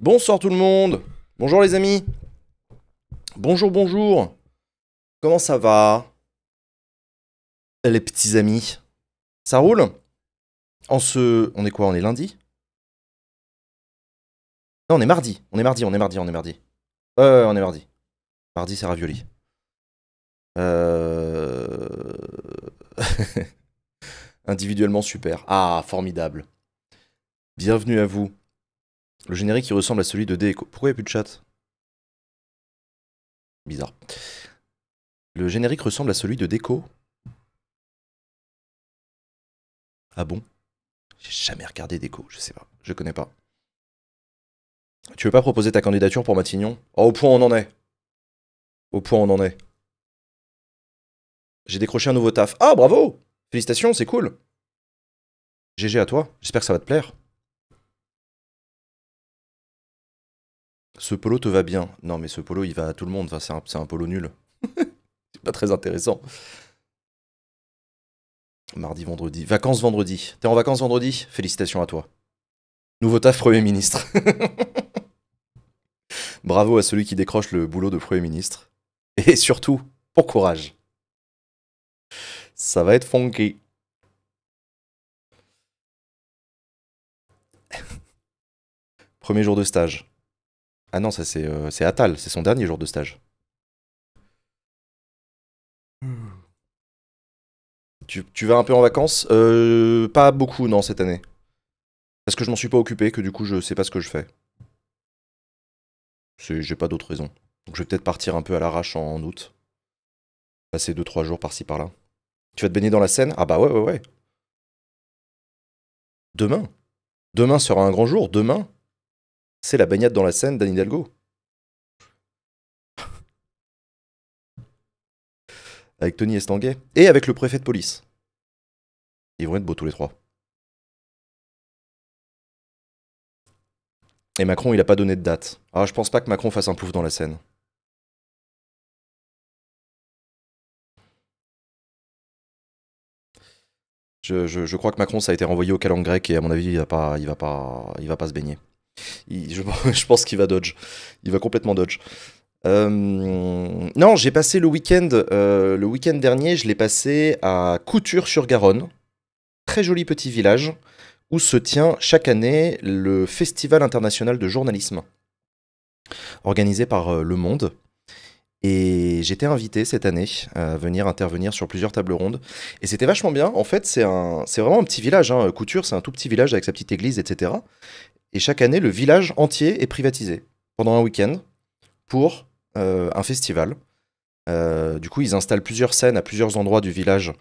Bonsoir tout le monde. Bonjour les amis. Bonjour, bonjour. Comment ça va Les petits amis. Ça roule On se. On est quoi On est lundi Non, on est mardi. On est mardi, on est mardi, on est mardi. on est mardi. Mardi, c'est ravioli. Euh... Individuellement super. Ah, formidable. Bienvenue à vous. Le générique qui ressemble à celui de Déco. Pourquoi il a plus de chat Bizarre. Le générique ressemble à celui de Déco Ah bon J'ai jamais regardé Déco, je sais pas, je connais pas. Tu veux pas proposer ta candidature pour Matignon Oh, au point on en est Au point on en est. J'ai décroché un nouveau taf. Ah, bravo Félicitations, c'est cool GG à toi, j'espère que ça va te plaire. ce polo te va bien. Non, mais ce polo, il va à tout le monde. Enfin, c'est un, un, polo nul. c'est pas très intéressant. Mardi, vendredi. Vacances vendredi. T'es en vacances vendredi Félicitations à toi. Nouveau taf Premier ministre. Bravo à celui qui décroche le boulot de Premier ministre. Et surtout, pour courage. Ça va être funky. Premier jour de stage. Ah non, ça euh, c'est Atal, c'est son dernier jour de stage. Hmm. Tu, vas un peu en vacances euh, Pas beaucoup, non, cette année. Parce que je m'en suis pas occupé, que du coup je sais pas ce que je fais. J'ai pas d'autre raison Donc je vais peut-être partir un peu à l'arrache en, août. Passer 2-3 jours par-ci par-là. Tu vas te baigner dans la Seine Ah bah ouais, ouais, ouais. Demain. Demain sera un grand jour. Demain, c'est la baignade dans la Seine d'Anne Hidalgo. avec Tony Estanguet et avec le préfet de police. Ils vont être beaux tous les trois. Et Macron, il n'a pas donné de date. Ah, je pense pas que Macron fasse un pouf dans la Seine. Je, crois que Macron, ça a été renvoyé au calendrier grec et à mon avis, il va pas, il va pas, il va pas se baigner. je, pense qu'il va dodge. Il va complètement dodge. Euh, non, j'ai passé le week-end, euh, le week-end dernier, je l'ai passé à Couture-sur-Garonne, très joli petit village où se tient chaque année le Festival international de journalisme, organisé par euh, Le Monde. Et j'étais invité cette année à venir intervenir sur plusieurs tables rondes. Et c'était vachement bien. En fait, c'est vraiment un petit village. Hein. Couture, c'est un tout petit village avec sa petite église, etc. Et chaque année, le village entier est privatisé pendant un week-end pour euh, un festival. Euh, du coup, ils installent plusieurs scènes à plusieurs endroits du village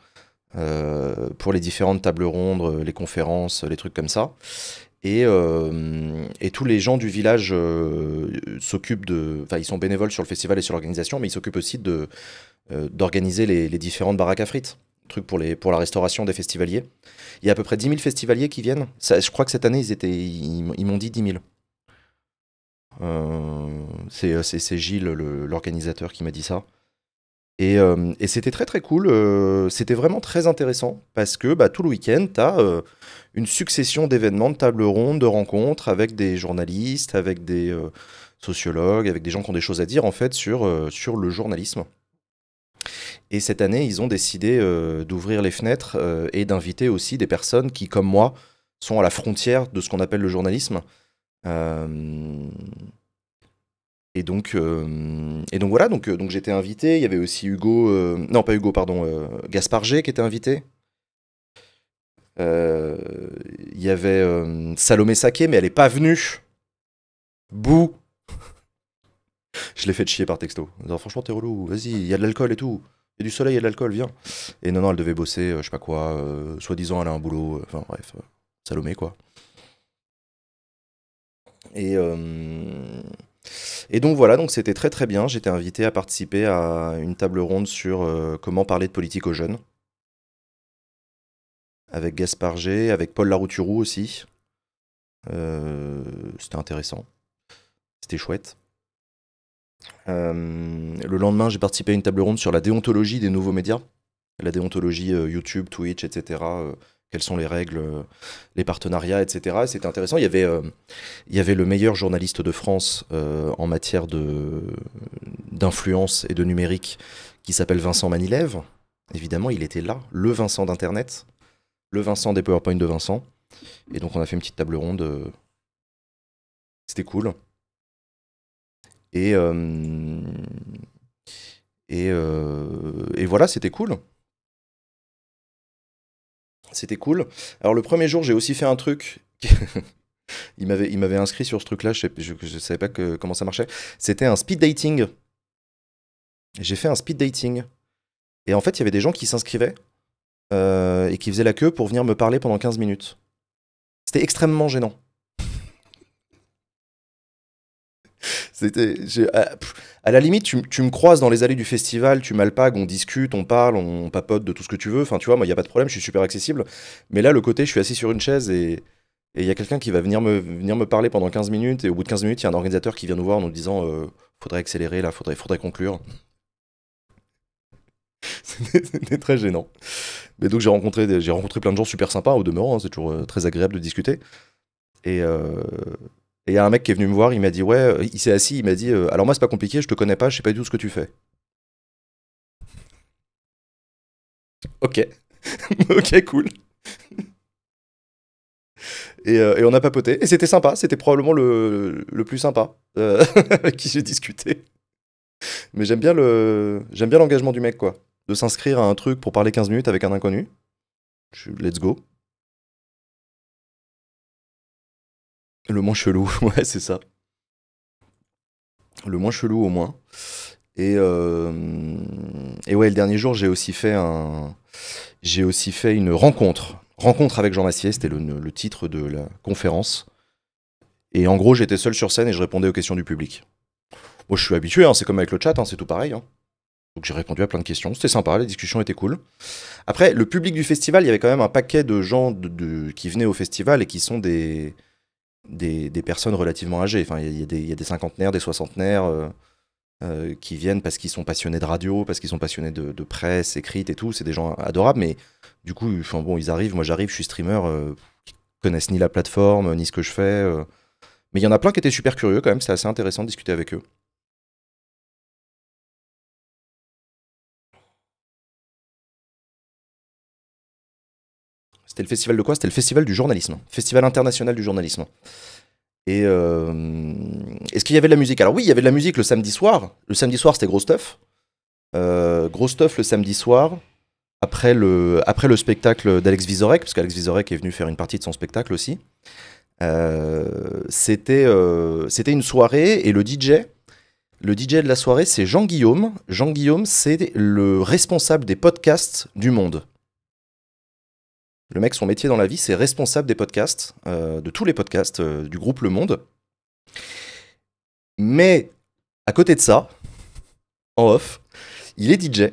euh, pour les différentes tables rondes, les conférences, les trucs comme ça. Et, tous les gens du village s'occupent de. Enfin, ils sont bénévoles sur le festival et sur l'organisation, mais ils s'occupent aussi de d'organiser les, les différentes baraques à frites truc pour, les, pour la restauration des festivaliers. Il y a à peu près 10 000 festivaliers qui viennent. je crois que cette année, ils, étaient, ils, m'ont dit 10 000. Euh, c'est Gilles, l'organisateur, qui m'a dit ça. Et, euh, c'était très très cool, euh, c'était vraiment très intéressant parce que bah, tout le week-end, tu as euh, une succession d'événements, de tables rondes, de rencontres avec des journalistes, avec des sociologues, avec des gens qui ont des choses à dire en fait sur, sur le journalisme. Et cette année, ils ont décidé euh, d'ouvrir les fenêtres euh, et d'inviter aussi des personnes qui, comme moi, sont à la frontière de ce qu'on appelle le journalisme. Euh, et donc, donc voilà, donc, donc j'étais invité. Il y avait aussi Hugo, non pas Hugo, pardon, Gaspard G qui était invité. Il y avait Salomé Saké, mais elle n'est pas venue. Bou Je l'ai fait chier par texto. franchement, t'es relou, vas-y, il y a de l'alcool et tout. Il du soleil et de l'alcool, viens. Et non, non, elle devait bosser, euh, je sais pas quoi. Euh, soi-disant, elle a un boulot. Euh, enfin, bref, Salomé, quoi. Et, et donc voilà, donc c'était très très bien. J'étais invité à participer à une table ronde sur comment parler de politique aux jeunes. Avec Gaspard G, avec Paul Larouturou aussi. c'était intéressant. C'était chouette. Euh, le lendemain, j'ai participé à une table ronde sur la déontologie des nouveaux médias, la déontologie euh, YouTube, Twitch, etc euh, quelles sont les règles, les partenariats, etc. c'était intéressant. Il y, avait, il y avait le meilleur journaliste de France en matière d'influence et de numérique qui s'appelle Vincent Manilève. Évidemment, il était là, le Vincent d'Internet, le Vincent des PowerPoint de Vincent. Et donc, on a fait une petite table ronde. C'était cool. Et, euh, euh, et, voilà, c'était cool. C'était cool. Alors le premier jour, j'ai aussi fait un truc. il m'avait il m'avait inscrit sur ce truc-là. Je, ne savais pas comment ça marchait. C'était un speed dating. J'ai fait un speed dating. Et en fait, il y avait des gens qui s'inscrivaient euh, et qui faisaient la queue pour venir me parler pendant 15 minutes. C'était extrêmement gênant. C'était, à, ah, à, la limite, tu, me croises dans les allées du festival, tu m'alpagues, on discute, on parle, on papote de tout ce que tu veux. Enfin, tu vois, moi, il n'y a pas de problème, je suis super accessible. Mais là, le côté, je suis assis sur une chaise et il y a quelqu'un qui va venir me, venir me parler pendant 15 minutes. Et au bout de 15 minutes, il y a un organisateur qui vient nous voir en nous disant euh, faudrait accélérer, là, faudrait, faudrait conclure. C'était très gênant. Mais donc, j'ai rencontré, j'ai rencontré plein de gens super sympas, au demeurant. Hein, c'est toujours euh, très agréable de discuter. Et. Euh, et il y a un mec qui est venu me voir, il m'a dit ouais, euh, il s'est assis, il m'a dit euh, alors moi c'est pas compliqué, je te connais pas, je sais pas du tout ce que tu fais. Ok, ok cool. Euh, et, on a papoté. Et c'était sympa, c'était probablement le, plus sympa avec qui j'ai discuté. Mais j'aime bien le j'aime bien l'engagement du mec quoi, de s'inscrire à un truc pour parler 15 minutes avec un inconnu. Je, let's go. Le moins chelou, ouais, c'est ça. Le moins chelou au moins. Euh, et, ouais, le dernier jour, j'ai aussi fait un, j'ai aussi fait une rencontre, rencontre avec Jean Massier, c'était le, titre de la conférence. Et en gros, j'étais seul sur scène et je répondais aux questions du public. Moi, je suis habitué, hein, c'est comme avec le chat, hein, c'est tout pareil. Hein. Donc j'ai répondu à plein de questions, c'était sympa, la discussion était cool. Après, le public du festival, il y avait quand même un paquet de gens de, qui venaient au festival et qui sont des, des, personnes relativement âgées. Enfin, il y, a des cinquantenaires, des soixantenaires euh, euh, qui viennent parce qu'ils sont passionnés de radio, parce qu'ils sont passionnés de, presse écrite et tout. C'est des gens adorables, mais du coup, enfin, bon, ils arrivent. Moi, j'arrive, je suis streamer, euh, qui connaissent ni la plateforme, ni ce que je fais. mais il y en a plein qui étaient super curieux quand même. c'est assez intéressant de discuter avec eux. C'était le festival de quoi C'était le festival du journalisme, festival international du journalisme. Et euh, est-ce qu'il y avait de la musique Alors oui, il y avait de la musique le samedi soir. Le samedi soir, c'était gros stuff. Euh, gros stuff le samedi soir, après le, après le spectacle d'Alex Vizorek, parce qu'Alex Vizorek est venu faire une partie de son spectacle aussi. Euh, c'était euh, une soirée et le DJ, le DJ de la soirée, c'est Jean Guillaume. Jean Guillaume, c'est le responsable des podcasts du monde. Le mec, son métier dans la vie, c'est responsable des podcasts, euh, de tous les podcasts euh, du groupe Le Monde. Mais à côté de ça, en off, il est DJ.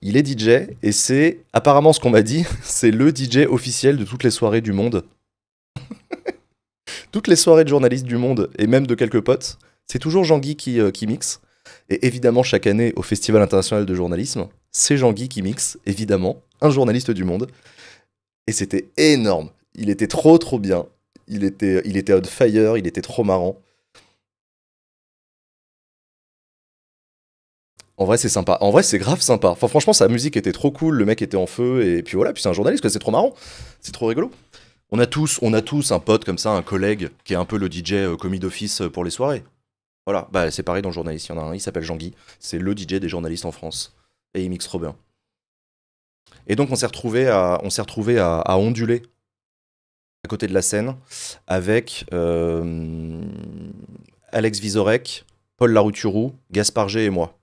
Il est DJ et c'est apparemment ce qu'on m'a dit, c'est le DJ officiel de toutes les soirées du monde. toutes les soirées de journalistes du monde et même de quelques potes, c'est toujours Jean-Guy qui, euh, qui mixe. Et évidemment, chaque année au Festival international de journalisme, c'est Jean-Guy qui mixe, évidemment, un journaliste du monde. Et c'était énorme. Il était trop, trop bien. Il était, il était on fire, il était trop marrant. En vrai, c'est sympa. En vrai, c'est grave sympa. Enfin, franchement, sa musique était trop cool. Le mec était en feu. Et puis voilà, puis c'est un journaliste, c'est trop marrant. C'est trop rigolo. On a, tous, on a tous un pote comme ça, un collègue, qui est un peu le DJ euh, commis d'office euh, pour les soirées. Voilà, bah, c'est pareil dans le journaliste. Il y en a un, il s'appelle Jean-Guy. C'est le DJ des journalistes en France. Et il mixe trop bien. Et donc on s'est retrouvé à, on s'est retrouvé à, onduler à côté de la scène avec euh, Alex Vizorek, Paul Larouturou, Gaspard G et moi.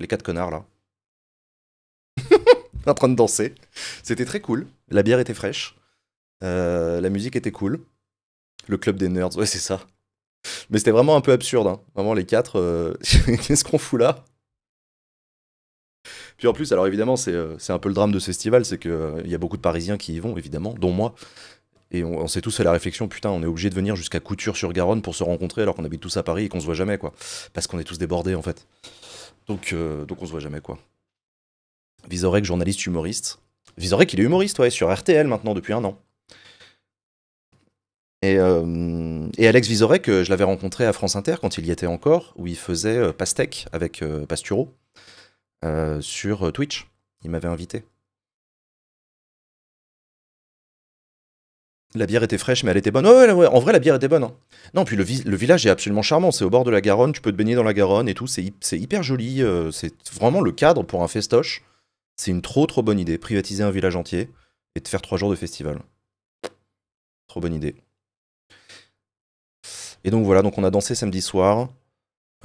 Les quatre connards là. en train de danser. C'était très cool. La bière était fraîche. Euh, la musique était cool. Le club des nerds, ouais c'est ça. Mais c'était vraiment un peu absurde. Hein. Vraiment les quatre, euh, qu'est-ce qu'on fout là puis en plus, alors évidemment, euh, c'est un peu le drame de ce festival, c'est qu'il euh, il y a beaucoup de Parisiens qui y vont, évidemment, dont moi. Et on, sait s'est tous à la réflexion, putain, on est obligé de venir jusqu'à Couture-sur-Garonne pour se rencontrer alors qu'on habite tous à Paris et qu'on se voit jamais, quoi. Parce qu'on est tous débordés, en fait. Donc, euh, donc on se voit jamais, quoi. Visorek, journaliste humoriste. Visorek, il est humoriste, ouais, sur RTL maintenant depuis un an. Et, et Alex je l'avais rencontré à France Inter quand il y était encore, où il faisait Pastèque avec Pastureau. Pasturo. Euh, sur euh, Twitch. Il m'avait invité. La bière était fraîche, mais elle était bonne. en vrai, la bière était bonne. Hein. Non, puis le, village est absolument charmant. C'est au bord de la Garonne, tu peux te baigner dans la Garonne et tout. C'est, hyper joli. Euh, c'est vraiment le cadre pour un festoche. C'est une trop, trop bonne idée. Privatiser un village entier et de faire trois jours de festival. Trop bonne idée. Et donc voilà, donc on a dansé samedi soir.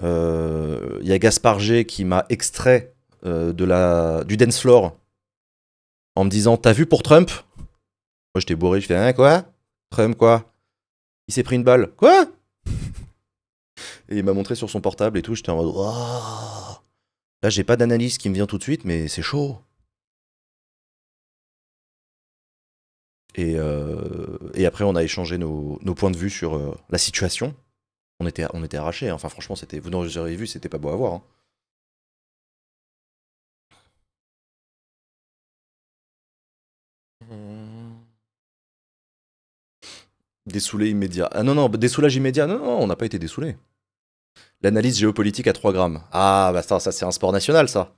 Il y a Gaspard G qui m'a extrait euh, de la, du dance floor en me disant T'as vu pour Trump Moi j'étais bourré, je fais Hein, quoi Trump, quoi Il s'est pris une balle. Quoi Et il m'a montré sur son portable et tout. J'étais en mode oh! Là, j'ai pas d'analyse qui me vient tout de suite, mais c'est chaud. Et, euh, après, on a échangé nos, points de vue sur euh, la situation. On était, on était arrachés. Hein. Enfin, franchement, c'était, vous n'auriez vu, c'était pas beau à voir. Hein. Dessoulé immédiat. Ah non, non, dessoulage immédiat. Non, non, on n'a pas été dessoulé. L'analyse géopolitique à 3 grammes. Ah, bah ça, ça c'est un sport national, ça.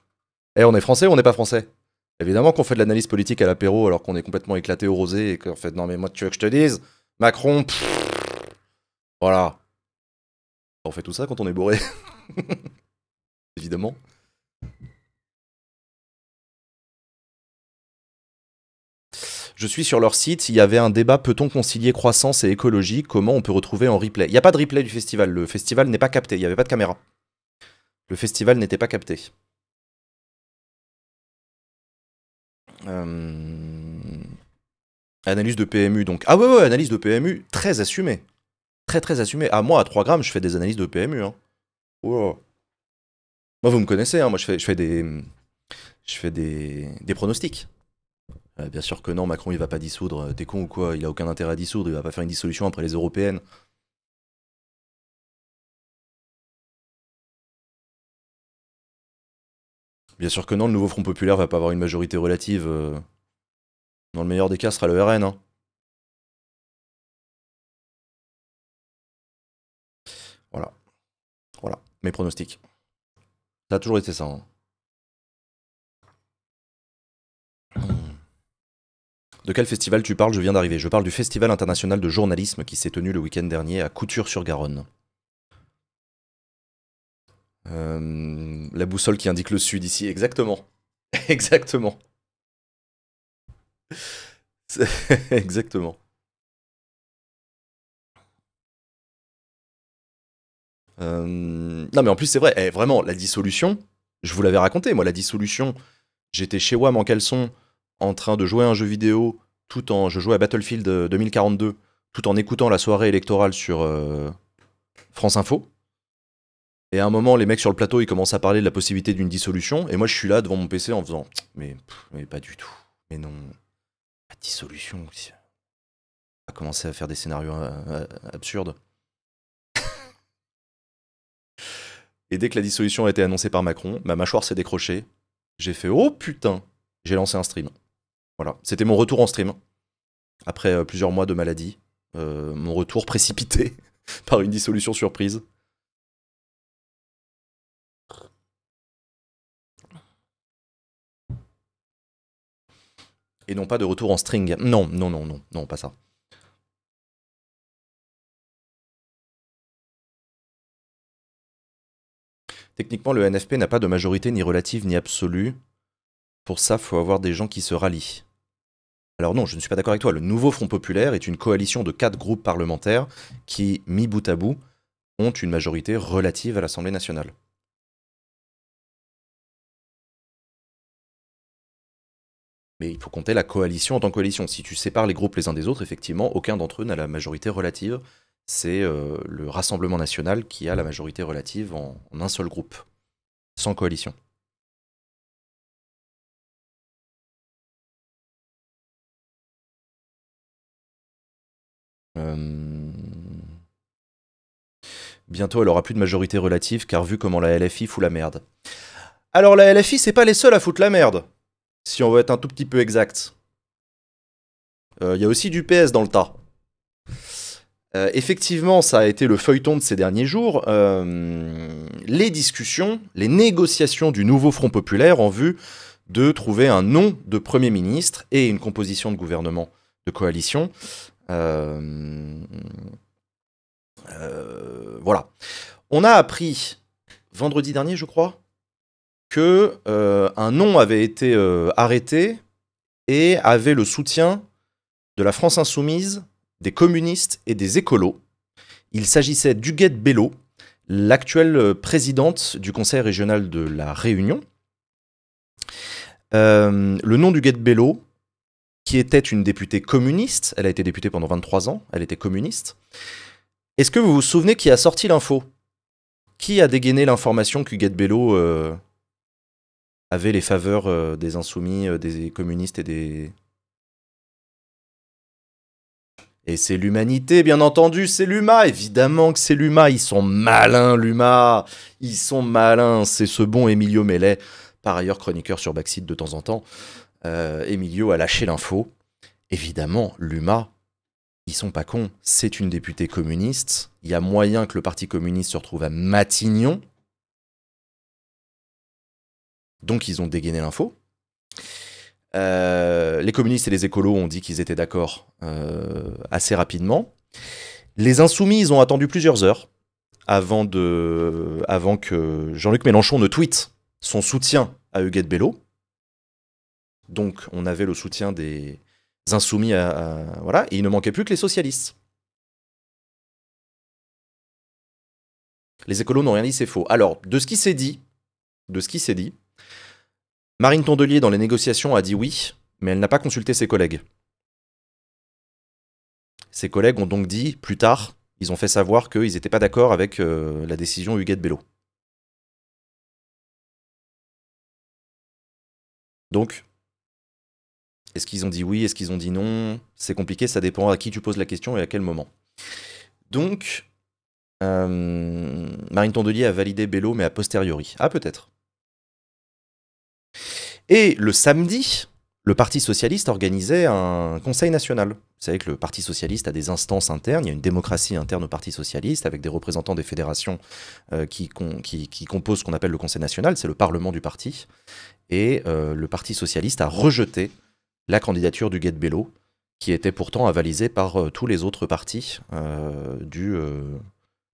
Eh, on est français ou on n'est pas français Évidemment qu'on fait de l'analyse politique à l'apéro alors qu'on est complètement éclaté au rosé et qu'en fait, non, mais moi, tu veux que je te dise Macron, voilà. On fait tout ça quand on est bourré. Évidemment. Je suis sur leur site, il y avait un débat peut-on concilier croissance et écologie Comment on peut retrouver en replay Il n'y a pas de replay du festival, le festival n'est pas capté, il n'y avait pas de caméra. Le festival n'était pas capté. Euh, analyse de PMU donc. Ah ouais, ouais, analyse de PMU, très assumée. Très très assumée. Ah moi à 3 grammes je fais des analyses de PMU. Hein. Oh moi vous me connaissez, hein. moi je fais, je fais des. Je fais des, des pronostics. Euh, bien sûr que non, Macron, il va pas dissoudre. Euh, t'es con ou quoi Il a aucun intérêt à dissoudre. Il va pas faire une dissolution après les européennes. Bien sûr que non, le nouveau Front Populaire va pas avoir une majorité relative. Euh. Dans le meilleur des cas, ce sera le RN. Hein. Voilà. Voilà. Mes pronostics. Ça a toujours été ça. Hein. De quel festival tu parles Je viens d'arriver. Je parle du Festival international de journalisme qui s'est tenu le week-end dernier à Couture-sur-Garonne. Euh, la boussole qui indique le sud ici, exactement. exactement. exactement. Euh, non mais en plus c'est vrai, eh, vraiment la dissolution, je vous l'avais raconté, moi la dissolution, j'étais chez WAM en caleçon, en train de jouer à un jeu vidéo tout en. Je jouais à Battlefield 2042 euh, tout en écoutant la soirée électorale sur euh, France Info. Et à un moment, les mecs sur le plateau, ils commencent à parler de la possibilité d'une dissolution. Et moi, je suis là devant mon PC en faisant Mais, pas du tout. Mais non. Pas dissolution. On va commencer à faire des scénarios euh, absurdes. et dès que la dissolution a été annoncée par Macron, ma mâchoire s'est décrochée. J'ai fait Oh putain J'ai lancé un stream. Voilà, c'était mon retour en stream. Après euh, plusieurs mois de maladie, euh, mon retour précipité par une dissolution surprise. Et non pas de retour en string. Non, non, non, non, non, pas ça. Techniquement, le NFP n'a pas de majorité ni relative ni absolue. Pour ça, il faut avoir des gens qui se rallient. Alors non, je ne suis pas d'accord avec toi. Le nouveau Front populaire est une coalition de quatre groupes parlementaires qui, mis bout à bout, ont une majorité relative à l'Assemblée nationale. Mais il faut compter la coalition en tant que coalition. Si tu sépares les groupes les uns des autres, effectivement, aucun d'entre eux n'a la majorité relative. C'est euh, le Rassemblement national qui a la majorité relative en un seul groupe, sans coalition. Euh, bientôt, elle aura plus de majorité relative, car vu comment la LFI fout la merde. Alors, la LFI, c'est pas les seuls à foutre la merde, si on veut être un tout petit peu exact. Il euh, y a aussi du PS dans le tas. Euh, effectivement, ça a été le feuilleton de ces derniers jours. les discussions, les négociations du nouveau Front populaire en vue de trouver un nom de Premier ministre et une composition de gouvernement de coalition euh, euh, voilà. On a appris vendredi dernier, je crois, que euh, un nom avait été arrêté et avait le soutien de la France insoumise, des communistes et des écolos. Il s'agissait d'Huguette Bello, l'actuelle présidente du Conseil régional de la Réunion. le nom d'Huguette Bello qui était une députée communiste. Elle a été députée pendant 23 ans, elle était communiste. Est-ce que vous vous souvenez qui a sorti l'info Qui a dégainé l'information qu'Huguette Bello euh, avait les faveurs euh, des insoumis, euh, des communistes et des... Et c'est l'humanité, bien entendu, c'est l'UMA, évidemment que c'est l'UMA, ils sont malins, l'UMA, ils sont malins, c'est ce bon Emilio Mellet, par ailleurs chroniqueur sur Backseat de temps en temps. Euh, Emilio a lâché l'info. Évidemment, l'UMA, ils sont pas cons. C'est une députée communiste. Il y a moyen que le Parti communiste se retrouve à Matignon. Donc ils ont dégainé l'info. Euh, les communistes et les écolos ont dit qu'ils étaient d'accord euh, assez rapidement. Les insoumis, ils ont attendu plusieurs heures avant, de, avant que Jean-Luc Mélenchon ne tweete son soutien à Huguette Bello. Donc, on avait le soutien des insoumis, à, voilà, et il ne manquait plus que les socialistes. Les écolos n'ont rien dit, c'est faux. Alors, de ce qui s'est dit, de ce qui s'est dit, Marine Tondelier, dans les négociations, a dit oui, mais elle n'a pas consulté ses collègues. Ses collègues ont donc dit, plus tard, ils ont fait savoir qu'ils n'étaient pas d'accord avec euh, la décision Huguette Bello. Donc, est-ce qu'ils ont dit oui Est-ce qu'ils ont dit non C'est compliqué, ça dépend à qui tu poses la question et à quel moment. Donc, euh, Marine Tondelier a validé Bello, mais a posteriori. Ah, peut-être. Et le samedi, le Parti Socialiste organisait un conseil national. Vous savez que le Parti Socialiste a des instances internes, il y a une démocratie interne au Parti Socialiste, avec des représentants des fédérations euh, qui, composent ce qu'on appelle le conseil national, c'est le parlement du parti. Et euh, le Parti Socialiste a rejeté la candidature du Guet Bello, qui était pourtant avalisée par euh, tous les autres partis euh, du euh,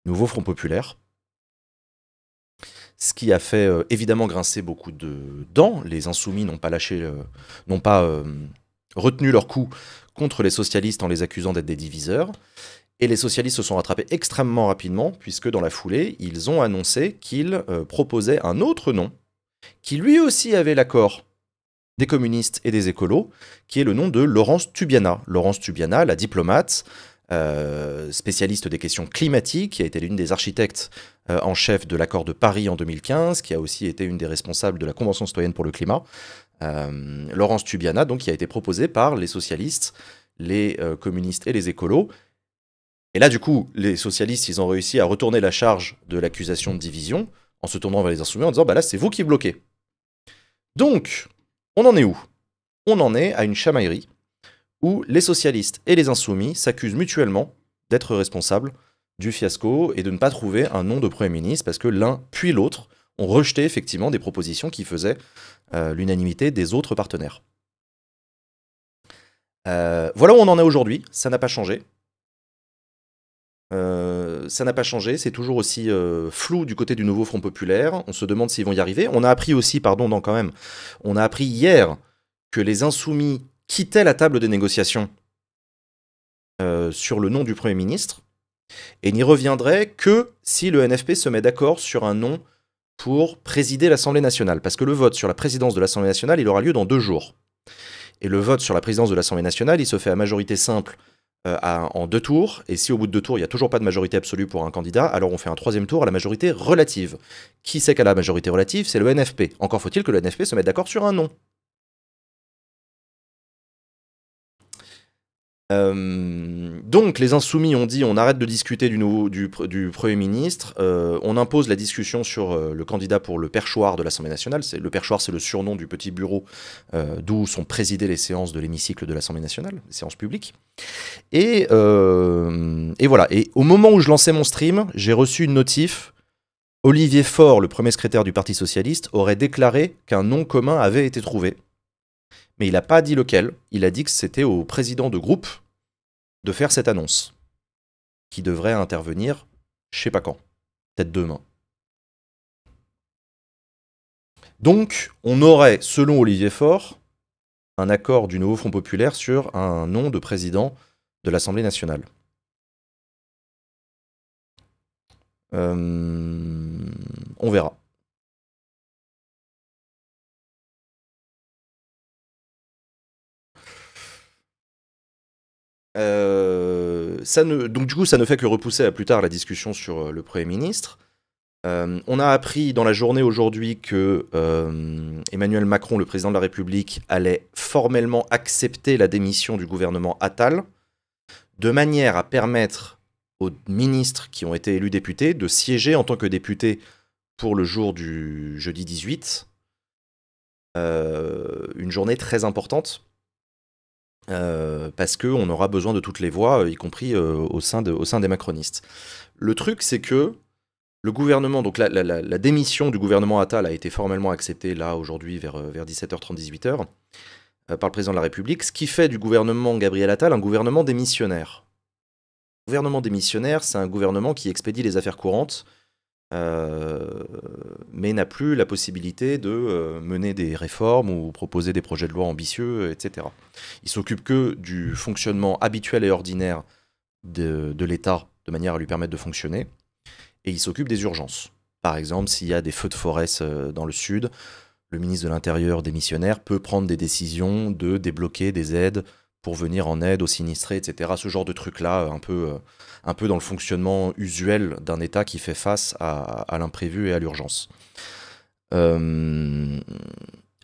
nouveau Front populaire. Ce qui a fait évidemment grincer beaucoup de dents. Les insoumis n'ont pas lâché, n'ont pas retenu leur coup contre les socialistes en les accusant d'être des diviseurs. Et les socialistes se sont rattrapés extrêmement rapidement, puisque dans la foulée, ils ont annoncé qu'ils proposaient un autre nom, qui lui aussi avait l'accord des communistes et des écolos, qui est le nom de Laurence Tubiana. Laurence Tubiana, la diplomate, euh, spécialiste des questions climatiques, qui a été l'une des architectes euh, en chef de l'accord de Paris en 2015, qui a aussi été une des responsables de la Convention citoyenne pour le climat. Euh, Laurence Tubiana, donc, qui a été proposée par les socialistes, les communistes et les écolos. Et là, du coup, les socialistes, ils ont réussi à retourner la charge de l'accusation de division en se tournant vers les insoumis en disant, bah là, c'est vous qui bloquez. Donc, on en est où On en est à une chamaillerie où les socialistes et les insoumis s'accusent mutuellement d'être responsables du fiasco et de ne pas trouver un nom de Premier ministre parce que l'un puis l'autre ont rejeté effectivement des propositions qui faisaient euh, l'unanimité des autres partenaires. Euh, voilà où on en est aujourd'hui, ça n'a pas changé. Euh, ça n'a pas changé, c'est toujours aussi euh, flou du côté du nouveau Front populaire. On se demande s'ils vont y arriver. On a appris aussi, pardon, non, quand même, on a appris hier que les insoumis quittaient la table des négociations euh, sur le nom du Premier ministre et n'y reviendraient que si le NFP se met d'accord sur un nom pour présider l'Assemblée nationale. Parce que le vote sur la présidence de l'Assemblée nationale, il aura lieu dans deux jours. Et le vote sur la présidence de l'Assemblée nationale, il se fait à majorité simple euh, en deux tours, et si au bout de deux tours, il n'y a toujours pas de majorité absolue pour un candidat, alors on fait un troisième tour à la majorité relative. Qui c'est qu'à la majorité relative C'est le NFP. Encore faut-il que le NFP se mette d'accord sur un nom. Euh, donc les insoumis ont dit on arrête de discuter du, nouveau, du, Premier ministre, euh, on impose la discussion sur euh, le candidat pour le perchoir de l'Assemblée nationale. Le perchoir, c'est le surnom du petit bureau d'où sont présidées les séances de l'hémicycle de l'Assemblée nationale, les séances publiques. Et, et, voilà, et au moment où je lançais mon stream, j'ai reçu une notif. Olivier Faure, le premier secrétaire du Parti socialiste, aurait déclaré qu'un nom commun avait été trouvé mais il n'a pas dit lequel. Il a dit que c'était au président de groupe de faire cette annonce, qui devrait intervenir, je ne sais pas quand, peut-être demain. Donc, on aurait, selon Olivier Faure, un accord du nouveau Front populaire sur un nom de président de l'Assemblée nationale. Euh, on verra. Euh, ça ne, donc du coup, ça ne fait que repousser à plus tard la discussion sur euh, le Premier ministre. Euh, on a appris dans la journée aujourd'hui que Emmanuel Macron, le président de la République, allait formellement accepter la démission du gouvernement Attal, de manière à permettre aux ministres qui ont été élus députés de siéger en tant que députés pour le jour du jeudi 18. une journée très importante euh, parce qu'on aura besoin de toutes les voix, euh, y compris euh, au, sein des macronistes. Le truc, c'est que le gouvernement, donc la, démission du gouvernement Attal a été formellement acceptée là aujourd'hui vers, 17h30, 18h par le président de la République, ce qui fait du gouvernement Gabriel Attal un gouvernement démissionnaire. Le gouvernement démissionnaire, c'est un gouvernement qui expédie les affaires courantes euh, mais n'a plus la possibilité de euh, mener des réformes ou proposer des projets de loi ambitieux, etc. Il s'occupe que du fonctionnement habituel et ordinaire de, l'État de manière à lui permettre de fonctionner, et il s'occupe des urgences. Par exemple, s'il y a des feux de forêt euh, dans le sud, le ministre de l'Intérieur démissionnaire peut prendre des décisions de débloquer des aides pour venir en aide aux sinistrés, etc. Ce genre de truc-là, euh, un peu, euh, un peu dans le fonctionnement usuel d'un État qui fait face à, l'imprévu et à l'urgence. Euh,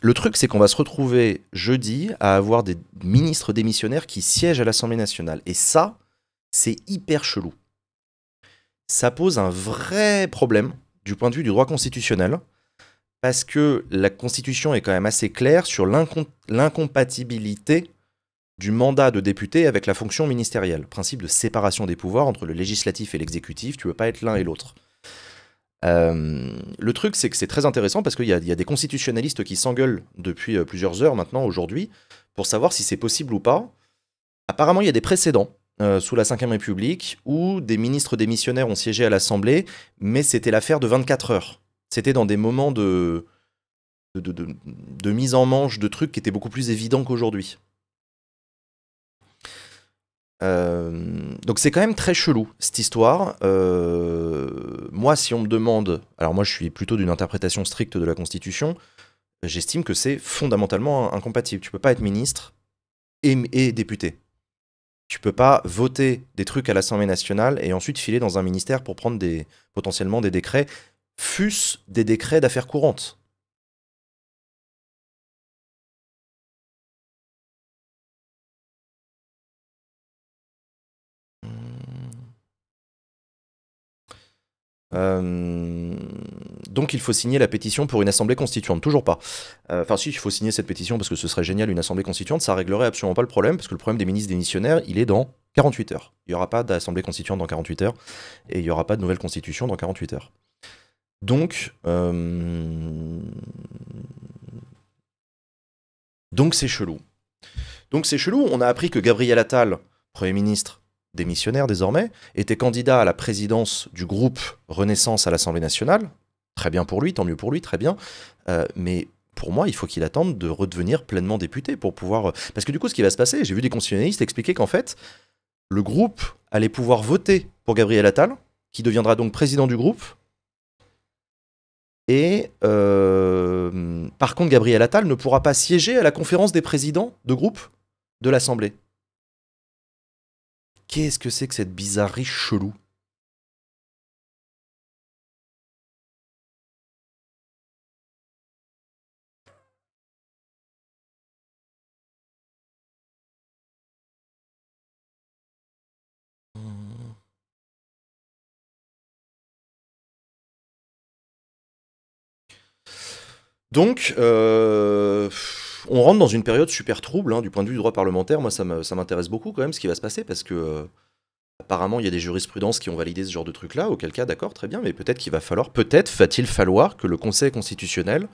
le truc, c'est qu'on va se retrouver jeudi à avoir des ministres démissionnaires qui siègent à l'Assemblée nationale. Et ça, c'est hyper chelou. Ça pose un vrai problème du point de vue du droit constitutionnel, parce que la Constitution est quand même assez claire sur l'incompatibilité du mandat de député avec la fonction ministérielle. Principe de séparation des pouvoirs entre le législatif et l'exécutif, tu ne veux pas être l'un et l'autre. Euh, le truc, c'est que c'est très intéressant parce qu'il y, a des constitutionnalistes qui s'engueulent depuis euh, plusieurs heures maintenant, aujourd'hui, pour savoir si c'est possible ou pas. Apparemment, il y a des précédents euh, sous la Ve République où des ministres démissionnaires ont siégé à l'Assemblée, mais c'était l'affaire de 24 heures. C'était dans des moments de de, de, de mise en manche de trucs qui étaient beaucoup plus évidents qu'aujourd'hui. Euh, donc c'est quand même très chelou cette histoire. Euh, moi, si on me demande, alors moi je suis plutôt d'une interprétation stricte de la Constitution, j'estime que c'est fondamentalement incompatible. Tu peux pas être ministre et, député. Tu peux pas voter des trucs à l'Assemblée nationale et ensuite filer dans un ministère pour prendre des, potentiellement des décrets, fût des décrets d'affaires courantes. Euh, donc il faut signer la pétition pour une assemblée constituante, toujours pas. Euh, enfin si, il faut signer cette pétition parce que ce serait génial une assemblée constituante, ça réglerait absolument pas le problème parce que le problème des ministres démissionnaires, il est dans 48 heures. Il n'y aura pas d'assemblée constituante dans 48 heures et il n'y aura pas de nouvelle constitution dans 48 heures. Donc euh, donc c'est chelou. Donc c'est chelou, on a appris que Gabriel Attal, Premier ministre, démissionnaire désormais, était candidat à la présidence du groupe Renaissance à l'Assemblée nationale. Très bien pour lui, tant mieux pour lui, très bien. Euh, mais pour moi, il faut qu'il attende de redevenir pleinement député pour pouvoir. Euh, parce que du coup, ce qui va se passer, j'ai vu des constitutionnalistes expliquer qu'en fait, le groupe allait pouvoir voter pour Gabriel Attal, qui deviendra donc président du groupe. Et euh, par contre, Gabriel Attal ne pourra pas siéger à la conférence des présidents de groupe de l'Assemblée. Qu'est-ce que c'est que cette bizarrerie chelou Donc, euh, on rentre dans une période super trouble hein, du point de vue du droit parlementaire. Moi, ça m'intéresse beaucoup quand même ce qui va se passer parce que euh, apparemment, il y a des jurisprudences qui ont validé ce genre de truc-là. Auquel cas, d'accord, très bien, mais peut-être qu'il va falloir, peut-être va-t-il falloir que le Conseil constitutionnel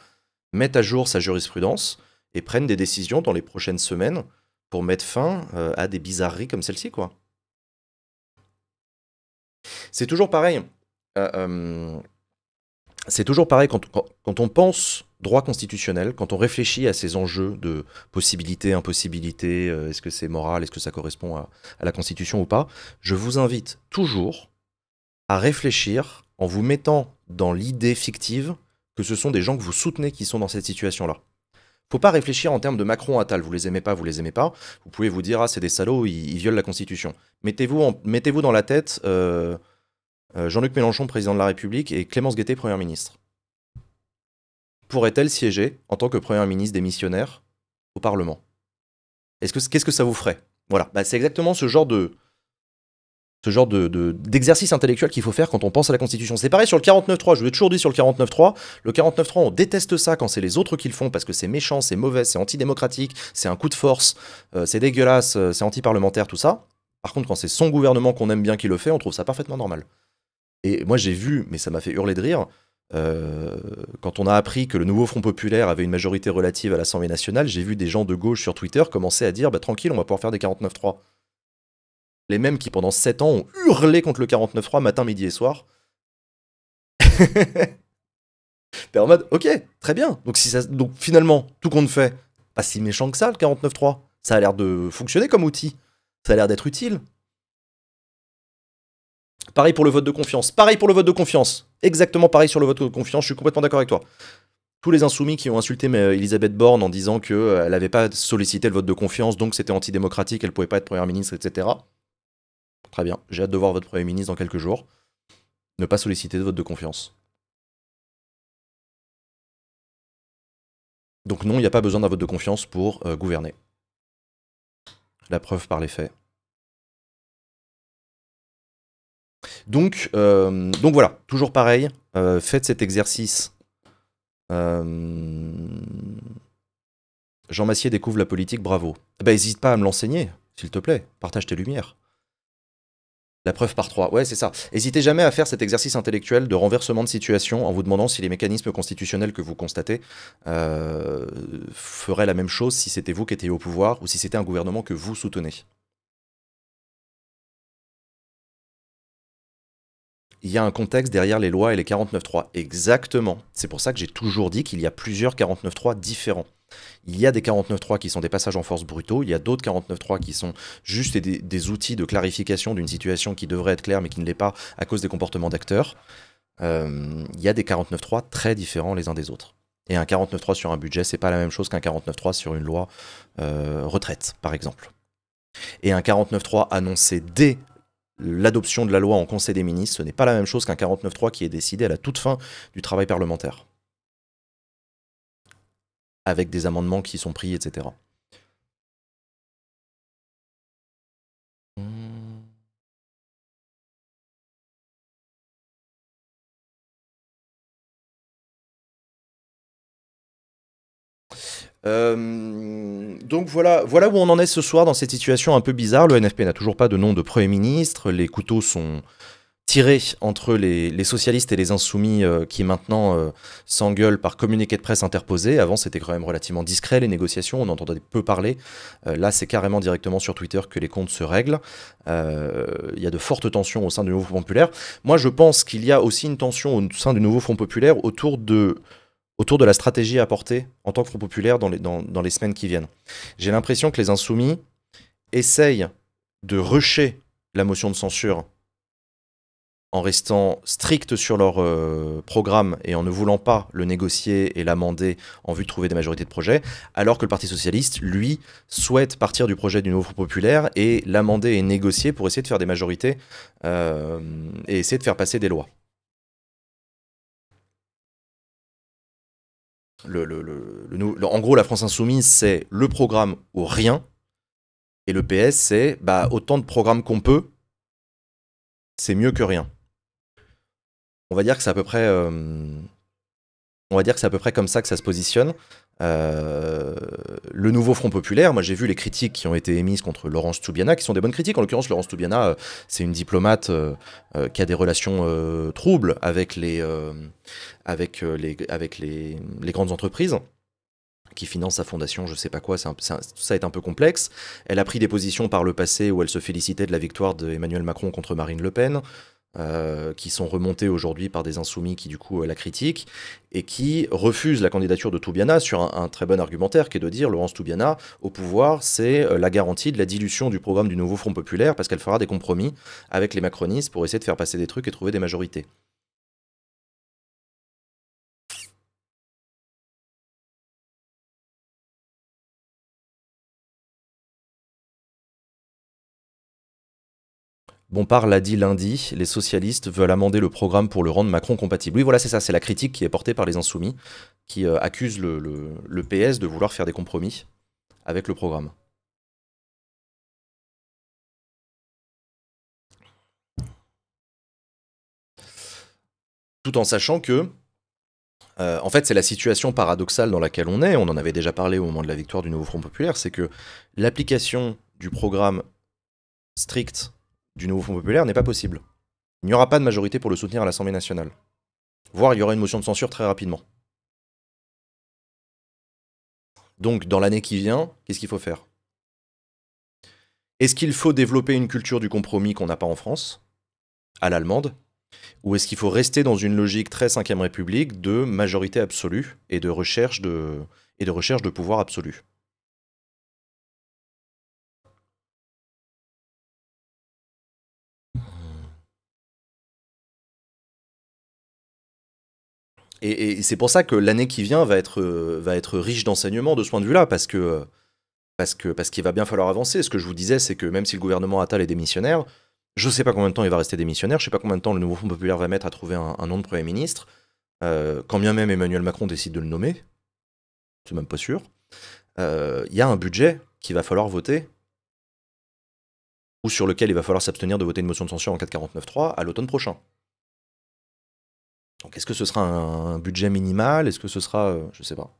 mette à jour sa jurisprudence et prenne des décisions dans les prochaines semaines pour mettre fin euh, à des bizarreries comme celle-ci, quoi. C'est toujours pareil. Euh, c'est toujours pareil quand on pense droit constitutionnel, quand on réfléchit à ces enjeux de possibilité, impossibilité, euh, est-ce que c'est moral, est-ce que ça correspond à, la Constitution ou pas, je vous invite toujours à réfléchir en vous mettant dans l'idée fictive que ce sont des gens que vous soutenez qui sont dans cette situation-là. Faut pas réfléchir en termes de Macron à Tal, vous les aimez pas, vous les aimez pas, vous pouvez vous dire ah c'est des salauds, ils, violent la Constitution. Mettez-vous mettez dans la tête euh, euh, Jean-Luc Mélenchon, président de la République, et Clémence Guettet, Premier ministre pourrait-elle siéger en tant que Premier ministre démissionnaire au Parlement Qu'est-ce que, que ça vous ferait Voilà, bah, c'est exactement ce genre de ce genre d'exercice de, intellectuel qu'il faut faire quand on pense à la Constitution. C'est pareil sur le 49-3, je vous l'ai toujours dit sur le 49-3, le 49.3 on déteste ça quand c'est les autres qui le font parce que c'est méchant, c'est mauvais, c'est antidémocratique, c'est un coup de force, euh, c'est dégueulasse, c'est euh, c'est antiparlementaire, tout ça. Par contre quand c'est son gouvernement qu'on aime bien qui le fait, on trouve ça parfaitement normal. Et moi j'ai vu, mais ça m'a fait hurler de rire, euh, quand on a appris que le nouveau Front Populaire avait une majorité relative à l'Assemblée nationale, j'ai vu des gens de gauche sur Twitter commencer à dire bah, tranquille, on va pouvoir faire des 49-3. Les mêmes qui, pendant 7 ans, ont hurlé contre le 49-3 matin, midi et soir. T'es en mode ok, très bien. Donc, si donc finalement, tout compte fait, pas si méchant que ça, le 49-3. Ça a l'air de fonctionner comme outil. Ça a l'air d'être utile. Pareil pour le vote de confiance. Pareil pour le vote de confiance. Exactement pareil sur le vote de confiance. Je suis complètement d'accord avec toi. Tous les insoumis qui ont insulté euh, Elisabeth Borne en disant qu'elle euh, n'avait pas sollicité le vote de confiance, donc c'était antidémocratique, elle ne pouvait pas être première ministre, etc. Très bien. J'ai hâte de voir votre premier ministre dans quelques jours. Ne pas solliciter de vote de confiance. Donc non, il n'y a pas besoin d'un vote de confiance pour euh, gouverner. La preuve par les faits. Donc, euh, donc voilà, toujours pareil, euh, faites cet exercice. Euh, Jean Massier découvre la politique, bravo. Eh ben, hésite pas à me l'enseigner, s'il te plaît, partage tes lumières. La preuve par trois, ouais c'est ça. N'hésitez jamais à faire cet exercice intellectuel de renversement de situation en vous demandant si les mécanismes constitutionnels que vous constatez feraient la même chose si c'était vous qui étiez au pouvoir ou si c'était un gouvernement que vous soutenez. il y a un contexte derrière les lois et les 49.3. Exactement. C'est pour ça que j'ai toujours dit qu'il y a plusieurs 49.3 différents. Il y a des 49.3 qui sont des passages en force brutaux, il y a d'autres 49.3 qui sont juste des, des outils de clarification d'une situation qui devrait être claire mais qui ne l'est pas à cause des comportements d'acteurs. Euh, il y a des 49.3 très différents les uns des autres. Et un 49.3 sur un budget, c'est pas la même chose qu'un 49.3 sur une loi euh, retraite, par exemple. Et un 49.3 annoncé dès l'adoption de la loi en Conseil des ministres, ce n'est pas la même chose qu'un 49-3 qui est décidé à la toute fin du travail parlementaire, avec des amendements qui sont pris, etc. Euh, donc voilà, voilà où on en est ce soir dans cette situation un peu bizarre. Le NFP n'a toujours pas de nom de Premier ministre. Les couteaux sont tirés entre les, socialistes et les insoumis euh, qui maintenant euh, s'engueulent par communiqué de presse interposé. Avant, c'était quand même relativement discret les négociations, on entendait peu parler. là, c'est carrément directement sur Twitter que les comptes se règlent. Il y a de fortes tensions au sein du Nouveau Front Populaire. Moi, je pense qu'il y a aussi une tension au sein du Nouveau Front Populaire autour de autour de la stratégie à apporter en tant que Front populaire dans les, semaines qui viennent. J'ai l'impression que les insoumis essayent de rusher la motion de censure en restant stricts sur leur euh, programme et en ne voulant pas le négocier et l'amender en vue de trouver des majorités de projet, alors que le Parti socialiste, lui, souhaite partir du projet du nouveau Front populaire et l'amender et négocier pour essayer de faire des majorités euh, et essayer de faire passer des lois. en gros, la France insoumise, c'est le programme ou rien. Et le PS, c'est bah, autant de programmes qu'on peut, c'est mieux que rien. On va dire que c'est à peu près. Euh, on va dire que c'est à peu près comme ça que ça se positionne. Euh, le nouveau Front Populaire, moi j'ai vu les critiques qui ont été émises contre Laurence Toubiana, qui sont des bonnes critiques. En l'occurrence, Laurence Toubiana, euh, c'est une diplomate euh, qui a des relations troubles avec les, avec, les, avec les, grandes entreprises qui finance sa fondation, je sais pas quoi, tout ça, ça est un peu complexe. Elle a pris des positions par le passé où elle se félicitait de la victoire d'Emmanuel Macron contre Marine Le Pen. Euh, qui sont remontés aujourd'hui par des insoumis qui du coup euh, la critiquent et qui refusent la candidature de Toubiana sur un, très bon argumentaire qui est de dire Laurence Toubiana au pouvoir c'est euh, la garantie de la dilution du programme du nouveau Front populaire parce qu'elle fera des compromis avec les macronistes pour essayer de faire passer des trucs et trouver des majorités. Bompard l'a dit lundi, les socialistes veulent amender le programme pour le rendre Macron compatible. Oui, voilà, c'est ça, c'est la critique qui est portée par les insoumis, qui euh, accusent le, PS de vouloir faire des compromis avec le programme. Tout en sachant que, euh, en fait, c'est la situation paradoxale dans laquelle on est, on en avait déjà parlé au moment de la victoire du nouveau Front Populaire, c'est que l'application du programme strict du nouveau Fonds populaire n'est pas possible. Il n'y aura pas de majorité pour le soutenir à l'Assemblée nationale. Voire il y aura une motion de censure très rapidement. Donc, dans l'année qui vient, qu'est-ce qu'il faut faire Est-ce qu'il faut développer une culture du compromis qu'on n'a pas en France, à l'allemande Ou est-ce qu'il faut rester dans une logique très 5ème République de majorité absolue et de recherche de, et de, recherche de pouvoir absolu Et, c'est pour ça que l'année qui vient va être, euh, va être riche d'enseignements de ce point de vue-là, parce que parce qu'il parce qu'il va bien falloir avancer. Ce que je vous disais, c'est que même si le gouvernement Attal est démissionnaire, je ne sais pas combien de temps il va rester démissionnaire, je ne sais pas combien de temps le nouveau Fonds populaire va mettre à trouver un, nom de Premier ministre, euh, quand bien même Emmanuel Macron décide de le nommer, c'est même pas sûr, euh, il y a un budget qu'il va falloir voter, ou sur lequel il va falloir s'abstenir de voter une motion de censure en 449.3 à l'automne prochain. Donc est-ce que ce sera un, budget minimal Est-ce que ce sera, Je euh, je sais pas,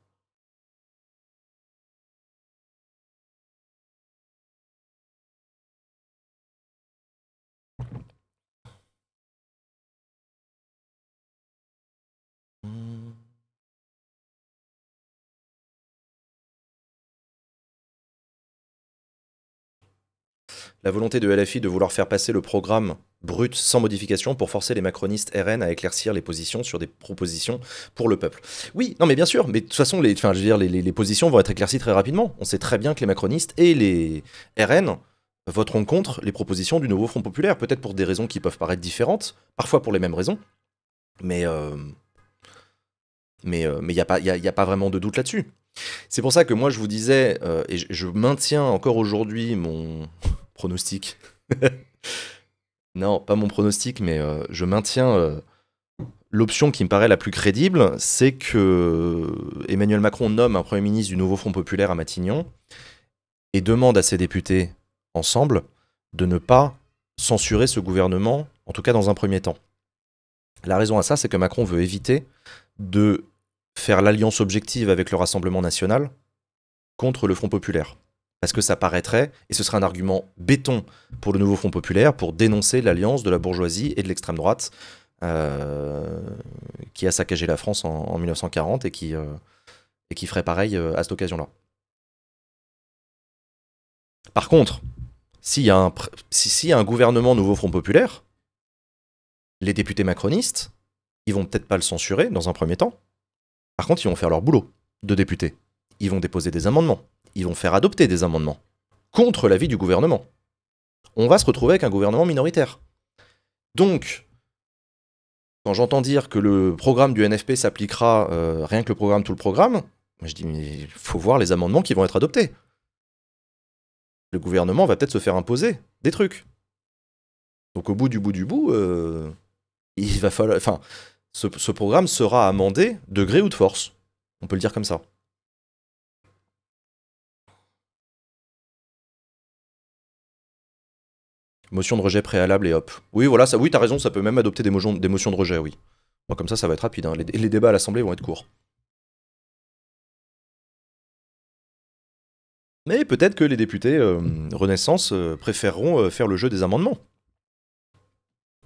la volonté de LFI de vouloir faire passer le programme brut sans modification pour forcer les macronistes RN à éclaircir les positions sur des propositions pour le peuple. Oui, non mais bien sûr, mais de toute façon, les, je veux dire, les, positions vont être éclaircies très rapidement. On sait très bien que les macronistes et les RN voteront contre les propositions du nouveau Front Populaire, peut-être pour des raisons qui peuvent paraître différentes, parfois pour les mêmes raisons, mais euh, mais euh, il n'y a, pas, a pas vraiment de doute là-dessus. C'est pour ça que moi je vous disais, euh, et je maintiens encore aujourd'hui mon pronostic. non, pas mon pronostic, mais euh, je maintiens euh, l'option qui me paraît la plus crédible, c'est que Emmanuel Macron nomme un Premier ministre du nouveau Front populaire à Matignon et demande à ses députés ensemble de ne pas censurer ce gouvernement, en tout cas dans un premier temps. La raison à ça, c'est que Macron veut éviter de faire l'alliance objective avec le Rassemblement national contre le Front populaire parce que ça paraîtrait, et ce serait un argument béton pour le nouveau Front populaire, pour dénoncer l'alliance de la bourgeoisie et de l'extrême droite, euh, qui a saccagé la France en, 1940 et qui, euh, et qui ferait pareil euh, à cette occasion-là. Par contre, s'il y, a un, y a un gouvernement nouveau Front populaire, les députés macronistes, ils vont peut-être pas le censurer dans un premier temps. Par contre, ils vont faire leur boulot de députés ils vont déposer des amendements, ils vont faire adopter des amendements, contre l'avis du gouvernement. On va se retrouver avec un gouvernement minoritaire. Donc, quand j'entends dire que le programme du NFP s'appliquera euh, rien que le programme, tout le programme, je dis, mais il faut voir les amendements qui vont être adoptés. Le gouvernement va peut-être se faire imposer des trucs. Donc au bout du bout du bout, euh, il va falloir... Enfin, ce programme sera amendé de gré ou de force. On peut le dire comme ça. Motion de rejet préalable et hop. Oui, voilà, ça, oui, t'as raison, ça peut même adopter des, motions, de rejet, oui. comme ça, ça va être rapide. Hein. Les, débats à l'Assemblée vont être courts. Mais peut-être que les députés euh, Renaissance euh, préféreront euh, faire le jeu des amendements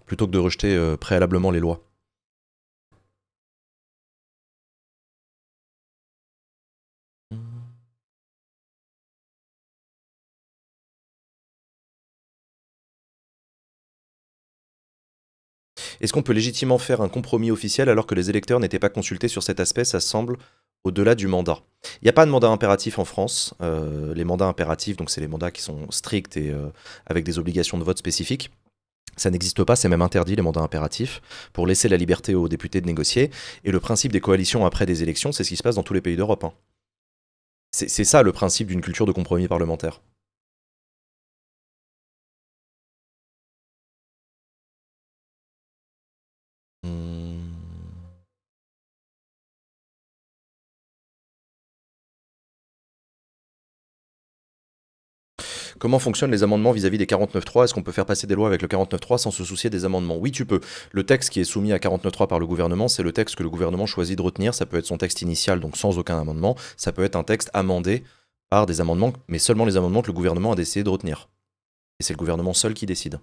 plutôt que de rejeter préalablement les lois. Est-ce qu'on peut légitimement faire un compromis officiel alors que les électeurs n'étaient pas consultés sur cet aspect Ça semble au-delà du mandat. Il n'y a pas de mandat impératif en France. Euh, les mandats impératifs, donc c'est les mandats qui sont stricts et euh, avec des obligations de vote spécifiques. Ça n'existe pas, c'est même interdit les mandats impératifs pour laisser la liberté aux députés de négocier. Et le principe des coalitions après des élections, c'est ce qui se passe dans tous les pays d'Europe. Hein. C'est ça le principe d'une culture de compromis parlementaire. Comment fonctionnent les amendements vis-à-vis des 49.3 Est-ce qu'on peut faire passer des lois avec le 49.3 sans se soucier des amendements Oui, tu peux. Le texte qui est soumis à 49.3 par le gouvernement, c'est le texte que le gouvernement choisit de retenir. Ça peut être son texte initial, donc sans aucun amendement. Ça peut être un texte amendé par des amendements, mais seulement les amendements que le gouvernement a décidé de retenir. Et c'est le gouvernement seul qui décide.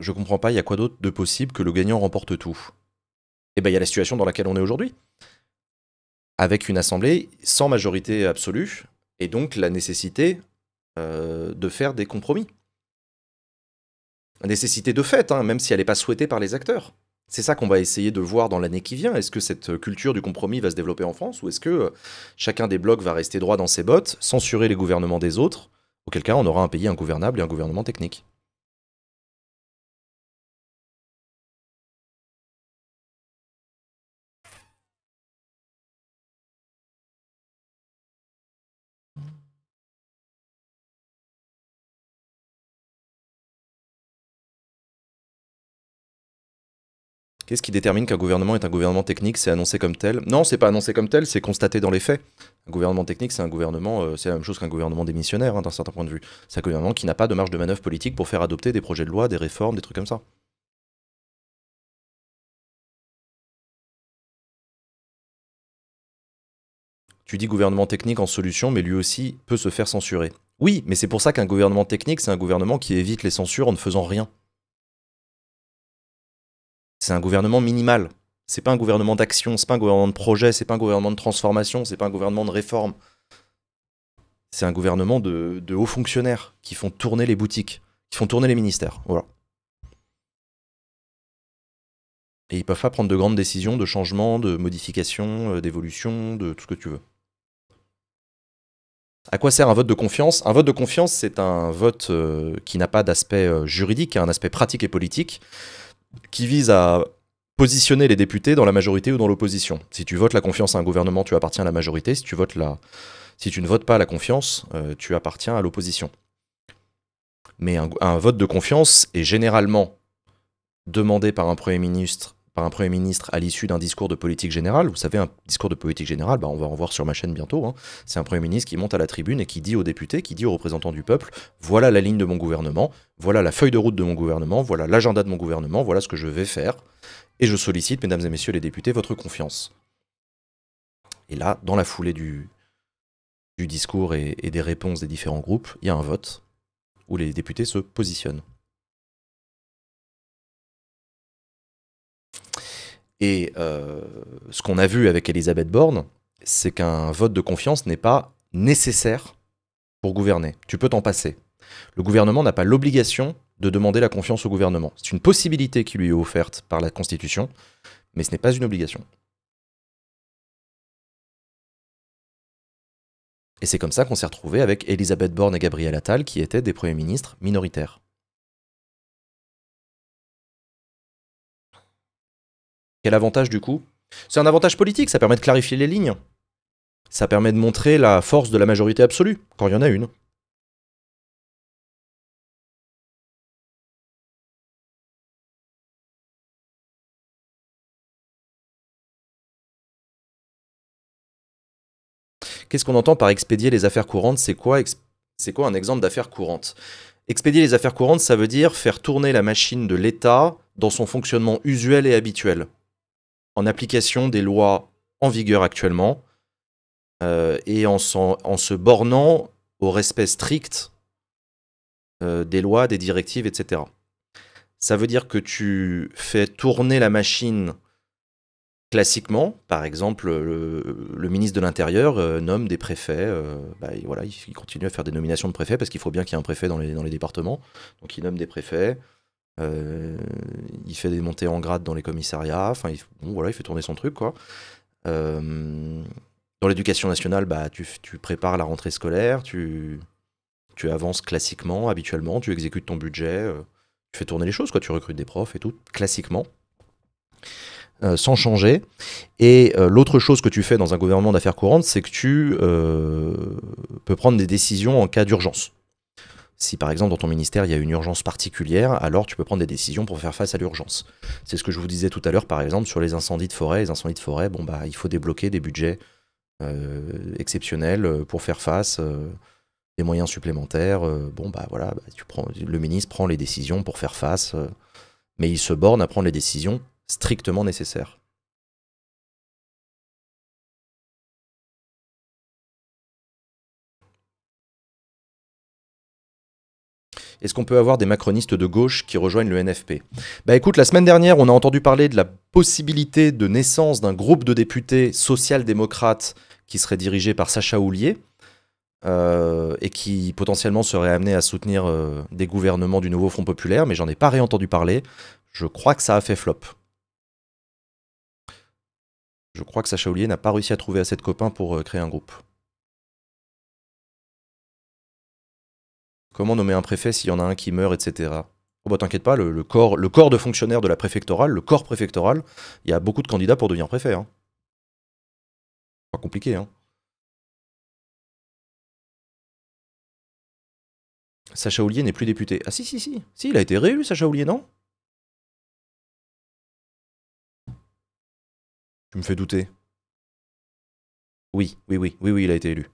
Je comprends pas, il y a quoi d'autre de possible que le gagnant remporte tout Eh bien, il y a la situation dans laquelle on est aujourd'hui. Avec une assemblée sans majorité absolue, et donc la nécessité euh, de faire des compromis. La nécessité de fait, hein, même si elle n'est pas souhaitée par les acteurs. C'est ça qu'on va essayer de voir dans l'année qui vient. Est-ce que cette culture du compromis va se développer en France ou est-ce que euh, chacun des blocs va rester droit dans ses bottes, censurer les gouvernements des autres, auquel cas on aura un pays ingouvernable et un gouvernement technique Qu'est-ce qui détermine qu'un gouvernement est un gouvernement technique C'est annoncé comme tel Non, c'est pas annoncé comme tel, c'est constaté dans les faits. Un gouvernement technique, c'est un gouvernement, euh, c'est la même chose qu'un gouvernement démissionnaire, hein, d'un certain point de vue. C'est un gouvernement qui n'a pas de marge de manœuvre politique pour faire adopter des projets de loi, des réformes, des trucs comme ça. Tu dis gouvernement technique en solution, mais lui aussi peut se faire censurer. Oui, mais c'est pour ça qu'un gouvernement technique, c'est un gouvernement qui évite les censures en ne faisant rien c'est un gouvernement minimal. C'est pas un gouvernement d'action, c'est pas un gouvernement de projet, c'est pas un gouvernement de transformation, c'est pas un gouvernement de réforme. C'est un gouvernement de, hauts fonctionnaires qui font tourner les boutiques, qui font tourner les ministères. Voilà. Et ils peuvent pas prendre de grandes décisions de changement, de modification, euh, d'évolution, de tout ce que tu veux. À quoi sert un vote de confiance Un vote de confiance, c'est un vote euh, qui n'a pas d'aspect euh, juridique, a hein, un aspect pratique et politique qui vise à positionner les députés dans la majorité ou dans l'opposition. Si tu votes la confiance à un gouvernement, tu appartiens à la majorité. Si tu, votes si tu ne votes pas la confiance, euh, tu appartiens à l'opposition. Mais un vote de confiance est généralement demandé par un Premier ministre par un Premier ministre à l'issue d'un discours de politique générale. Vous savez, un discours de politique générale, bah on va en voir sur ma chaîne bientôt. Hein. C'est un Premier ministre qui monte à la tribune et qui dit aux députés, qui dit aux représentants du peuple, voilà la ligne de mon gouvernement, voilà la feuille de route de mon gouvernement, voilà l'agenda de mon gouvernement, voilà ce que je vais faire. Et je sollicite, mesdames et messieurs les députés, votre confiance. Et là, dans la foulée du, discours et, et des réponses des différents groupes, il y a un vote où les députés se positionnent. Et euh, ce qu'on a vu avec Elisabeth Borne, c'est qu'un vote de confiance n'est pas nécessaire pour gouverner. Tu peux t'en passer. Le gouvernement n'a pas l'obligation de demander la confiance au gouvernement. C'est une possibilité qui lui est offerte par la Constitution, mais ce n'est pas une obligation. Et c'est comme ça qu'on s'est retrouvé avec Elisabeth Borne et Gabriel Attal, qui étaient des premiers ministres minoritaires. Quel avantage du coup C'est un avantage politique, ça permet de clarifier les lignes. Ça permet de montrer la force de la majorité absolue, quand il y en a une. Qu'est-ce qu'on entend par expédier les affaires courantes C'est quoi, c'est quoi un exemple d'affaires courantes Expédier les affaires courantes, ça veut dire faire tourner la machine de l'État dans son fonctionnement usuel et habituel en application des lois en vigueur actuellement euh, et en, se bornant au respect strict euh, des lois, des directives, etc. Ça veut dire que tu fais tourner la machine classiquement. Par exemple, le, ministre de l'Intérieur euh, nomme des préfets. Bah, voilà, il, continue à faire des nominations de préfets parce qu'il faut bien qu'il y ait un préfet dans les, dans les départements. Donc il nomme des préfets. Euh, il fait des montées en grade dans les commissariats. Enfin, bon, voilà, il fait tourner son truc, quoi. Euh, dans l'éducation nationale, bah, tu, prépares la rentrée scolaire, tu, avances classiquement, habituellement, tu exécutes ton budget, euh, tu fais tourner les choses, quoi. Tu recrutes des profs et tout, classiquement. sans changer. Et l'autre chose que tu fais dans un gouvernement d'affaires courantes, c'est que tu peux prendre des décisions en cas d'urgence. Si par exemple dans ton ministère il y a une urgence particulière, alors tu peux prendre des décisions pour faire face à l'urgence. C'est ce que je vous disais tout à l'heure par exemple sur les incendies de forêt. Les incendies de forêt, bon bah il faut débloquer des budgets euh, exceptionnels euh, pour faire face, euh, des moyens supplémentaires. bon bah voilà, bah, tu prends, le ministre prend les décisions pour faire face, mais il se borne à prendre les décisions strictement nécessaires. Est-ce qu'on peut avoir des macronistes de gauche qui rejoignent le NFP Bah écoute, la semaine dernière, on a entendu parler de la possibilité de naissance d'un groupe de députés social-démocrates qui serait dirigé par Sacha Houlier. Euh, et qui potentiellement serait amené à soutenir euh, des gouvernements du nouveau Front populaire, mais j'en ai pas réentendu parler. Je crois que ça a fait flop. Je crois que Sacha Houlier n'a pas réussi à trouver assez de copains pour euh, créer un groupe. Comment nommer un préfet s'il y en a un qui meurt, etc. Oh bah t'inquiète pas, le, corps, le corps de fonctionnaires de la préfectorale, le corps préfectoral, il y a beaucoup de candidats pour devenir préfet. Hein. Pas compliqué, hein. Sacha Oulier n'est plus député. Ah si, si, si. Si, il a été réélu, Sacha Oulier, non Tu me fais douter. Oui, oui, oui, oui, oui, il a été élu.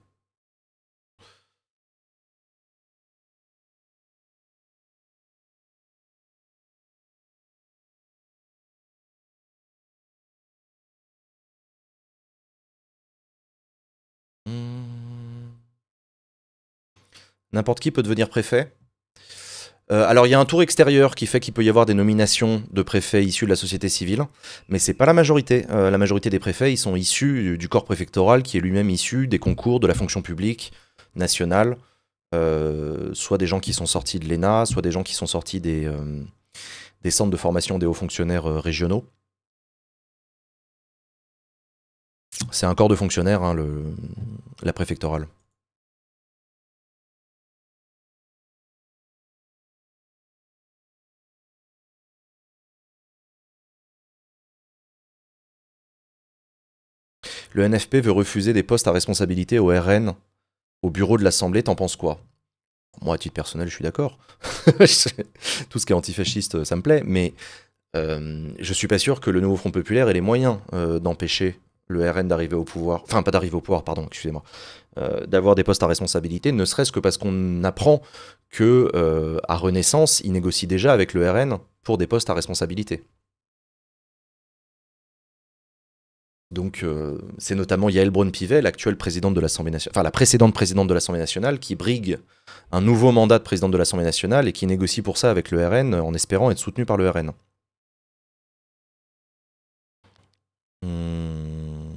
N'importe qui peut devenir préfet. Euh, alors il y a un tour extérieur qui fait qu'il peut y avoir des nominations de préfets issus de la société civile, mais c'est pas la majorité. Euh, la majorité des préfets, ils sont issus du, corps préfectoral qui est lui-même issu des concours de la fonction publique nationale, euh, soit des gens qui sont sortis de l'ENA, soit des gens qui sont sortis des, centres de formation des hauts fonctionnaires régionaux. C'est un corps de fonctionnaires, hein, la préfectorale. Le NFP veut refuser des postes à responsabilité au RN, au bureau de l'Assemblée, t'en penses quoi Moi, à titre personnel, je suis d'accord. Tout ce qui est antifasciste, ça me plaît, mais euh, je suis pas sûr que le nouveau Front Populaire ait les moyens euh, d'empêcher le RN d'arriver au pouvoir, enfin pas d'arriver au pouvoir, pardon, excusez-moi, euh, d'avoir des postes à responsabilité, ne serait-ce que parce qu'on apprend que à Renaissance, il négocie déjà avec le RN pour des postes à responsabilité. Donc, euh, c'est notamment Yael Braun-Pivet, l'actuelle présidente de l'Assemblée nationale, enfin la précédente présidente de l'Assemblée nationale, qui brigue un nouveau mandat de présidente de l'Assemblée nationale et qui négocie pour ça avec le RN en espérant être soutenue par le RN. Hmm.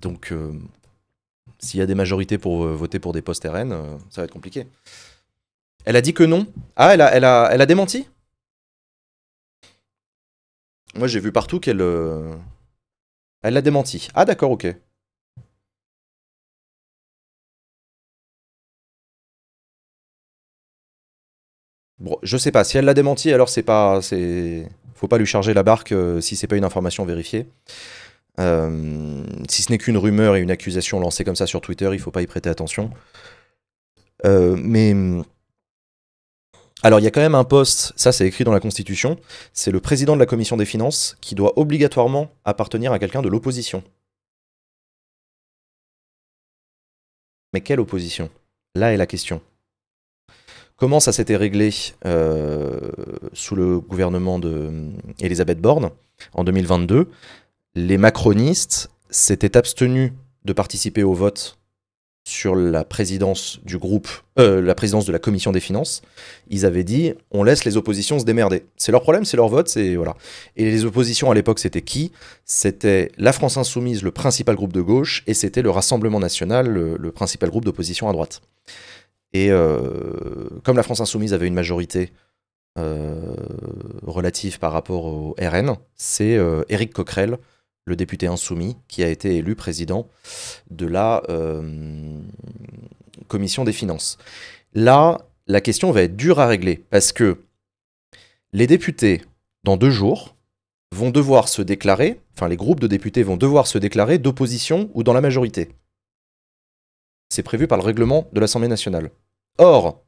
Donc, euh, s'il y a des majorités pour euh, voter pour des postes RN, ça va être compliqué. Elle a dit que non. Ah, elle a, elle a, elle a démenti moi, j'ai vu partout qu'elle. Euh, elle l'a démenti. Ah, d'accord, ok. Bon, je sais pas. Si elle l'a démenti, alors c'est pas. c'est Faut pas lui charger la barque euh, si c'est pas une information vérifiée. Euh, si ce n'est qu'une rumeur et une accusation lancée comme ça sur Twitter, il faut pas y prêter attention. mais alors il y a quand même un poste, ça c'est écrit dans la Constitution, c'est le président de la commission des finances qui doit obligatoirement appartenir à quelqu'un de l'opposition. Mais quelle opposition Là est la question. Comment ça s'était réglé euh, sous le gouvernement d'Elisabeth euh, Borne en 2022 Les macronistes s'étaient abstenus de participer au vote sur la présidence du groupe, euh, la présidence de la commission des finances, ils avaient dit on laisse les oppositions se démerder. C'est leur problème, c'est leur vote, c'est voilà. Et les oppositions à l'époque, c'était qui C'était la France insoumise, le principal groupe de gauche, et c'était le Rassemblement national, le, principal groupe d'opposition à droite. Et euh, comme la France insoumise avait une majorité euh, relative par rapport au RN, c'est Éric Coquerel le député insoumis, qui a été élu président de la euh, commission des finances. Là, la question va être dure à régler parce que les députés, dans deux jours, vont devoir se déclarer, enfin les groupes de députés vont devoir se déclarer d'opposition ou dans la majorité. C'est prévu par le règlement de l'Assemblée nationale. Or,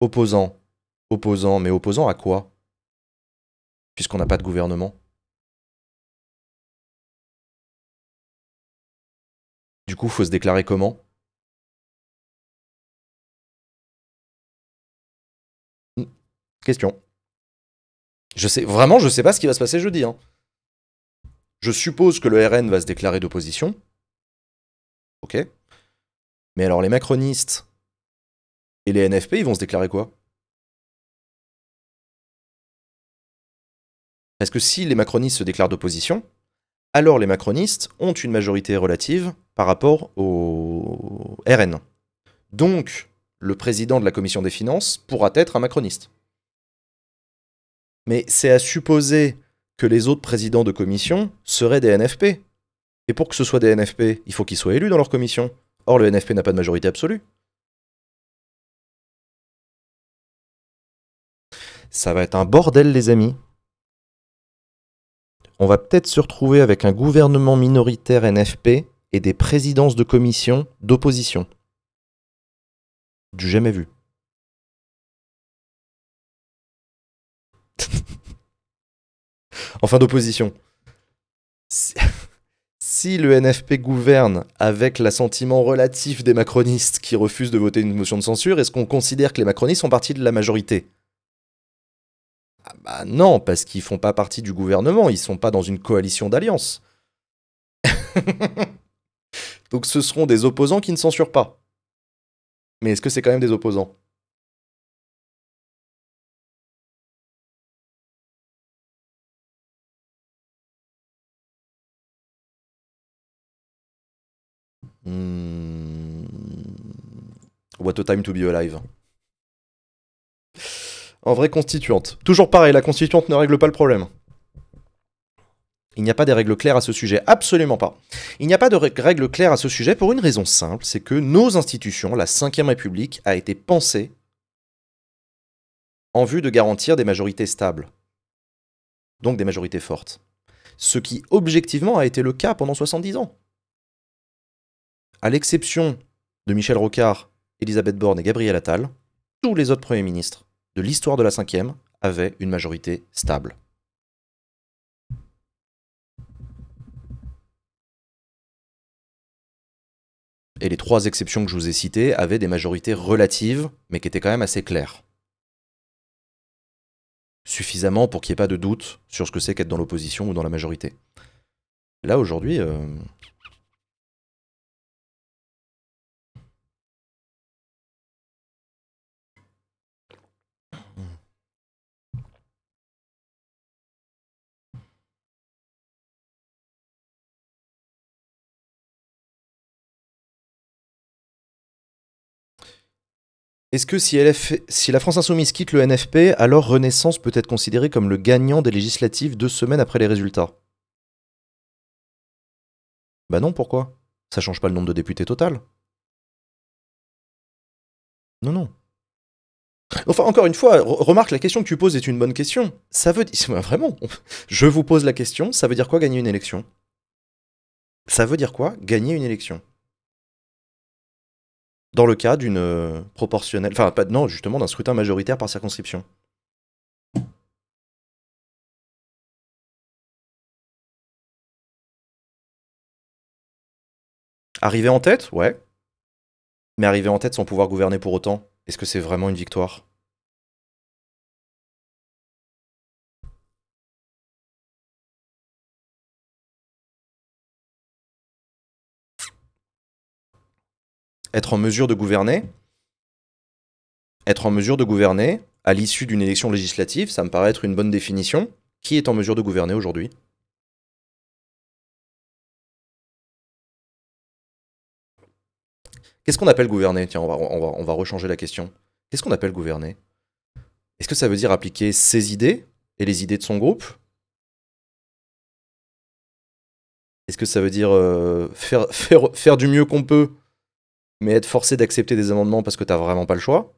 opposant, opposant, mais opposant à quoi Puisqu'on n'a pas de gouvernement. Du coup, faut se déclarer comment hmm, Question. Je sais vraiment, je sais pas ce qui va se passer jeudi. Hein. Je suppose que le RN va se déclarer d'opposition. Ok. Mais alors les macronistes et les NFP, ils vont se déclarer quoi Parce que si les macronistes se déclarent d'opposition, alors les macronistes ont une majorité relative par rapport au RN. Donc, le président de la commission des finances pourra être un macroniste. Mais c'est à supposer que les autres présidents de commission seraient des NFP. Et pour que ce soit des NFP, il faut qu'ils soient élus dans leur commission. Or, le NFP n'a pas de majorité absolue. Ça va être un bordel, les amis on va peut-être se retrouver avec un gouvernement minoritaire NFP et des présidences de commissions d'opposition. Du jamais vu. enfin d'opposition. Si le NFP gouverne avec l'assentiment relatif des macronistes qui refusent de voter une motion de censure, est-ce qu'on considère que les macronistes sont partie de la majorité ah bah non, parce qu'ils font pas partie du gouvernement, ils sont pas dans une coalition d'alliance. Donc ce seront des opposants qui ne censurent pas. Mais est-ce que c'est quand même des opposants hmm. What a time to be alive en vraie constituante. Toujours pareil, la constituante ne règle pas le problème. Il n'y a pas des règles claires à ce sujet, absolument pas. Il n'y a pas de règles claires à ce sujet pour une raison simple, c'est que nos institutions, la Ve République, a été pensée en vue de garantir des majorités stables, donc des majorités fortes. Ce qui, objectivement, a été le cas pendant 70 ans. À l'exception de Michel Rocard, Elisabeth Borne et Gabriel Attal, tous les autres premiers ministres de l'histoire de la cinquième avait une majorité stable. Et les trois exceptions que je vous ai citées avaient des majorités relatives, mais qui étaient quand même assez claires. Suffisamment pour qu'il n'y ait pas de doute sur ce que c'est qu'être dans l'opposition ou dans la majorité. Là, aujourd'hui, euh, Est-ce que si, la France Insoumise quitte le NFP, alors Renaissance peut être considérée comme le gagnant des législatives deux semaines après les résultats Bah non, pourquoi Ça change pas le nombre de députés total. Non, non. Enfin, encore une fois, remarque, la question que tu poses est une bonne question. Ça veut dire... vraiment, je vous pose la question, ça veut dire quoi gagner une élection Ça veut dire quoi gagner une élection dans le cas d'une euh, proportionnelle, enfin pas, non, justement d'un scrutin majoritaire par circonscription. Arriver en tête, ouais. Mais arriver en tête sans pouvoir gouverner pour autant, est-ce que c'est vraiment une victoire être en mesure de gouverner, être en mesure de gouverner à l'issue d'une élection législative, ça me paraît être une bonne définition. Qui est en mesure de gouverner aujourd'hui Qu'est-ce qu'on appelle gouverner Tiens, on va, rechanger la question. Qu'est-ce qu'on appelle gouverner Est-ce que ça veut dire appliquer ses idées et les idées de son groupe Est-ce que ça veut dire euh, faire du mieux qu'on peut mais être forcé d'accepter des amendements parce que t'as vraiment pas le choix.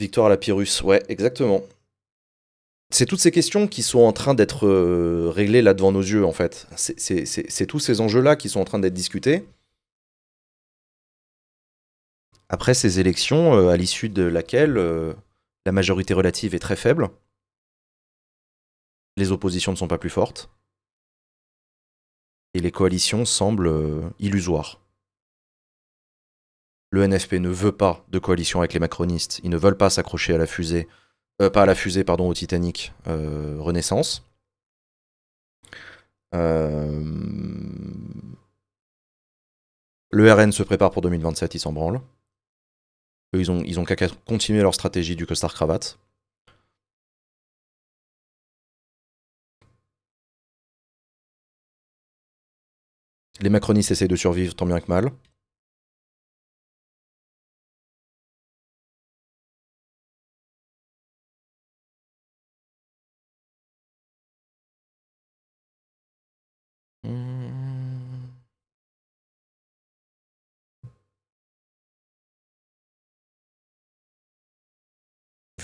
Victoire à la Pyrrhus, ouais, exactement c'est toutes ces questions qui sont en train d'être euh, réglées là devant nos yeux, en fait. C'est tous ces enjeux-là qui sont en train d'être discutés. Après ces élections, euh, à l'issue de laquelle euh, la majorité relative est très faible, les oppositions ne sont pas plus fortes, et les coalitions semblent illusoires. Le NFP ne veut pas de coalition avec les macronistes, ils ne veulent pas s'accrocher à la fusée euh, pas à la fusée, pardon, au Titanic, euh, Renaissance. Euh, le RN se prépare pour 2027, ils s'en branlent. Eux, ils ont, ils ont qu'à continuer leur stratégie du costard cravate. Les macronistes essayent de survivre tant bien que mal.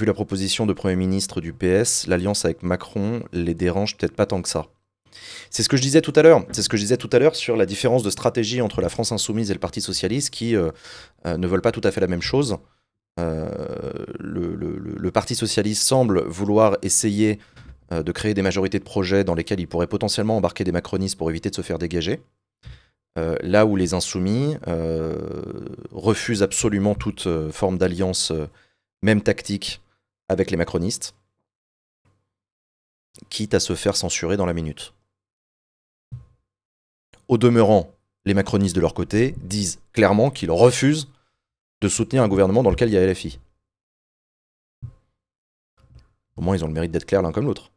vu la proposition de Premier ministre du PS, l'alliance avec Macron les dérange peut-être pas tant que ça. C'est ce que je disais tout à l'heure. C'est ce que je disais tout à l'heure sur la différence de stratégie entre la France insoumise et le Parti socialiste, qui euh, euh, ne veulent pas tout à fait la même chose. Euh, le, Parti socialiste semble vouloir essayer de créer des majorités de projets dans lesquels il pourrait potentiellement embarquer des macronistes pour éviter de se faire dégager. là où les insoumis refusent absolument toute forme d'alliance, même tactique, avec les macronistes, quitte à se faire censurer dans la minute. Au demeurant, les macronistes de leur côté disent clairement qu'ils refusent de soutenir un gouvernement dans lequel il y a LFI. Au moins, ils ont le mérite d'être clairs l'un comme l'autre.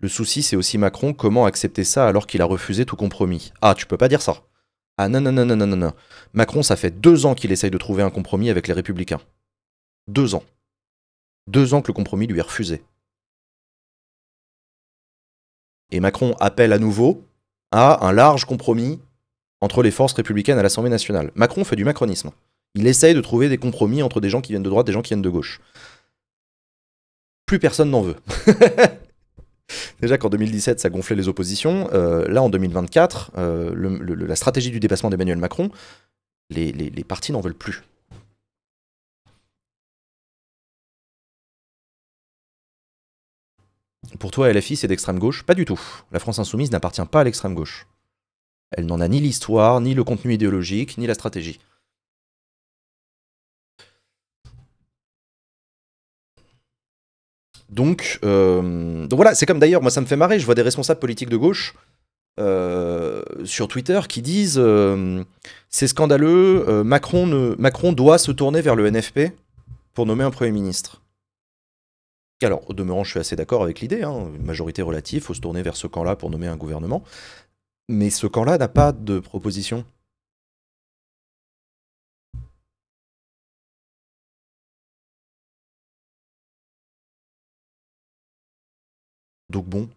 Le souci, c'est aussi Macron, comment accepter ça alors qu'il a refusé tout compromis Ah, tu peux pas dire ça. Ah non, non, non, non, non, non, non. Macron, ça fait deux ans qu'il essaye de trouver un compromis avec les républicains. Deux ans. Deux ans que le compromis lui est refusé. Et Macron appelle à nouveau à un large compromis entre les forces républicaines à l'Assemblée nationale. Macron fait du macronisme. Il essaye de trouver des compromis entre des gens qui viennent de droite, et des gens qui viennent de gauche. Plus personne n'en veut. Déjà qu'en 2017, ça gonflait les oppositions. Euh, là, en 2024, euh, la stratégie du dépassement d'Emmanuel Macron, les, les partis n'en veulent plus. Pour toi, LFI, c'est d'extrême gauche Pas du tout. La France insoumise n'appartient pas à l'extrême gauche. Elle n'en a ni l'histoire, ni le contenu idéologique, ni la stratégie. Euh, donc, voilà, c'est comme d'ailleurs, moi ça me fait marrer, je vois des responsables politiques de gauche euh, sur Twitter qui disent euh, c'est scandaleux, Macron, Macron doit se tourner vers le NFP pour nommer un Premier ministre. Alors, au demeurant, je suis assez d'accord avec l'idée, hein, une majorité relative, faut se tourner vers ce camp-là pour nommer un gouvernement. Mais ce camp-là n'a pas de proposition. Donc bon.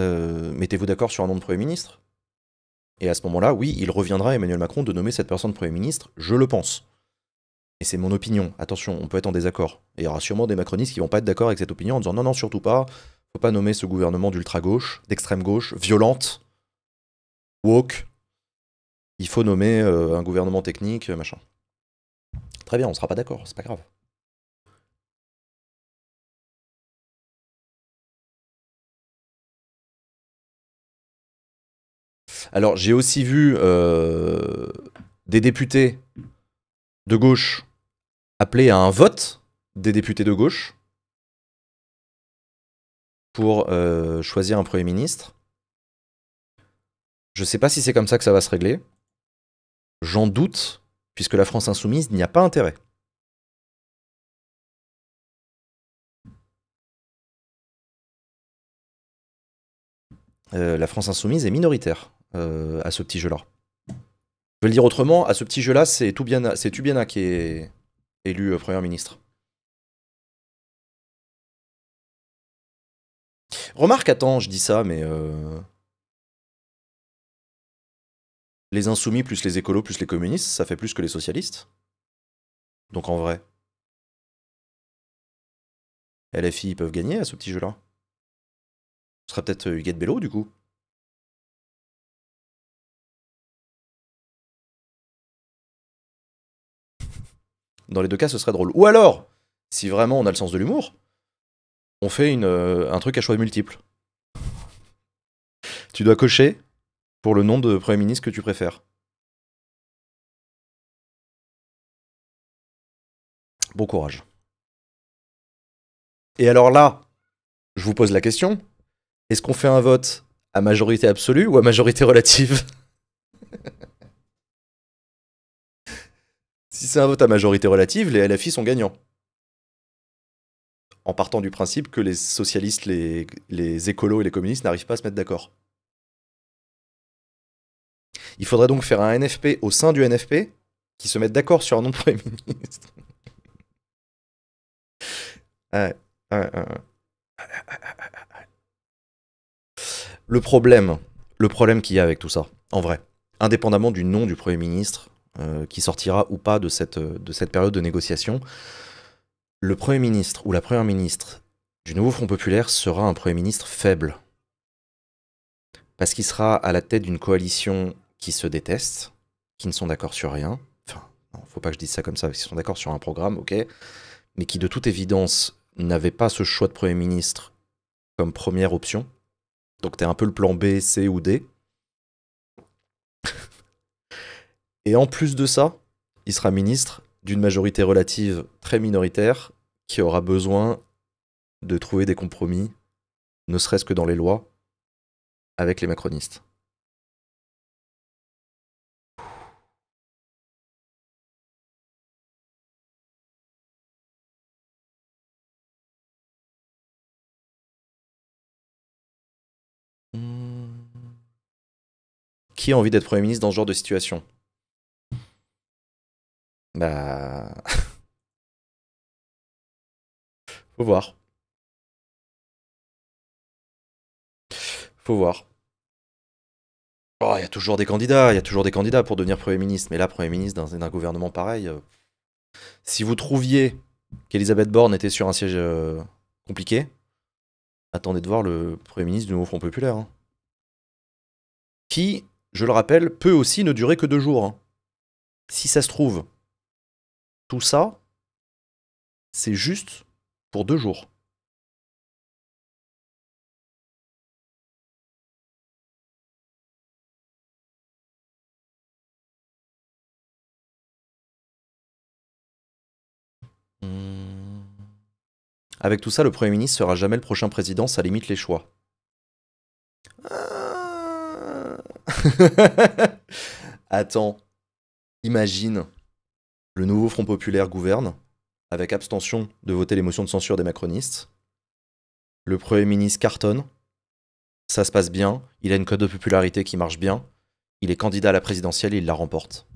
Euh, mettez-vous d'accord sur un nom de Premier ministre. Et à ce moment-là, oui, il reviendra à Emmanuel Macron de nommer cette personne Premier ministre, je le pense. Et c'est mon opinion, attention, on peut être en désaccord. Et il y aura sûrement des macronistes qui vont pas être d'accord avec cette opinion en disant non, non, surtout pas, faut pas nommer ce gouvernement d'ultra-gauche, d'extrême-gauche, violente, woke, il faut nommer euh, un gouvernement technique, machin bien, on ne sera pas d'accord, c'est pas grave. Alors j'ai aussi vu euh, des députés de gauche appeler à un vote des députés de gauche pour euh, choisir un Premier ministre. Je ne sais pas si c'est comme ça que ça va se régler. J'en doute, puisque la France insoumise n'y a pas intérêt. Euh, la France insoumise est minoritaire euh, à ce petit jeu-là. Je veux le dire autrement, à ce petit jeu-là, c'est Tubiana qui est élu euh, Premier ministre. Remarque, attends, je dis ça, mais les insoumis plus les écolos plus les communistes, ça fait plus que les socialistes. Donc en vrai, LFI, filles peuvent gagner à ce petit jeu-là. Ce serait peut-être euh, Huguette Bello, du coup. Dans les deux cas, ce serait drôle. Ou alors, si vraiment on a le sens de l'humour, on fait euh, un truc à choix multiple. Tu dois cocher pour le nom de Premier ministre que tu préfères. Bon courage. Et alors là, je vous pose la question, est-ce qu'on fait un vote à majorité absolue ou à majorité relative Si c'est un vote à majorité relative, les LFI sont gagnants. En partant du principe que les socialistes, les, les écolos et les communistes n'arrivent pas à se mettre d'accord. Il faudrait donc faire un NFP au sein du NFP qui se mette d'accord sur un nom de Premier ministre. le problème, le problème qu'il y a avec tout ça, en vrai, indépendamment du nom du Premier ministre euh, qui sortira ou pas de cette, euh, de cette période de négociation, le Premier ministre ou la Première ministre du nouveau Front populaire sera un Premier ministre faible. Parce qu'il sera à la tête d'une coalition qui se détestent, qui ne sont d'accord sur rien. Enfin, faut pas que je dise ça comme ça, parce qu'ils sont d'accord sur un programme, ok. Mais qui, de toute évidence, n'avaient pas ce choix de Premier ministre comme première option. Donc, tu un peu le plan B, C ou D. Et en plus de ça, il sera ministre d'une majorité relative très minoritaire qui aura besoin de trouver des compromis, ne serait-ce que dans les lois, avec les macronistes. qui a envie d'être Premier ministre dans ce genre de situation Bah. Faut voir. Faut voir. Il oh, y a toujours des candidats, il y a toujours des candidats pour devenir Premier ministre. Mais là, Premier ministre d'un gouvernement pareil, euh, si vous trouviez qu'Elisabeth Borne était sur un siège euh, compliqué, attendez de voir le Premier ministre du Nouveau Front Populaire. Hein. Qui je le rappelle, peut aussi ne durer que deux jours. Hein. Si ça se trouve, tout ça, c'est juste pour deux jours. Hmm. Avec tout ça, le Premier ministre sera jamais le prochain président, ça limite les choix. Attends, imagine, le nouveau Front populaire gouverne, avec abstention de voter les motions de censure des macronistes. Le Premier ministre cartonne, ça se passe bien, il a une code de popularité qui marche bien, il est candidat à la présidentielle et il la remporte.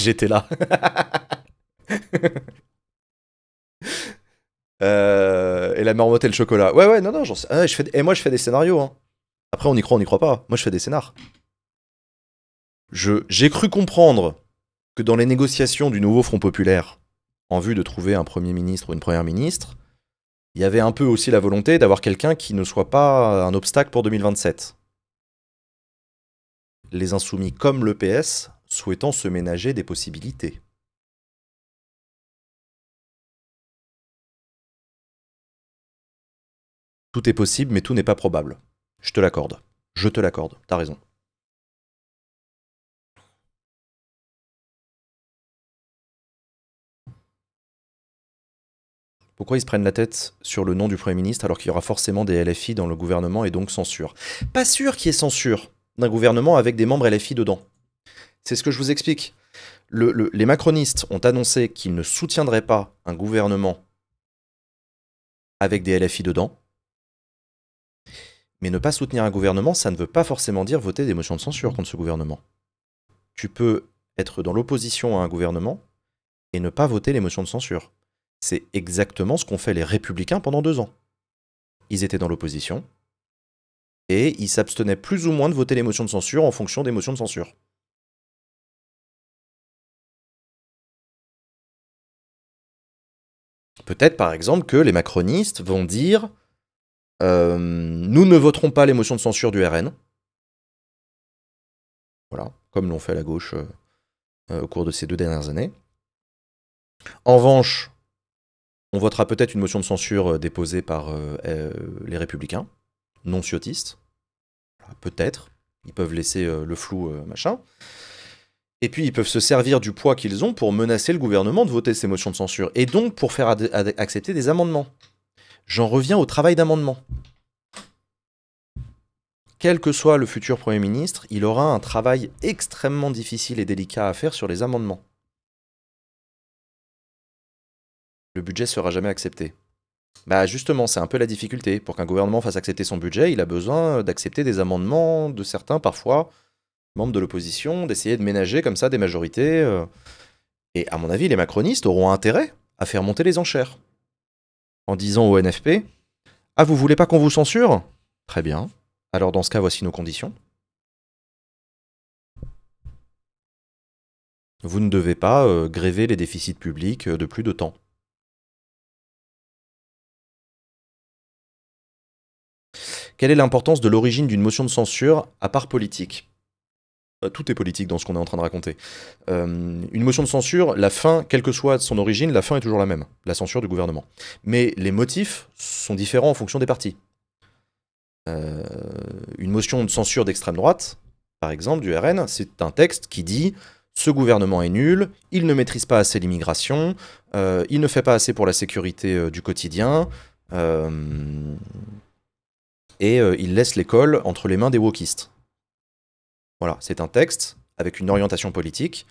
J'étais là. Euh, et la marmotte et le chocolat. Ouais, ouais, non, non, ah, je fais... Et moi, je fais des scénarios. Hein. Après, on y croit, on n'y croit pas. Moi, je fais des scénars. J'ai cru comprendre que dans les négociations du nouveau Front Populaire, en vue de trouver un Premier ministre ou une Première ministre, il y avait un peu aussi la volonté d'avoir quelqu'un qui ne soit pas un obstacle pour 2027. Les insoumis comme le PS souhaitant se ménager des possibilités. Tout est possible, mais tout n'est pas probable. Je te l'accorde. Je te l'accorde, t'as raison. Pourquoi ils se prennent la tête sur le nom du Premier ministre alors qu'il y aura forcément des LFI dans le gouvernement et donc censure Pas sûr qu'il y ait censure d'un gouvernement avec des membres LFI dedans. C'est ce que je vous explique. les macronistes ont annoncé qu'ils ne soutiendraient pas un gouvernement avec des LFI dedans. Mais ne pas soutenir un gouvernement, ça ne veut pas forcément dire voter des motions de censure contre ce gouvernement. Tu peux être dans l'opposition à un gouvernement et ne pas voter les motions de censure. C'est exactement ce qu'ont fait les républicains pendant deux ans. Ils étaient dans l'opposition et ils s'abstenaient plus ou moins de voter les motions de censure en fonction des motions de censure. Peut-être par exemple que les macronistes vont dire euh, nous ne voterons pas les motions de censure du RN. Voilà, comme l'ont fait la gauche euh, euh, au cours de ces deux dernières années. En revanche, on votera peut-être une motion de censure déposée par les républicains, non ciotistes Peut-être, ils peuvent laisser le flou machin. Et puis ils peuvent se servir du poids qu'ils ont pour menacer le gouvernement de voter ces motions de censure, et donc pour faire accepter des amendements. J'en reviens au travail d'amendement. Quel que soit le futur Premier ministre, il aura un travail extrêmement difficile et délicat à faire sur les amendements. Le budget sera jamais accepté. Bah justement, c'est un peu la difficulté. Pour qu'un gouvernement fasse accepter son budget, il a besoin d'accepter des amendements de certains parfois membres de l'opposition, d'essayer de ménager comme ça des majorités. Euh. et à mon avis, les macronistes auront intérêt à faire monter les enchères. En disant au NFP Ah, vous voulez pas qu'on vous censure Très bien. Alors dans ce cas, voici nos conditions. Vous ne devez pas euh, gréver les déficits publics euh, de plus de temps. Quelle est l'importance de l'origine d'une motion de censure à part politique euh, tout est politique dans ce qu'on est en train de raconter. Euh, une motion de censure, la fin, quelle que soit son origine, la fin est toujours la même, la censure du gouvernement. Mais les motifs sont différents en fonction des partis. Euh, une motion de censure d'extrême droite, par exemple, du RN, c'est un texte qui dit ce gouvernement est nul, il ne maîtrise pas assez l'immigration, il ne fait pas assez pour la sécurité du quotidien, et il laisse l'école entre les mains des wokistes. Voilà, c'est un texte avec une orientation politique.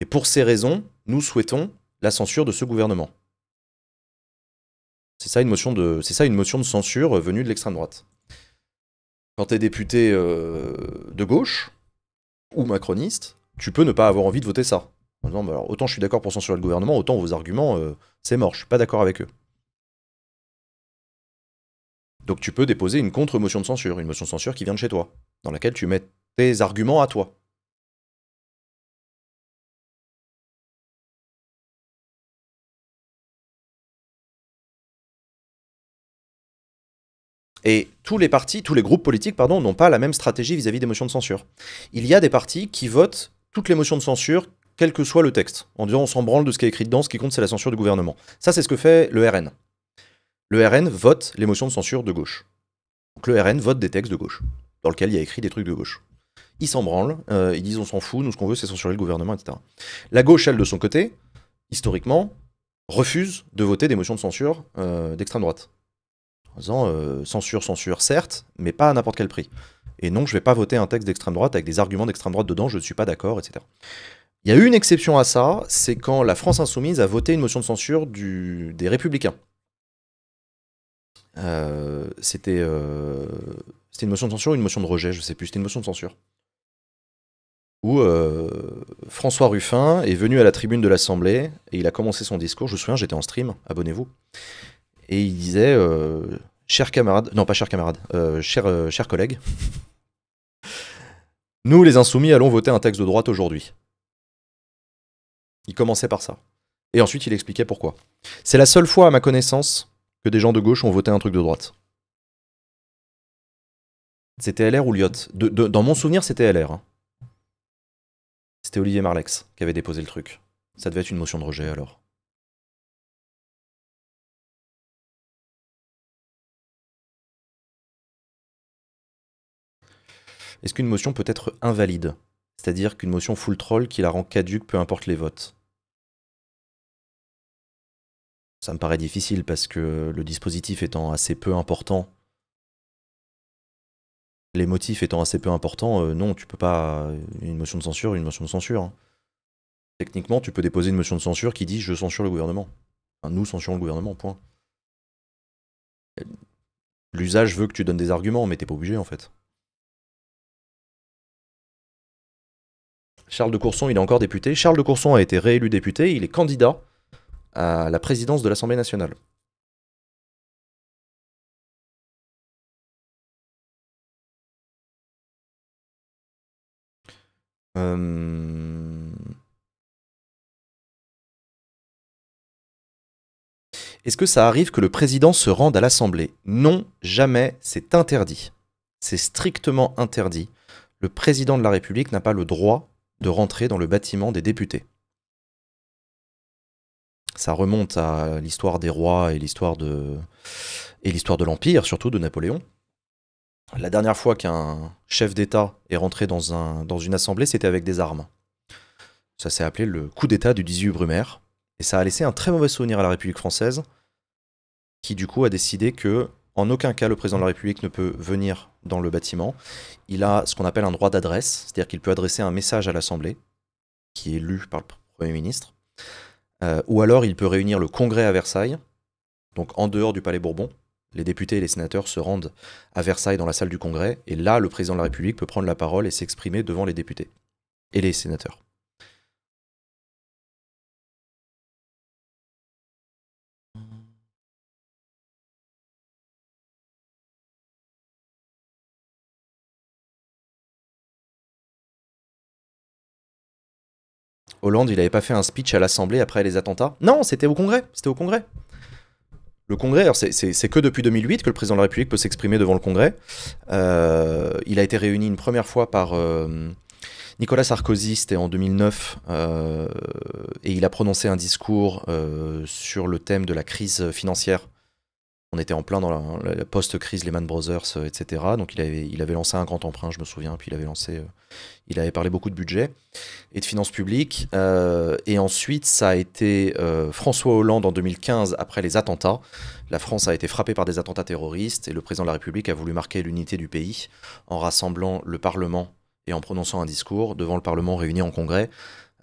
Et pour ces raisons, nous souhaitons la censure de ce gouvernement. C'est ça une motion de, c'est ça une motion de censure venue de l'extrême droite. Quand tu es député euh, de gauche ou macroniste, tu peux ne pas avoir envie de voter ça. Bah alors, autant je suis d'accord pour censurer le gouvernement, autant vos arguments, euh, c'est mort, je suis pas d'accord avec eux. Donc tu peux déposer une contre-motion de censure, une motion de censure qui vient de chez toi, dans laquelle tu mets arguments à toi. Et tous les partis, tous les groupes politiques, pardon, n'ont pas la même stratégie vis-à-vis des motions de censure. Il y a des partis qui votent toutes les motions de censure, quel que soit le texte, en disant on s'en branle de ce qui est écrit dedans, ce qui compte c'est la censure du gouvernement. Ça c'est ce que fait le RN. Le RN vote les motions de censure de gauche. Donc le RN vote des textes de gauche, dans lesquels il y a écrit des trucs de gauche ils s'en branlent, euh, ils disent on s'en fout, nous ce qu'on veut c'est censurer le gouvernement, etc. La gauche, elle, de son côté, historiquement, refuse de voter des motions de censure euh, d'extrême droite. En disant euh, censure, censure, certes, mais pas à n'importe quel prix. Et non, je ne vais pas voter un texte d'extrême droite avec des arguments d'extrême droite dedans, je ne suis pas d'accord, etc. Il y a eu une exception à ça, c'est quand la France insoumise a voté une motion de censure des républicains. c'était une motion de censure ou une motion de rejet, je ne sais plus, c'était une motion de censure où euh, François Ruffin est venu à la tribune de l'Assemblée et il a commencé son discours. Je me souviens, j'étais en stream, abonnez-vous. Et il disait euh, Chers camarades, non pas chers camarades, euh, chers, collègues, nous les insoumis allons voter un texte de droite aujourd'hui. Il commençait par ça. Et ensuite, il expliquait pourquoi. C'est la seule fois, à ma connaissance, que des gens de gauche ont voté un truc de droite. C'était LR ou Lyotte Dans mon souvenir, c'était LR. Hein. C'était Olivier Marlex qui avait déposé le truc. Ça devait être une motion de rejet alors. Est-ce qu'une motion peut être invalide C'est-à-dire qu'une motion full troll qui la rend caduque peu importe les votes Ça me paraît difficile parce que le dispositif étant assez peu important les motifs étant assez peu importants, euh, non, tu peux pas. Une motion de censure, une motion de censure. Hein. Techniquement, tu peux déposer une motion de censure qui dit je censure le gouvernement. nous censurons le gouvernement, point. L'usage veut que tu donnes des arguments, mais t'es pas obligé en fait. Charles de Courson, il est encore député. Charles de Courson a été réélu député, il est candidat à la présidence de l'Assemblée nationale. Euh, est-ce que ça arrive que le président se rende à l'Assemblée Non, jamais, c'est interdit. C'est strictement interdit. Le président de la République n'a pas le droit de rentrer dans le bâtiment des députés. Ça remonte à l'histoire des rois et l'histoire et l'histoire de l'empire, surtout de Napoléon la dernière fois qu'un chef d'État est rentré dans, un, dans une assemblée, c'était avec des armes. Ça s'est appelé le coup d'État du 18 Brumaire. Et ça a laissé un très mauvais souvenir à la République française, qui du coup a décidé que, en aucun cas, le président de la République ne peut venir dans le bâtiment. Il a ce qu'on appelle un droit d'adresse, c'est-à-dire qu'il peut adresser un message à l'Assemblée, qui est lu par le Premier ministre, euh, ou alors il peut réunir le Congrès à Versailles, donc en dehors du Palais Bourbon, les députés et les sénateurs se rendent à Versailles dans la salle du Congrès, et là, le président de la République peut prendre la parole et s'exprimer devant les députés et les sénateurs. Hollande, il n'avait pas fait un speech à l'Assemblée après les attentats Non, c'était au Congrès, c'était au Congrès le Congrès, c'est que depuis 2008 que le président de la République peut s'exprimer devant le Congrès. Euh, il a été réuni une première fois par euh, Nicolas Sarkozy, c'était en 2009, euh, et il a prononcé un discours sur le thème de la crise financière on était en plein dans la, post-crise Lehman Brothers, euh, etc. Donc il avait, il avait lancé un grand emprunt, je me souviens, puis il avait lancé, euh, il avait parlé beaucoup de budget et de finances publiques. Euh, et ensuite, ça a été François Hollande en 2015, après les attentats. La France a été frappée par des attentats terroristes et le président de la République a voulu marquer l'unité du pays en rassemblant le Parlement et en prononçant un discours devant le Parlement réuni en congrès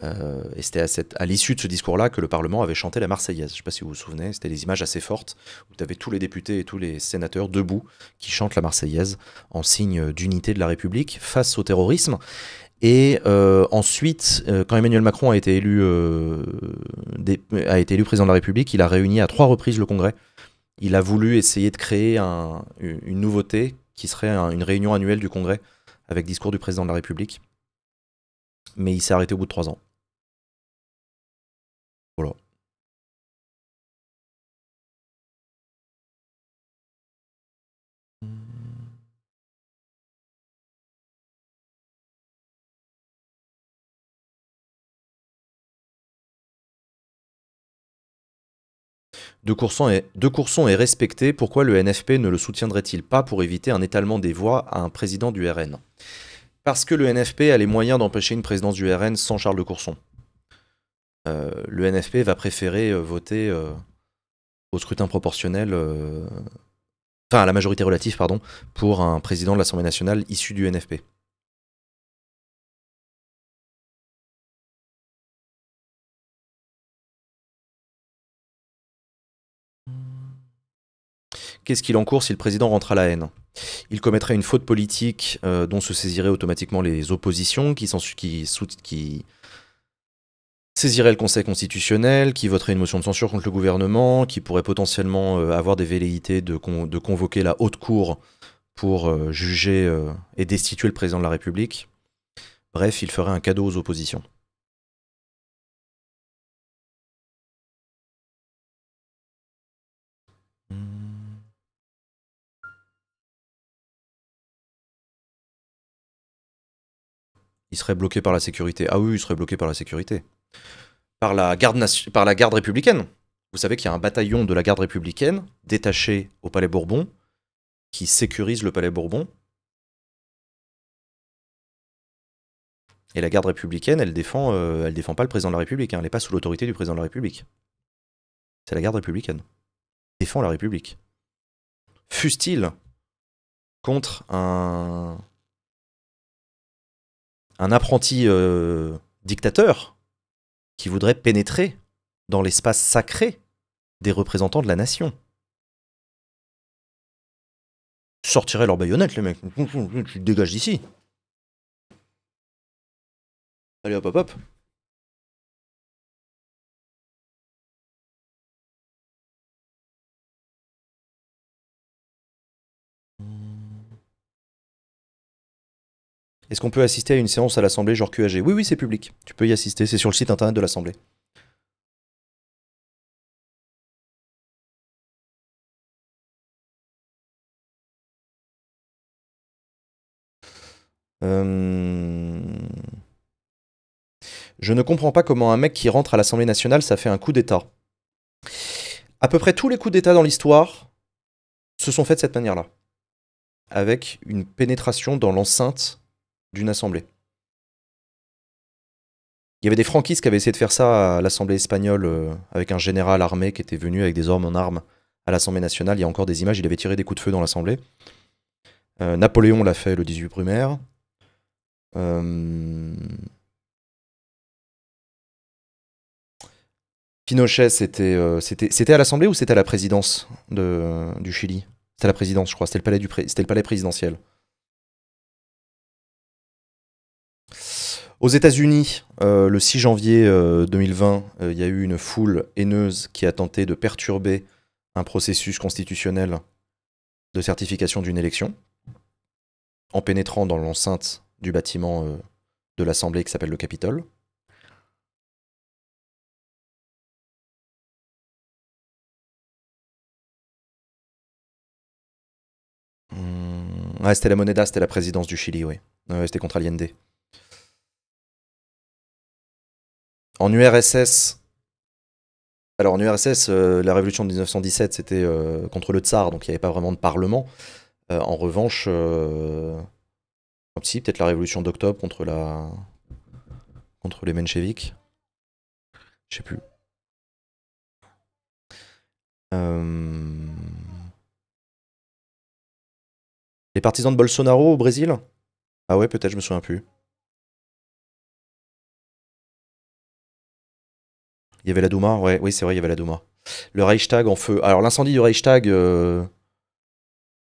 euh, et c'était à, l'issue de ce discours-là que le Parlement avait chanté la Marseillaise. Je ne sais pas si vous vous souvenez, c'était des images assez fortes où tu avais tous les députés et tous les sénateurs debout qui chantent la Marseillaise en signe d'unité de la République face au terrorisme. Et euh, ensuite, euh, quand Emmanuel Macron a été, élu, a été élu président de la République, il a réuni à trois reprises le Congrès. Il a voulu essayer de créer une nouveauté qui serait une réunion annuelle du Congrès avec discours du président de la République. Mais il s'est arrêté au bout de trois ans. De Courson, est, respecté, pourquoi le NFP ne le soutiendrait-il pas pour éviter un étalement des voix à un président du RN Parce que le NFP a les moyens d'empêcher une présidence du RN sans Charles de Courson. Euh, le NFP va préférer euh, voter euh, au scrutin proportionnel, enfin à la majorité relative, pardon, pour un président de l'Assemblée nationale issu du NFP. Qu'est-ce qu'il encourt si le président rentre à la haine Il commettrait une faute politique euh, dont se saisiraient automatiquement les oppositions qui, qui, qui saisirait le Conseil constitutionnel, qui voterait une motion de censure contre le gouvernement, qui pourrait potentiellement euh, avoir des velléités de, convoquer la haute cour pour euh, juger et destituer le président de la République. Bref, il ferait un cadeau aux oppositions. il serait bloqué par la sécurité. Ah oui, il serait bloqué par la sécurité. Par la garde, par la garde républicaine. Vous savez qu'il y a un bataillon de la garde républicaine détaché au Palais Bourbon qui sécurise le Palais Bourbon. Et la garde républicaine, elle défend, euh, elle défend pas le président de la République. Hein. elle n'est pas sous l'autorité du président de la République. C'est la garde républicaine. Défend la République. Fût-ce-t-il contre un un apprenti euh, dictateur qui voudrait pénétrer dans l'espace sacré des représentants de la nation. sortirait leur baïonnette, les mecs. Tu te dégages d'ici. Allez hop hop hop. Est-ce qu'on peut assister à une séance à l'Assemblée genre QAG Oui, oui, c'est public. Tu peux y assister, c'est sur le site internet de l'Assemblée. Euh, je ne comprends pas comment un mec qui rentre à l'Assemblée nationale, ça fait un coup d'État. À peu près tous les coups d'État dans l'histoire se sont faits de cette manière-là. Avec une pénétration dans l'enceinte d'une assemblée. Il y avait des franquistes qui avaient essayé de faire ça à l'Assemblée espagnole euh, avec un général armé qui était venu avec des hommes en armes à l'Assemblée nationale. Il y a encore des images, il avait tiré des coups de feu dans l'Assemblée. Euh, Napoléon l'a fait le 18 brumaire. Euh, Pinochet, c'était, à l'Assemblée ou c'était à la présidence du Chili C'était à la présidence, je crois. le c'était le palais présidentiel. Aux États-Unis, euh, le 6 janvier 2020, euh, euh, il y a eu une foule haineuse qui a tenté de perturber un processus constitutionnel de certification d'une élection en pénétrant dans l'enceinte du bâtiment de l'Assemblée qui s'appelle le Capitole. Hmm. Ah, c'était la Moneda, c'était la présidence du Chili, oui. c'était contre Allende. en URSS, alors en euh, la révolution de 1917, c'était euh, contre le tsar, donc il n'y avait pas vraiment de parlement. Euh, en revanche, ah, si, peut-être la révolution d'octobre contre la contre les mencheviks. Je sais plus. Les partisans de Bolsonaro au Brésil Ah ouais, peut-être, je me souviens plus. Il y avait la Douma, ouais, oui, c'est vrai, il y avait la Douma. Le Reichstag en feu. Alors, l'incendie du Reichstag, euh,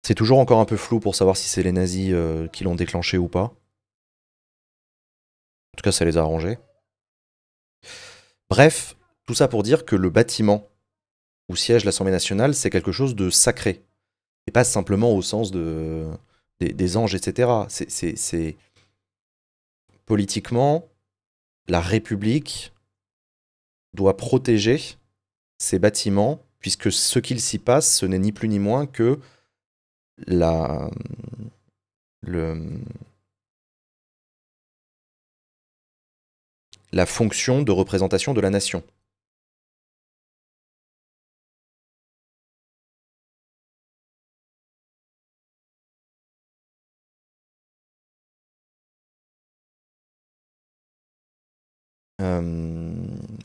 c'est toujours encore un peu flou pour savoir si c'est les nazis euh, qui l'ont déclenché ou pas. En tout cas, ça les a arrangés. Bref, tout ça pour dire que le bâtiment où siège l'Assemblée nationale, c'est quelque chose de sacré. Et pas simplement au sens de, des, des anges, etc. C'est. Politiquement, la République doit protéger ces bâtiments, puisque ce qu'il s'y passe, ce n'est ni plus ni moins que la, le, la fonction de représentation de la nation. Euh,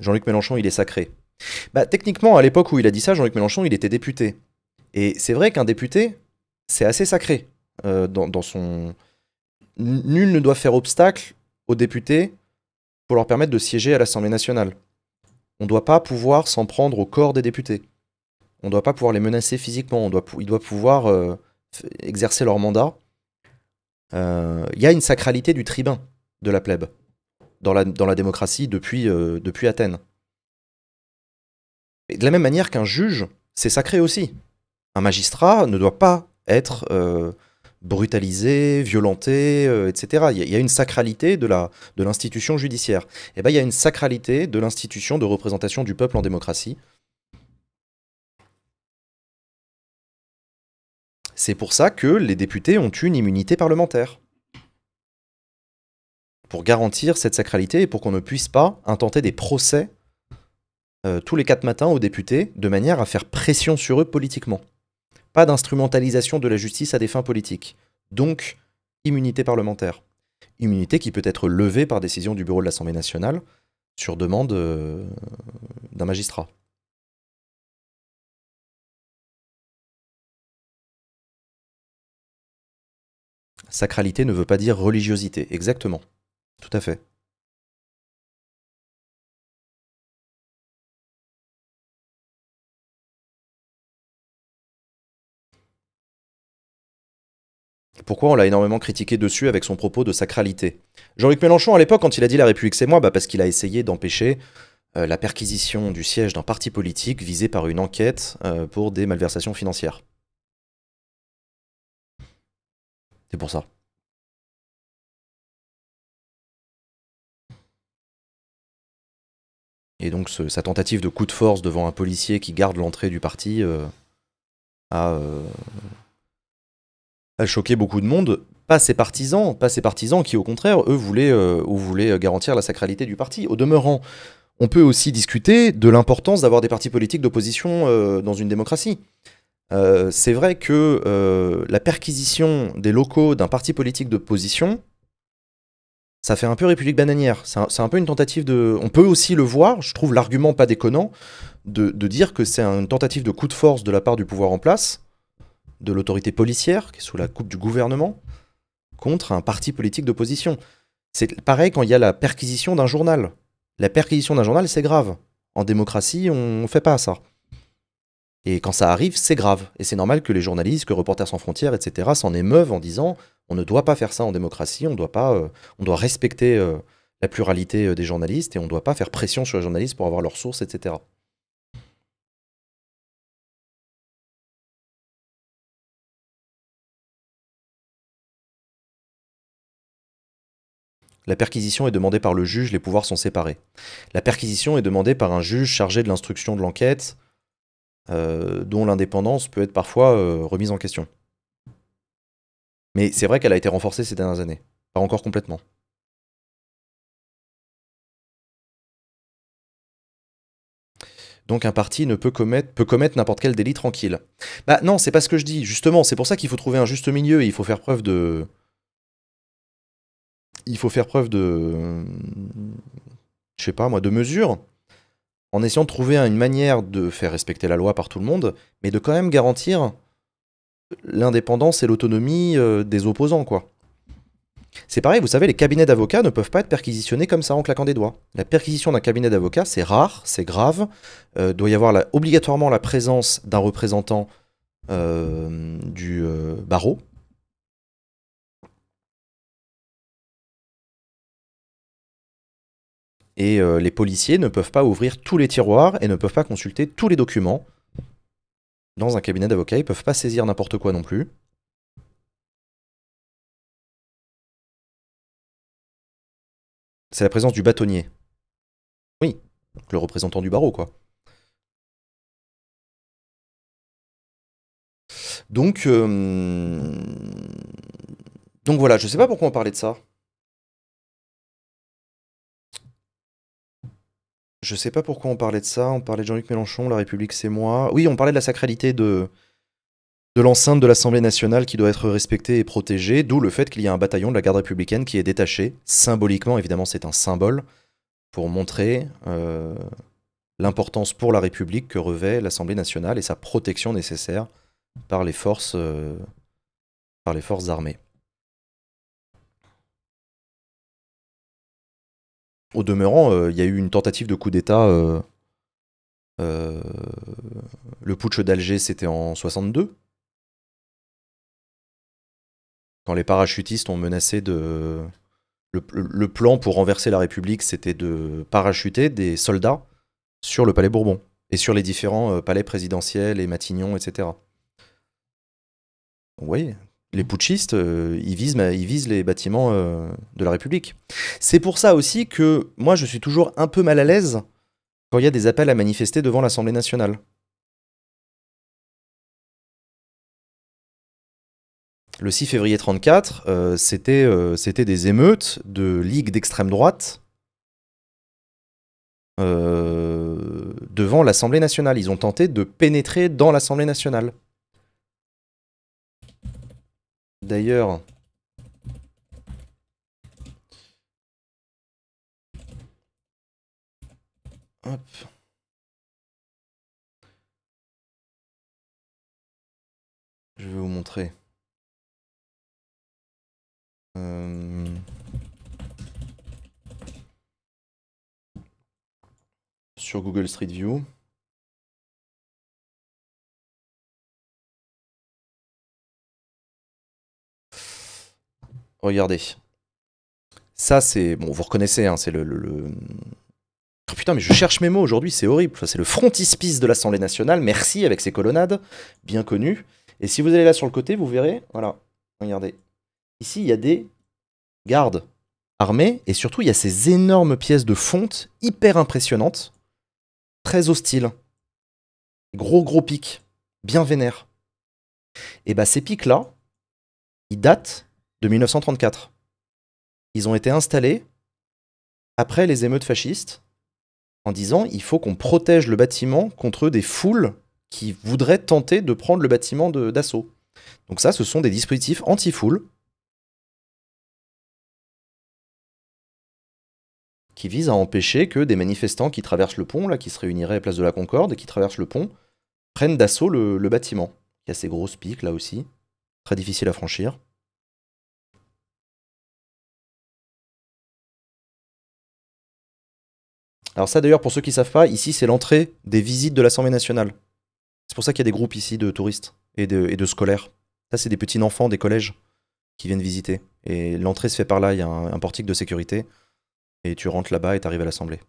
Jean-Luc Mélenchon, il est sacré. Bah, techniquement, à l'époque où il a dit ça, Jean-Luc Mélenchon, il était député. Et c'est vrai qu'un député, c'est assez sacré euh, dans, son. Nul ne doit faire obstacle aux députés pour leur permettre de siéger à l'Assemblée nationale. On ne doit pas pouvoir s'en prendre au corps des députés. On ne doit pas pouvoir les menacer physiquement. On doit, ils doivent pouvoir euh, exercer leur mandat. Euh, il y a une sacralité du tribun de la plèbe dans la, démocratie depuis, euh, depuis Athènes. de la même manière qu'un juge, c'est sacré aussi. Un magistrat ne doit pas être euh, brutalisé, violenté, euh, etc. Il y, a une sacralité de l'institution de judiciaire. Et eh ben, il y a une sacralité de l'institution de représentation du peuple en démocratie. C'est pour ça que les députés ont une immunité parlementaire pour garantir cette sacralité et pour qu'on ne puisse pas intenter des procès euh, tous les quatre matins aux députés de manière à faire pression sur eux politiquement. Pas d'instrumentalisation de la justice à des fins politiques. Donc, immunité parlementaire. Immunité qui peut être levée par décision du bureau de l'Assemblée nationale sur demande euh, d'un magistrat. Sacralité ne veut pas dire religiosité, exactement. Tout à fait. Pourquoi on l'a énormément critiqué dessus avec son propos de sacralité Jean-Luc Mélenchon, à l'époque, quand il a dit La République c'est moi, bah parce qu'il a essayé d'empêcher euh, la perquisition du siège d'un parti politique visé par une enquête euh, pour des malversations financières. C'est pour ça. Et donc sa tentative de coup de force devant un policier qui garde l'entrée du parti euh, euh, a, choqué beaucoup de monde. Pas ses partisans, pas ses partisans qui au contraire, eux, voulaient, euh, ou voulaient garantir la sacralité du parti. Au demeurant, on peut aussi discuter de l'importance d'avoir des partis politiques d'opposition dans une démocratie. c'est vrai que la perquisition des locaux d'un parti politique d'opposition, ça fait un peu République bananière. C'est un, peu une tentative de. On peut aussi le voir, je trouve l'argument pas déconnant, de, de dire que c'est une tentative de coup de force de la part du pouvoir en place, de l'autorité policière, qui est sous la coupe du gouvernement, contre un parti politique d'opposition. C'est pareil quand il y a la perquisition d'un journal. La perquisition d'un journal, c'est grave. En démocratie, on ne fait pas ça. Et quand ça arrive, c'est grave. Et c'est normal que les journalistes, que Reporters sans frontières, etc., s'en émeuvent en disant on ne doit pas faire ça en démocratie, on doit, euh, respecter euh, la pluralité euh, des journalistes et on ne doit pas faire pression sur les journalistes pour avoir leurs sources, etc. La perquisition est demandée par le juge, les pouvoirs sont séparés. La perquisition est demandée par un juge chargé de l'instruction de l'enquête, euh, dont l'indépendance peut être parfois euh, remise en question. Mais c'est vrai qu'elle a été renforcée ces dernières années, pas encore complètement. Donc un parti ne peut commettre, peut commettre n'importe quel délit tranquille. Bah non, c'est pas ce que je dis. Justement, c'est pour ça qu'il faut trouver un juste milieu et il faut faire preuve de. Il faut faire preuve de. Je sais pas moi, de mesure en essayant de trouver une manière de faire respecter la loi par tout le monde, mais de quand même garantir l'indépendance et l'autonomie euh, des opposants, quoi. C'est pareil, vous savez, les cabinets d'avocats ne peuvent pas être perquisitionnés comme ça en claquant des doigts. La perquisition d'un cabinet d'avocats, c'est rare, c'est grave. Euh, doit y avoir obligatoirement la présence d'un représentant euh, du barreau, Et euh, les policiers ne peuvent pas ouvrir tous les tiroirs et ne peuvent pas consulter tous les documents. Dans un cabinet d'avocats, ils peuvent pas saisir n'importe quoi non plus. C'est la présence du bâtonnier. Oui, le représentant du barreau, quoi. Donc, euh, donc voilà, je sais pas pourquoi on parlait de ça. Je sais pas pourquoi on parlait de ça. On parlait de Jean-Luc Mélenchon, La République, c'est moi. Oui, on parlait de la sacralité de, de l'enceinte de l'Assemblée nationale qui doit être respectée et protégée, d'où le fait qu'il y a un bataillon de la garde républicaine qui est détaché. Symboliquement, évidemment, c'est un symbole pour montrer euh, l'importance pour la République que revêt l'Assemblée nationale et sa protection nécessaire par les forces, euh, par les forces armées. au demeurant, euh, il y a eu une tentative de coup d'État. Euh, euh, le putsch d'Alger, c'était en 62 quand les parachutistes ont menacé de... Le, plan pour renverser la République, c'était de parachuter des soldats sur le palais Bourbon et sur les différents palais présidentiels et Matignon, etc. Vous voyez, les putschistes, euh, ils, visent, les bâtiments euh, de la République. C'est pour ça aussi que moi, je suis toujours un peu mal à l'aise quand il y a des appels à manifester devant l'Assemblée nationale. Le 6 février 34, euh, c'était des émeutes de ligues d'extrême droite devant l'Assemblée nationale. Ils ont tenté de pénétrer dans l'Assemblée nationale. D'ailleurs, Je vais vous montrer. Euh, sur Google Street View. Regardez. Ça, c'est. Bon, vous reconnaissez, hein, c'est le, ah, putain, mais je cherche mes mots aujourd'hui, c'est horrible. C'est le frontispice de l'Assemblée nationale, merci, avec ses colonnades, bien connues. Et si vous allez là sur le côté, vous verrez, voilà, regardez. Ici, il y a des gardes armés, et surtout, il y a ces énormes pièces de fonte hyper impressionnantes, très hostiles. Gros, gros pics, bien vénères. Et bah, ces pics-là, ils datent de 1934. Ils ont été installés après les émeutes fascistes en disant il faut qu'on protège le bâtiment contre des foules qui voudraient tenter de prendre le bâtiment d'assaut. Donc ça, ce sont des dispositifs anti foules qui visent à empêcher que des manifestants qui traversent le pont, là, qui se réuniraient à Place de la Concorde et qui traversent le pont, prennent d'assaut le, bâtiment. Il y a ces grosses piques là aussi, très difficiles à franchir. Alors ça d'ailleurs, pour ceux qui ne savent pas, ici c'est l'entrée des visites de l'Assemblée nationale. C'est pour ça qu'il y a des groupes ici de touristes et de, scolaires. Ça c'est des petits enfants des collèges qui viennent visiter. Et l'entrée se fait par là, il y a un, portique de sécurité. Et tu rentres là-bas et tu arrives à l'Assemblée.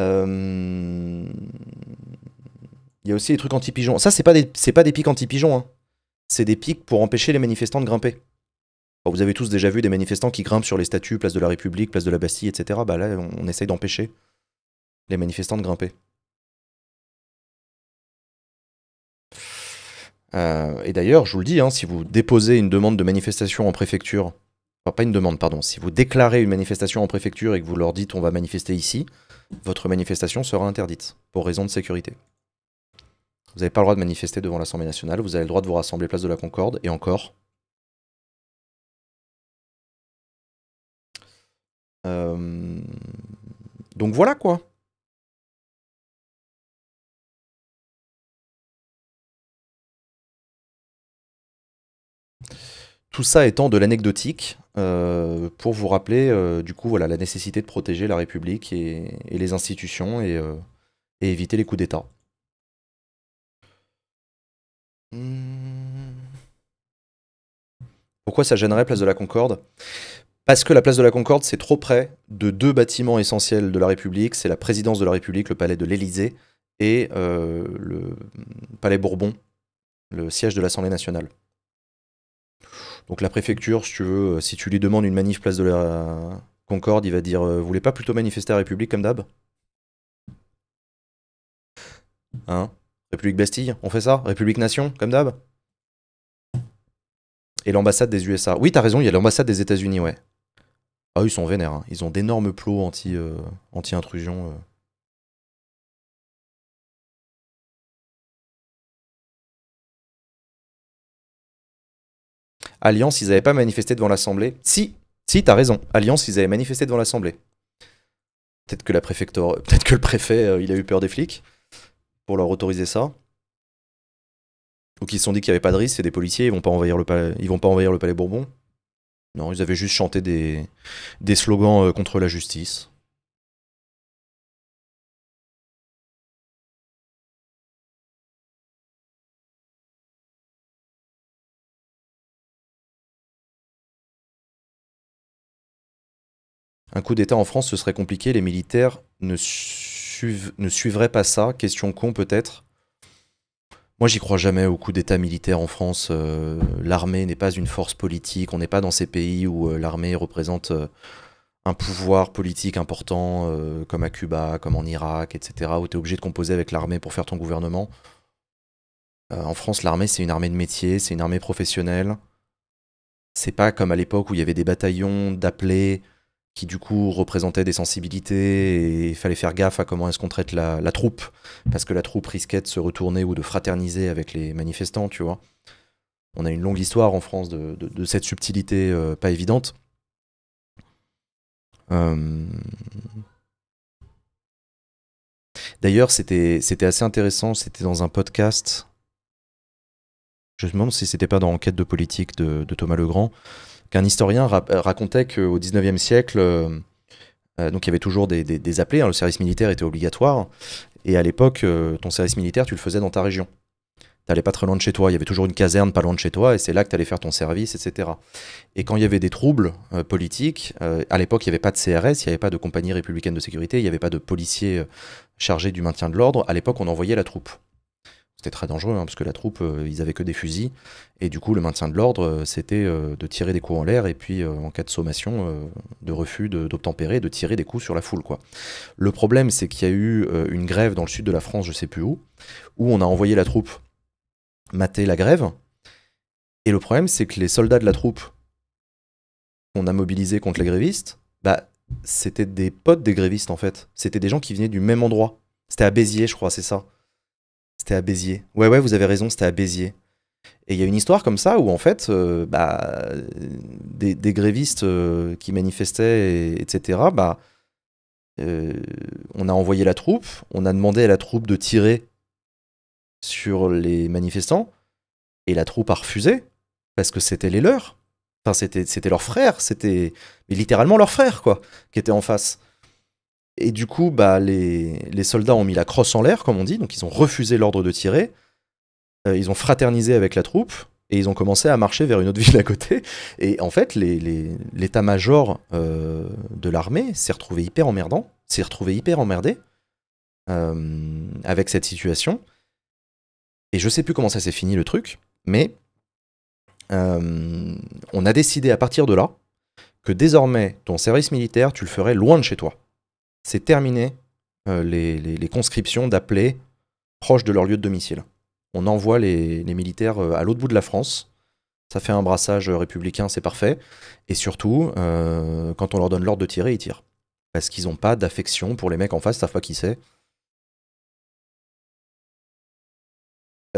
Euh, il y a aussi des trucs anti-pigeons. Ça, c'est pas des, pas des pics anti-pigeons. Hein. C'est des pics pour empêcher les manifestants de grimper vous avez tous déjà vu des manifestants qui grimpent sur les statues, place de la République, place de la Bastille, etc. Bah là, on, essaye d'empêcher les manifestants de grimper. Euh, et d'ailleurs, je vous le dis, hein, si vous déposez une demande de manifestation en préfecture, enfin pas une demande, pardon, si vous déclarez une manifestation en préfecture et que vous leur dites on va manifester ici, votre manifestation sera interdite pour raison de sécurité. Vous n'avez pas le droit de manifester devant l'Assemblée nationale, vous avez le droit de vous rassembler place de la Concorde, et encore, Euh, donc voilà quoi. Tout ça étant de l'anecdotique, euh, pour vous rappeler euh, du coup voilà, la nécessité de protéger la République et, les institutions et, éviter les coups d'État. Hmm. Pourquoi ça gênerait Place de la Concorde parce que la place de la Concorde, c'est trop près de deux bâtiments essentiels de la République. C'est la présidence de la République, le palais de l'Élysée, et euh, le mm, palais Bourbon, le siège de l'Assemblée nationale. Donc la préfecture, si tu veux, euh, si tu lui demandes une manif place de la Concorde, il va dire euh, Vous voulez pas plutôt manifester la République comme d'hab Hein République Bastille, on fait ça République Nation, comme d'hab Et l'ambassade des USA. Oui, t'as raison, il y a l'ambassade des États-Unis, ouais. Ah, ils sont vénères. Hein. Ils ont d'énormes plots euh, anti-intrusion. Euh. Alliance, ils avaient pas manifesté devant l'Assemblée. Si, si, t'as raison. Alliance, ils avaient manifesté devant l'Assemblée. Peut-être que la préfecture, euh, peut-être que le préfet, il a eu peur des flics pour leur autoriser ça. Ou qu'ils se sont dit qu'il n'y avait pas de risque, c'est des policiers, ils vont pas envahir le ils vont pas envahir le palais Bourbon. Non, ils avaient juste chanté des, slogans euh, contre la justice. Un coup d'État en France, ce serait compliqué, les militaires ne suivraient pas ça, question con peut-être, moi, j'y crois jamais au coup d'État militaire en France. Euh, l'armée n'est pas une force politique. On n'est pas dans ces pays où euh, l'armée représente euh, un pouvoir politique important, comme à Cuba, comme en Irak, etc., où tu es obligé de composer avec l'armée pour faire ton gouvernement. en France, l'armée, c'est une armée de métier, c'est une armée professionnelle. C'est pas comme à l'époque où il y avait des bataillons d'appelés qui du coup représentait des sensibilités et il fallait faire gaffe à comment est-ce qu'on traite la, troupe, parce que la troupe risquait de se retourner ou de fraterniser avec les manifestants, tu vois. On a une longue histoire en France de, cette subtilité euh, pas évidente. Euh, d'ailleurs, c'était assez intéressant, c'était dans un podcast, je me demande si c'était pas dans Enquête de politique de Thomas Legrand, qu'un historien euh, racontait qu'au 19e siècle, euh, euh, donc il y avait toujours des, appels, appelés, hein, le service militaire était obligatoire, et à l'époque, ton service militaire, tu le faisais dans ta région. T'allais pas très loin de chez toi, il y avait toujours une caserne pas loin de chez toi, et c'est là que tu allais faire ton service, etc. Et quand il y avait des troubles politiques, à l'époque, il n'y avait pas de CRS, il n'y avait pas de compagnie républicaine de sécurité, il n'y avait pas de policiers chargés du maintien de l'ordre, à l'époque, on envoyait la troupe. C'était très dangereux, hein, parce que la troupe, euh, ils avaient que des fusils. Et du coup, le maintien de l'ordre, euh, c'était euh, de tirer des coups en l'air, et puis en cas de sommation, de refus d'obtempérer, de, tirer des coups sur la foule. Quoi. Le problème, c'est qu'il y a eu une grève dans le sud de la France, je sais plus où, où on a envoyé la troupe mater la grève. Et le problème, c'est que les soldats de la troupe qu'on a mobilisés contre les grévistes, bah, c'était des potes des grévistes en fait. C'était des gens qui venaient du même endroit. C'était à Béziers, je crois, c'est ça. C'était à Béziers. Ouais, ouais, vous avez raison, c'était à Béziers. Et il y a une histoire comme ça où en fait, euh, bah, des, grévistes euh, qui manifestaient, etc., bah, euh, on a envoyé la troupe, on a demandé à la troupe de tirer sur les manifestants, et la troupe a refusé, parce que c'était les leurs. Enfin, c'était leurs frères, c'était littéralement leurs frères, quoi, qui étaient en face. Et du coup, bah, les, soldats ont mis la crosse en l'air, comme on dit, donc ils ont refusé l'ordre de tirer. Euh, ils ont fraternisé avec la troupe et ils ont commencé à marcher vers une autre ville à côté. Et en fait, l'état-major euh, de l'armée s'est retrouvé hyper emmerdant, s'est retrouvé hyper emmerdé euh, avec cette situation. Et je sais plus comment ça s'est fini le truc, mais on a décidé à partir de là que désormais ton service militaire, tu le ferais loin de chez toi c'est terminé euh, les, conscriptions d'appeler proches de leur lieu de domicile. On envoie les, militaires euh, à l'autre bout de la France. Ça fait un brassage républicain, c'est parfait. Et surtout, euh, quand on leur donne l'ordre de tirer, ils tirent. Parce qu'ils n'ont pas d'affection pour les mecs en face, Ça, fait qui sait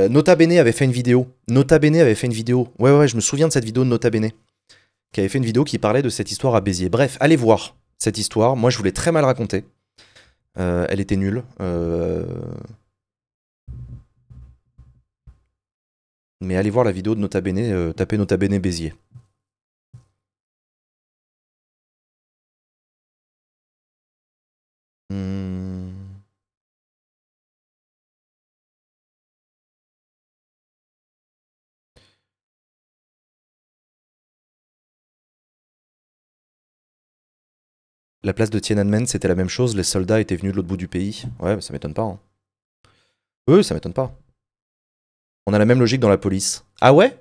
Nota Bene avait fait une vidéo. Nota Bene avait fait une vidéo. Ouais, ouais, je me souviens de cette vidéo de Nota Bene. Qui avait fait une vidéo qui parlait de cette histoire à Béziers. Bref, allez voir cette histoire. Moi, je voulais très mal raconter. Euh, elle était nulle. Euh. Mais allez voir la vidéo de Nota Bene, euh, tapez Nota Bene Bézier. La place de Tiananmen, c'était la même chose, les soldats étaient venus de l'autre bout du pays. Ouais, ça m'étonne pas. Hein. Eux, ça m'étonne pas. On a la même logique dans la police. Ah ouais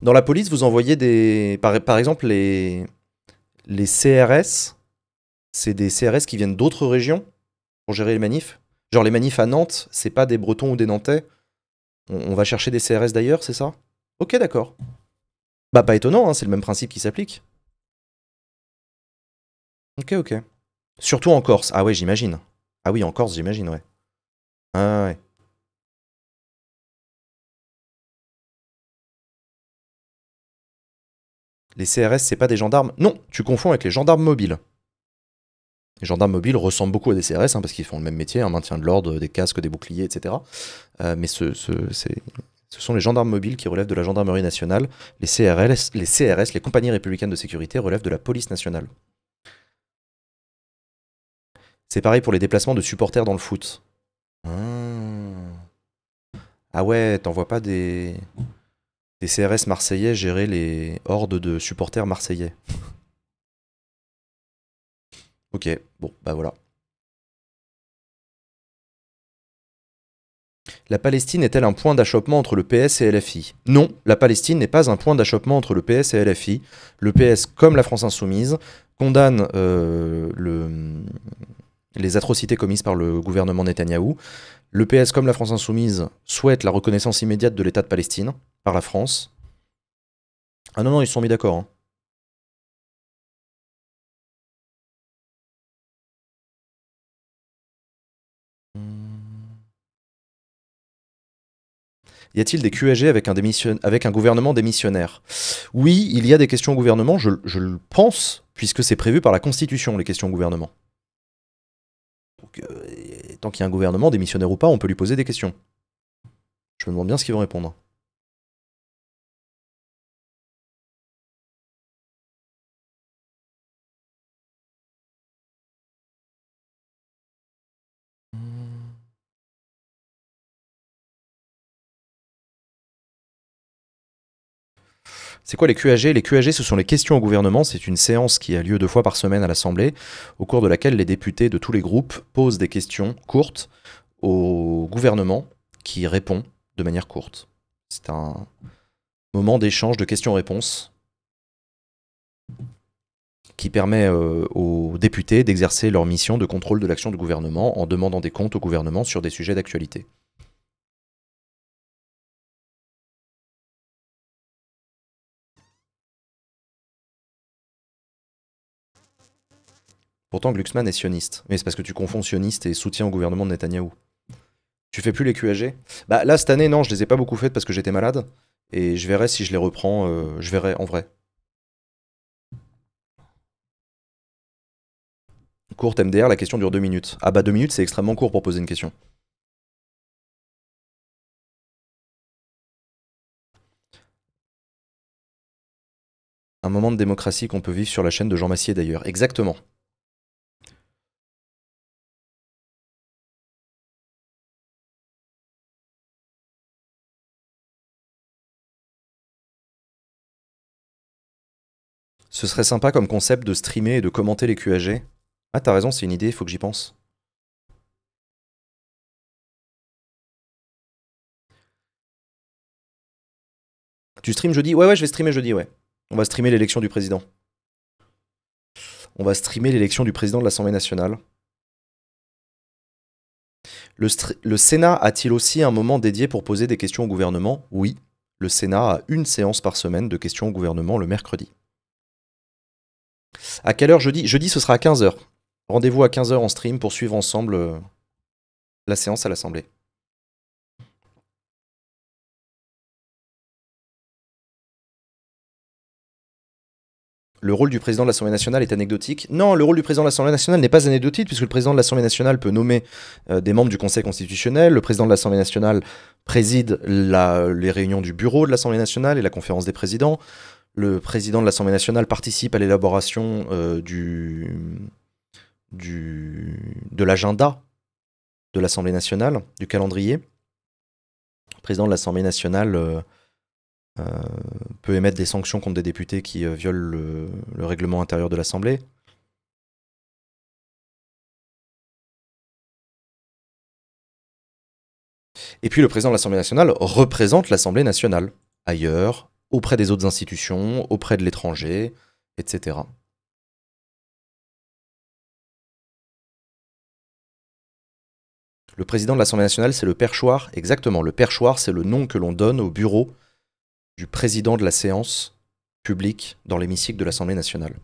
Dans la police, vous envoyez des... Par, exemple, les... les CRS, c'est des CRS qui viennent d'autres régions pour gérer les manifs. Genre les manifs à Nantes, c'est pas des Bretons ou des Nantais. On, va chercher des CRS d'ailleurs, c'est ça Ok, d'accord. Bah pas étonnant, hein, c'est le même principe qui s'applique. Ok, ok. Surtout en Corse. Ah ouais, j'imagine. Ah oui, en Corse, j'imagine, ouais. Ah ouais. Les CRS, c'est pas des gendarmes Non, tu confonds avec les gendarmes mobiles. Les gendarmes mobiles ressemblent beaucoup à des CRS hein, parce qu'ils font le même métier, un maintien de l'ordre, des casques, des boucliers, etc. Euh, mais ce, ce, ce, sont les gendarmes mobiles qui relèvent de la gendarmerie nationale. Les CRS, les CRS, les compagnies républicaines de sécurité, relèvent de la police nationale. C'est pareil pour les déplacements de supporters dans le foot. Ah, ah ouais, t'en vois pas des... CRS marseillais gérer les hordes de supporters marseillais. ok, bon, bah voilà. La Palestine est-elle un point d'achoppement entre le PS et LFI Non, la Palestine n'est pas un point d'achoppement entre le PS et LFI. Le PS, comme la France insoumise, condamne euh, le, les atrocités commises par le gouvernement Netanyahou. Le PS, comme la France insoumise, souhaite la reconnaissance immédiate de l'État de Palestine par la France. Ah non, non, ils se sont mis d'accord. Hein. Hmm. Y a-t-il des QAG avec un, avec un gouvernement démissionnaire Oui, il y a des questions au gouvernement, je, je le pense, puisque c'est prévu par la Constitution, les questions au gouvernement qu'il y a un gouvernement, démissionnaire ou pas, on peut lui poser des questions. Je me demande bien ce qu'ils vont répondre. C'est quoi les QAG Les QAG, ce sont les questions au gouvernement. C'est une séance qui a lieu deux fois par semaine à l'Assemblée, au cours de laquelle les députés de tous les groupes posent des questions courtes au gouvernement qui répond de manière courte. C'est un moment d'échange de questions-réponses qui permet euh, aux députés d'exercer leur mission de contrôle de l'action du gouvernement en demandant des comptes au gouvernement sur des sujets d'actualité. Pourtant, Glucksmann est sioniste. Mais c'est parce que tu confonds sioniste et soutien au gouvernement de Netanyahou. Tu fais plus les QAG Bah là, cette année, non, je les ai pas beaucoup faites parce que j'étais malade. Et je verrai si je les reprends, euh, je verrai en vrai. Courte MDR, la question dure deux minutes. Ah bah deux minutes, c'est extrêmement court pour poser une question. Un moment de démocratie qu'on peut vivre sur la chaîne de Jean Massier d'ailleurs. Exactement. Ce serait sympa comme concept de streamer et de commenter les QAG. Ah, t'as raison, c'est une idée, il faut que j'y pense. Tu streames jeudi Ouais, ouais, je vais streamer jeudi, ouais. On va streamer l'élection du président. On va streamer l'élection du président de l'Assemblée nationale. le Sénat a-t-il aussi un moment dédié pour poser des questions au gouvernement Oui, le Sénat a une séance par semaine de questions au gouvernement le mercredi. À quelle heure jeudi Jeudi, ce sera à 15h. Rendez-vous à 15h en stream pour suivre ensemble euh, la séance à l'Assemblée. Le rôle du président de l'Assemblée nationale est anecdotique. Non, le rôle du président de l'Assemblée nationale n'est pas anecdotique, puisque le président de l'Assemblée nationale peut nommer euh, des membres du Conseil constitutionnel. Le président de l'Assemblée nationale préside les réunions du bureau de l'Assemblée nationale et la conférence des présidents le président de l'Assemblée nationale participe à l'élaboration euh, du, de l'agenda de l'Assemblée nationale, du calendrier. Le président de l'Assemblée nationale euh, euh, peut émettre des sanctions contre des députés qui violent le règlement intérieur de l'Assemblée. Et puis le président de l'Assemblée nationale représente l'Assemblée nationale ailleurs, auprès des autres institutions, auprès de l'étranger, etc. Le président de l'Assemblée nationale, c'est le perchoir. Exactement, le perchoir, c'est le nom que l'on donne au bureau du président de la séance publique dans l'hémicycle de l'Assemblée nationale,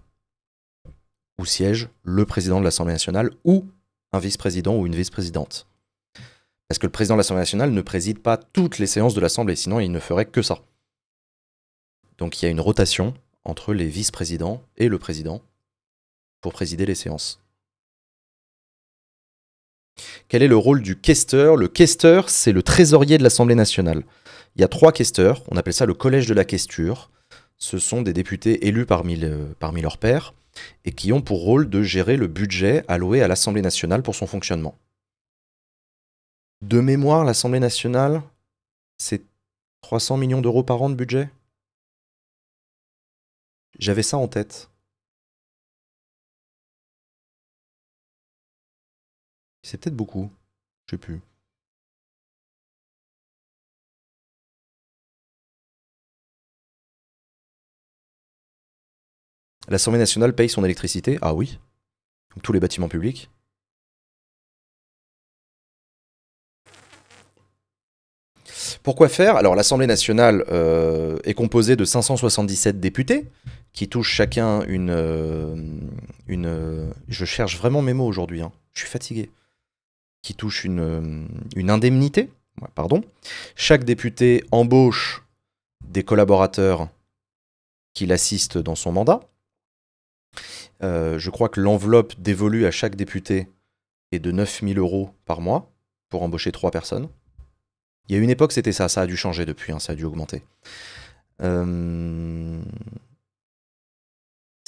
où siège le président de l'Assemblée nationale ou un vice-président ou une vice-présidente. Parce que le président de l'Assemblée nationale ne préside pas toutes les séances de l'Assemblée, sinon il ne ferait que ça. Donc il y a une rotation entre les vice-présidents et le président pour présider les séances. Quel est le rôle du questeur Le questeur, c'est le trésorier de l'Assemblée nationale. Il y a trois questeurs, on appelle ça le collège de la questure. Ce sont des députés élus parmi, parmi leurs pairs et qui ont pour rôle de gérer le budget alloué à l'Assemblée nationale pour son fonctionnement. De mémoire, l'Assemblée nationale, c'est 300 millions d'euros par an de budget j'avais ça en tête. C'est peut-être beaucoup. Je sais plus. L'Assemblée nationale paye son électricité Ah oui. tous les bâtiments publics. Pourquoi faire Alors l'Assemblée nationale euh, est composée de 577 députés qui touchent chacun une... Euh, une euh, je cherche vraiment mes mots aujourd'hui, hein, je suis fatigué. Qui touchent une, indemnité, pardon. Chaque député embauche des collaborateurs qui l'assistent dans son mandat. je crois que l'enveloppe dévolue à chaque député est de 9000 euros par mois pour embaucher trois personnes. Il y a une époque, c'était ça. Ça a dû changer depuis, hein, ça a dû augmenter. Euh,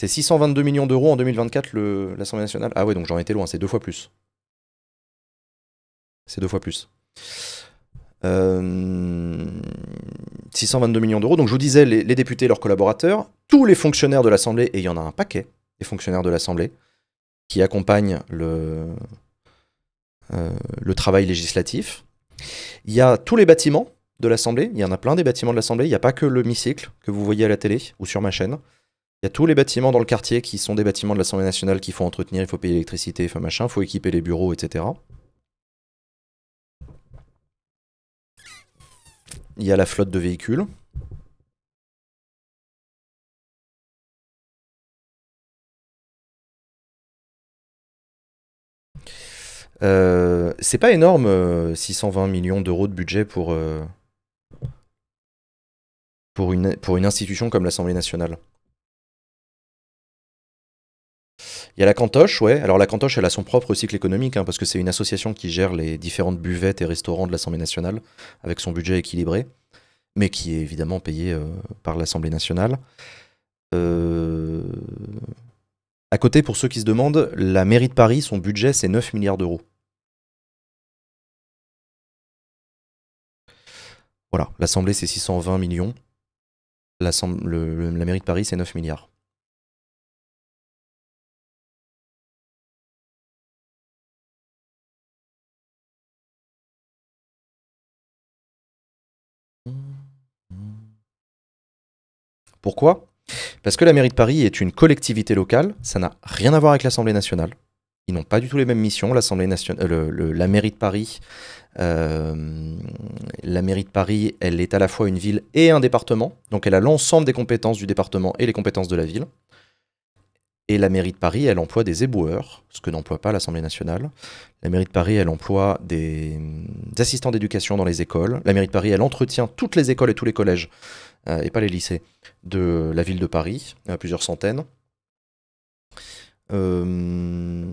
c'est 622 millions d'euros en 2024, l'Assemblée nationale. Ah oui, donc j'en étais loin, c'est deux fois plus. C'est deux fois plus. 622 euh, millions d'euros. Donc je vous disais, les, députés, leurs collaborateurs, tous les fonctionnaires de l'Assemblée, et il y en a un paquet, les fonctionnaires de l'Assemblée, qui accompagnent le euh, travail législatif. Il y a tous les bâtiments de l'Assemblée, il y en a plein des bâtiments de l'Assemblée, il n'y a pas que le mi-cycle que vous voyez à la télé ou sur ma chaîne. Il y a tous les bâtiments dans le quartier qui sont des bâtiments de l'Assemblée nationale qu'il faut entretenir, il faut payer l'électricité, il faut machin, il faut équiper les bureaux, etc. Il y a la flotte de véhicules, Euh, c'est pas énorme, 620 euh, millions d'euros de budget pour, euh, pour, une, institution comme l'Assemblée nationale. Il y a la Cantoche, ouais. Alors la Cantoche, elle a son propre cycle économique, hein, parce que c'est une association qui gère les différentes buvettes et restaurants de l'Assemblée nationale, avec son budget équilibré, mais qui est évidemment payé par l'Assemblée nationale. Euh... À côté, pour ceux qui se demandent, la mairie de Paris, son budget, c'est 9 milliards d'euros. Voilà, l'Assemblée, c'est 620 millions. vingt la mairie de Paris, c'est 9 milliards. Pourquoi parce que la mairie de Paris est une collectivité locale, ça n'a rien à voir avec l'Assemblée nationale. Ils n'ont pas du tout les mêmes missions. Euh, la mairie de Paris, euh, la mairie de Paris, elle est à la fois une ville et un département, donc elle a l'ensemble des compétences du département et les compétences de la ville. Et la mairie de Paris, elle emploie des éboueurs, ce que n'emploie pas l'Assemblée nationale. La mairie de Paris, elle emploie des, assistants d'éducation dans les écoles. La mairie de Paris, elle entretient toutes les écoles et tous les collèges, euh, et pas les lycées, de la ville de Paris, à plusieurs centaines. Euh,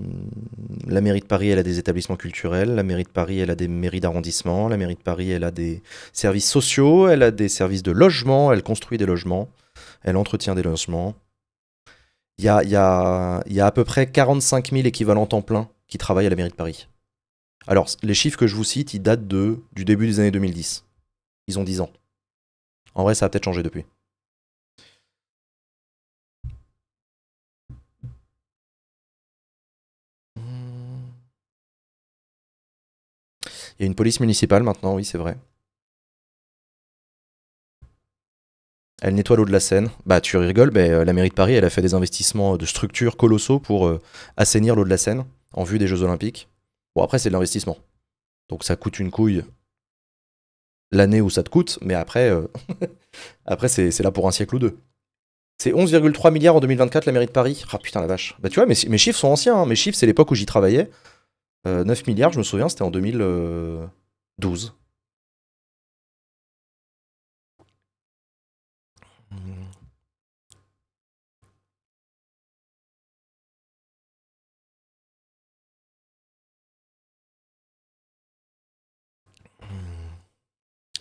la mairie de Paris, elle a des établissements culturels, la mairie de Paris, elle a des mairies d'arrondissement, la mairie de Paris, elle a des services sociaux, elle a des services de logement, elle construit des logements, elle entretient des logements. Il y a, à peu près 45 000 équivalents temps plein qui travaillent à la mairie de Paris. Alors, les chiffres que je vous cite, ils datent de, du début des années 2010. Ils ont 10 ans. En vrai, ça a peut-être changé depuis. Il y a une police municipale maintenant, oui, c'est vrai. Elle nettoie l'eau de la Seine. Bah, tu rigoles, mais euh, la mairie de Paris, elle a fait des investissements euh, de structures colossaux pour euh, assainir l'eau de la Seine en vue des Jeux Olympiques. Bon, après, c'est de l'investissement. Donc, ça coûte une couille l'année où ça te coûte, mais après, après c'est là pour un siècle ou deux. C'est 11,3 milliards en 2024 la mairie de Paris. Ah putain la vache. Bah tu vois, mes, chiffres sont anciens. Hein. Mes chiffres, c'est l'époque où j'y travaillais. 9 euh, milliards, je me souviens, c'était en 2012. Euh,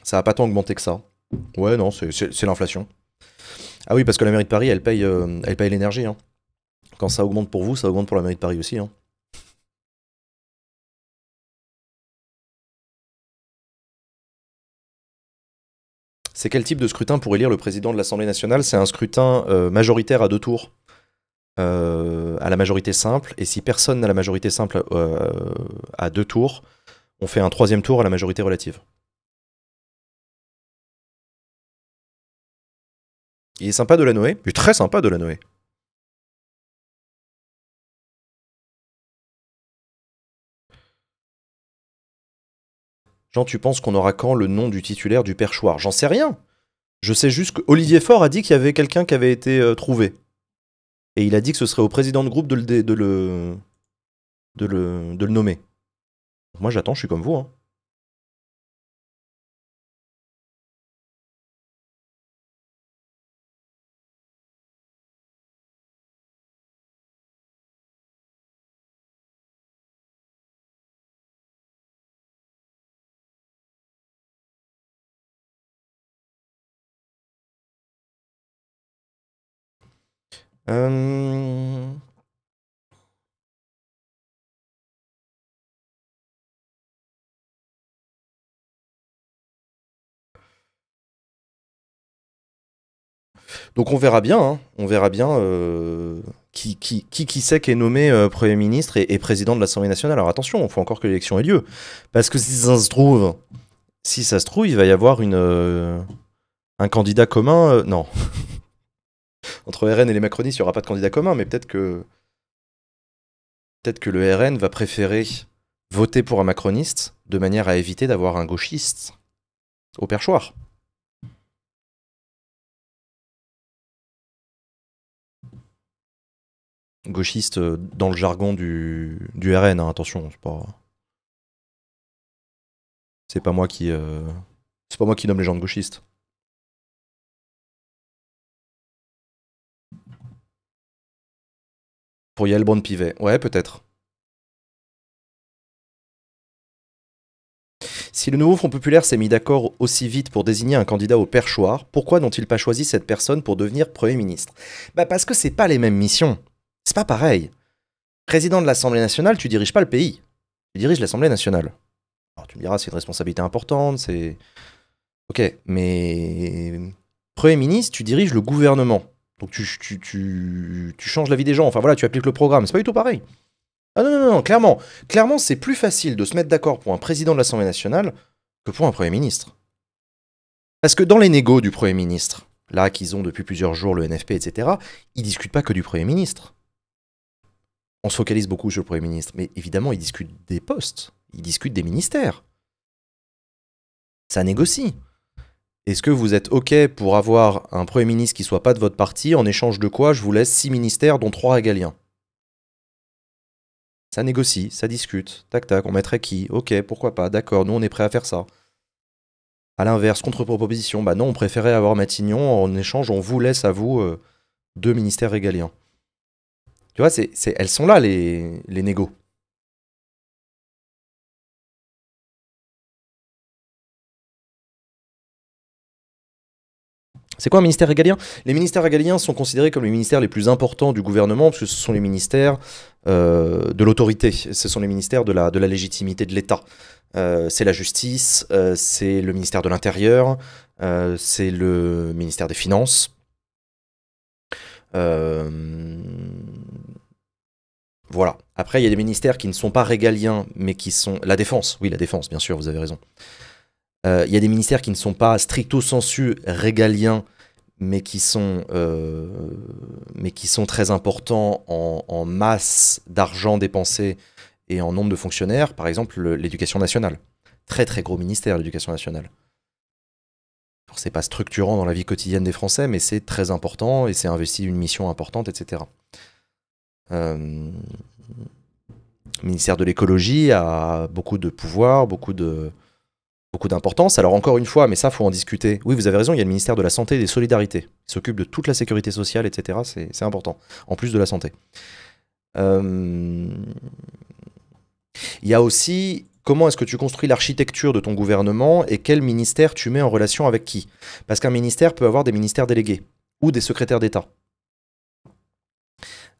ça n'a pas tant augmenté que ça. Ouais, non, c'est l'inflation. Ah oui, parce que la mairie de Paris, elle paye, euh, elle paye l'énergie. Hein. Quand ça augmente pour vous, ça augmente pour la mairie de Paris aussi. Hein. C'est quel type de scrutin pour élire le président de l'Assemblée nationale C'est un scrutin euh, majoritaire à deux tours euh, à la majorité simple. Et si personne n'a la majorité simple euh, à deux tours, on fait un troisième tour à la majorité relative. Il est sympa de la Noé, il très sympa de la Noé. Jean, tu penses qu'on aura quand le nom du titulaire du perchoir J'en sais rien. Je sais juste qu'Olivier Faure a dit qu'il y avait quelqu'un qui avait été euh, trouvé. Et il a dit que ce serait au président de groupe de le, de le, de le, nommer. Moi j'attends, je suis comme vous. Hein. Donc on verra bien, hein. on verra bien qui, qui, qui, qui c'est qui est nommé Premier ministre et, président de l'Assemblée nationale. Alors attention, il faut encore que l'élection ait lieu. Parce que si ça se trouve, si ça se trouve, il va y avoir une, un candidat commun. non. entre RN et les macronistes, il n'y aura pas de candidat commun, mais peut-être que peut-être que le RN va préférer voter pour un macroniste de manière à éviter d'avoir un gauchiste au perchoir. Gauchiste euh, dans le jargon du, RN, hein, attention, c'est pas. C'est pas moi qui. Euh, c'est pas moi qui nomme les gens de gauchistes. Yael Pivet. Ouais, peut-être. Si le nouveau Front populaire s'est mis d'accord aussi vite pour désigner un candidat au perchoir, pourquoi n'ont-ils pas choisi cette personne pour devenir Premier ministre Bah parce que c'est pas les mêmes missions. C'est pas pareil. Président de l'Assemblée nationale, tu diriges pas le pays. Tu diriges l'Assemblée nationale. Alors tu me diras, c'est une responsabilité importante, c'est. Ok, mais. Premier ministre, tu diriges le gouvernement. Donc tu, changes la vie des gens, enfin voilà, tu appliques le programme, c'est pas du tout pareil. Ah non, non, non, clairement. Clairement, c'est plus facile de se mettre d'accord pour un président de l'Assemblée nationale que pour un Premier ministre. Parce que dans les négos du Premier ministre, là qu'ils ont depuis plusieurs jours le NFP, etc., ils discutent pas que du Premier ministre. On se focalise beaucoup sur le Premier ministre, mais évidemment, ils discutent des postes, ils discutent des ministères. Ça négocie. Est-ce que vous êtes OK pour avoir un Premier ministre qui soit pas de votre parti, en échange de quoi je vous laisse six ministères, dont trois régaliens Ça négocie, ça discute, tac tac, on mettrait qui Ok, pourquoi pas, d'accord, nous on est prêt à faire ça. À l'inverse, contre-proposition, bah non, on préférait avoir Matignon, en échange on vous laisse à vous euh, deux ministères régaliens. Tu vois, elles sont là les, les négos. C'est quoi un ministère régalien Les ministères régaliens sont considérés comme les ministères les plus importants du gouvernement, parce que ce sont les ministères euh, de l'autorité, ce sont les ministères de la, de la légitimité de l'État. Euh, c'est la justice, euh, c'est le ministère de l'Intérieur, c'est le ministère des Finances. Voilà. Après, il y a des ministères qui ne sont pas régaliens, mais qui sont... La défense, oui, la défense, bien sûr, vous avez raison. Il euh, y a des ministères qui ne sont pas stricto sensu régaliens, mais qui sont, euh, mais qui sont très importants en, masse d'argent dépensé et en nombre de fonctionnaires. Par exemple, l'éducation nationale. Très très gros ministère, l'éducation nationale. C'est pas structurant dans la vie quotidienne des Français, mais c'est très important et c'est investi d'une mission importante, etc. Euh, le ministère de l'écologie a beaucoup de pouvoir, beaucoup de, beaucoup d'importance. Alors encore une fois, mais ça, faut en discuter. Oui, vous avez raison, il y a le ministère de la Santé et des Solidarités, Il s'occupe de toute la sécurité sociale, etc. C'est important, en plus de la santé. Euh, il y a aussi comment est-ce que tu construis l'architecture de ton gouvernement et quel ministère tu mets en relation avec qui. Parce qu'un ministère peut avoir des ministères délégués ou des secrétaires d'État.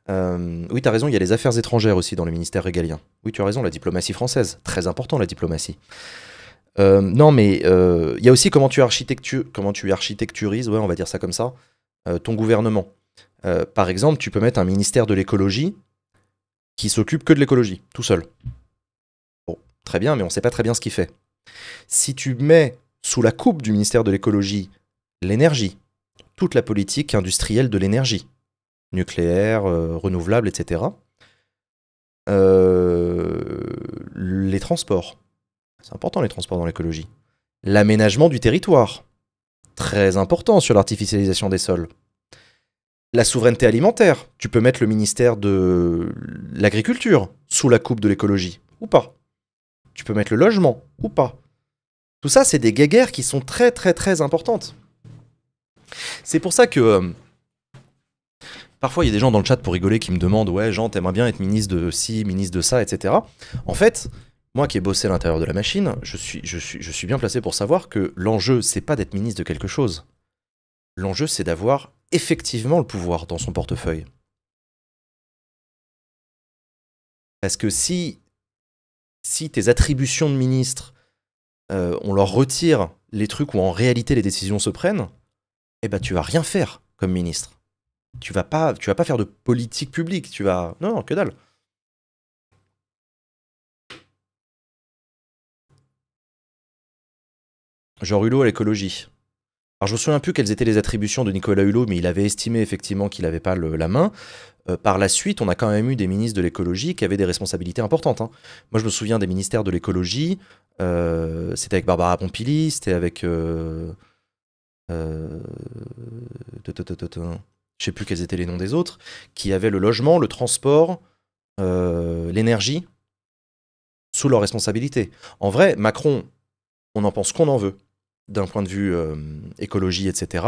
Euh, oui, tu as raison, il y a les affaires étrangères aussi dans le ministère régalien. Oui, tu as raison, la diplomatie française. Très important, la diplomatie. Euh, non, mais euh, il y a aussi comment tu, comment tu architecturises, ouais, on va dire ça comme ça, euh, ton gouvernement. par exemple, tu peux mettre un ministère de l'écologie qui s'occupe que de l'écologie, tout seul. Bon, très bien, mais on ne sait pas très bien ce qu'il fait. Si tu mets sous la coupe du ministère de l'écologie l'énergie, toute la politique industrielle de l'énergie, nucléaire, renouvelable, etc., les transports, c'est important les transports dans l'écologie. L'aménagement du territoire. Très important sur l'artificialisation des sols. La souveraineté alimentaire. Tu peux mettre le ministère de l'Agriculture sous la coupe de l'écologie, ou pas. Tu peux mettre le logement, ou pas. Tout ça, c'est des guéguerres qui sont très très très importantes. C'est pour ça que... Euh, parfois, il y a des gens dans le chat pour rigoler qui me demandent « Ouais, Jean, t'aimerais bien être ministre de ci, ministre de ça, etc. » En fait, moi qui ai bossé à l'intérieur de la machine, je suis, bien placé pour savoir que l'enjeu, c'est pas d'être ministre de quelque chose. L'enjeu, c'est d'avoir effectivement le pouvoir dans son portefeuille. Parce que si, si tes attributions de ministre, euh, on leur retire les trucs où en réalité les décisions se prennent, eh ben tu vas rien faire comme ministre. Tu vas pas, tu vas pas faire de politique publique, tu vas... Non, non que dalle. genre Hulot à l'écologie. Alors je me souviens plus quelles étaient les attributions de Nicolas Hulot, mais il avait estimé effectivement qu'il n'avait pas la main. Euh, par la suite, on a quand même eu des ministres de l'écologie qui avaient des responsabilités importantes. Hein. Moi, je me souviens des ministères de l'écologie. Euh, c'était avec Barbara Pompili, c'était avec. Je euh, je sais plus quels étaient les noms des autres, qui avaient le logement, le transport, l'énergie sous leur responsabilité. En vrai, Macron, on en pense qu'on en veut d'un point de vue euh, écologie, etc.,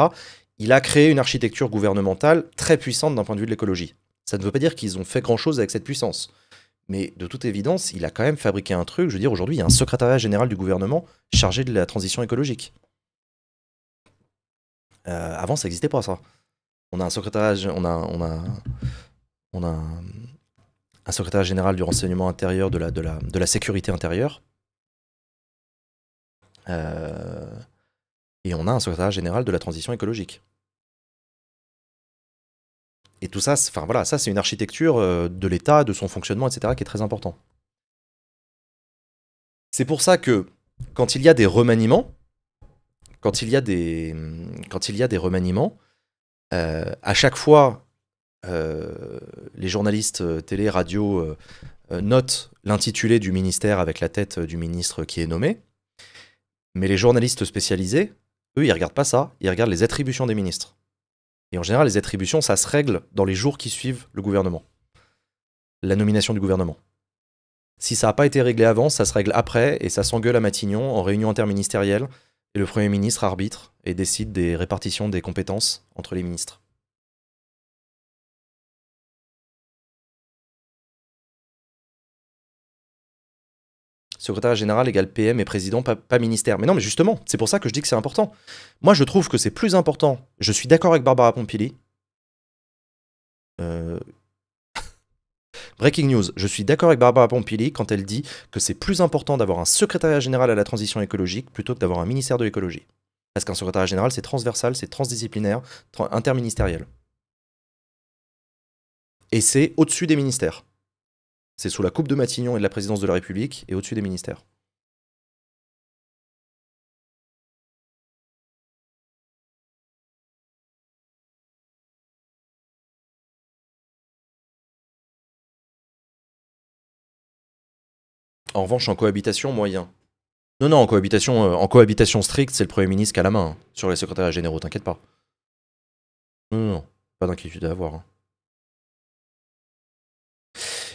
il a créé une architecture gouvernementale très puissante d'un point de vue de l'écologie. Ça ne veut pas dire qu'ils ont fait grand-chose avec cette puissance. Mais de toute évidence, il a quand même fabriqué un truc. Je veux dire, aujourd'hui, il y a un secrétariat général du gouvernement chargé de la transition écologique. Euh, avant, ça n'existait pas, ça. On a un secrétariat, on a, on a, on a un, secrétariat général du renseignement intérieur, de la, de la sécurité intérieure. Euh, et on a un secrétaire général de la transition écologique. Et tout ça, ça c'est une architecture euh, de l'État, de son fonctionnement, etc., qui est très important. C'est pour ça que quand il y a des remaniements, quand il y a des, remaniements, euh, à chaque fois, euh, les journalistes télé, radio notent l'intitulé du ministère avec la tête du ministre qui est nommé, mais les journalistes spécialisés eux, ils regardent pas ça, ils regardent les attributions des ministres. Et en général, les attributions, ça se règle dans les jours qui suivent le gouvernement. La nomination du gouvernement. Si ça n'a pas été réglé avant, ça se règle après et ça s'engueule à Matignon en réunion interministérielle et le Premier ministre arbitre et décide des répartitions des compétences entre les ministres. secrétaire général égale PM et président, pas, ministère. Mais non, mais justement, c'est pour ça que je dis que c'est important. Moi, je trouve que c'est plus important. Je suis d'accord avec Barbara Pompili. Euh, breaking news, je suis d'accord avec Barbara Pompili quand elle dit que c'est plus important d'avoir un secrétariat général à la transition écologique plutôt que d'avoir un ministère de l'écologie. Parce qu'un secrétariat général, c'est transversal, c'est transdisciplinaire, interministériel. Et c'est au-dessus des ministères. C'est sous la coupe de Matignon et de la présidence de la République et au-dessus des ministères. En revanche, en cohabitation, moyen. Non, non, en cohabitation, euh, en cohabitation stricte, c'est le Premier ministre qui a la main hein, sur les secrétaires généraux, t'inquiète pas. Non, non, non, pas d'inquiétude à avoir. Hein.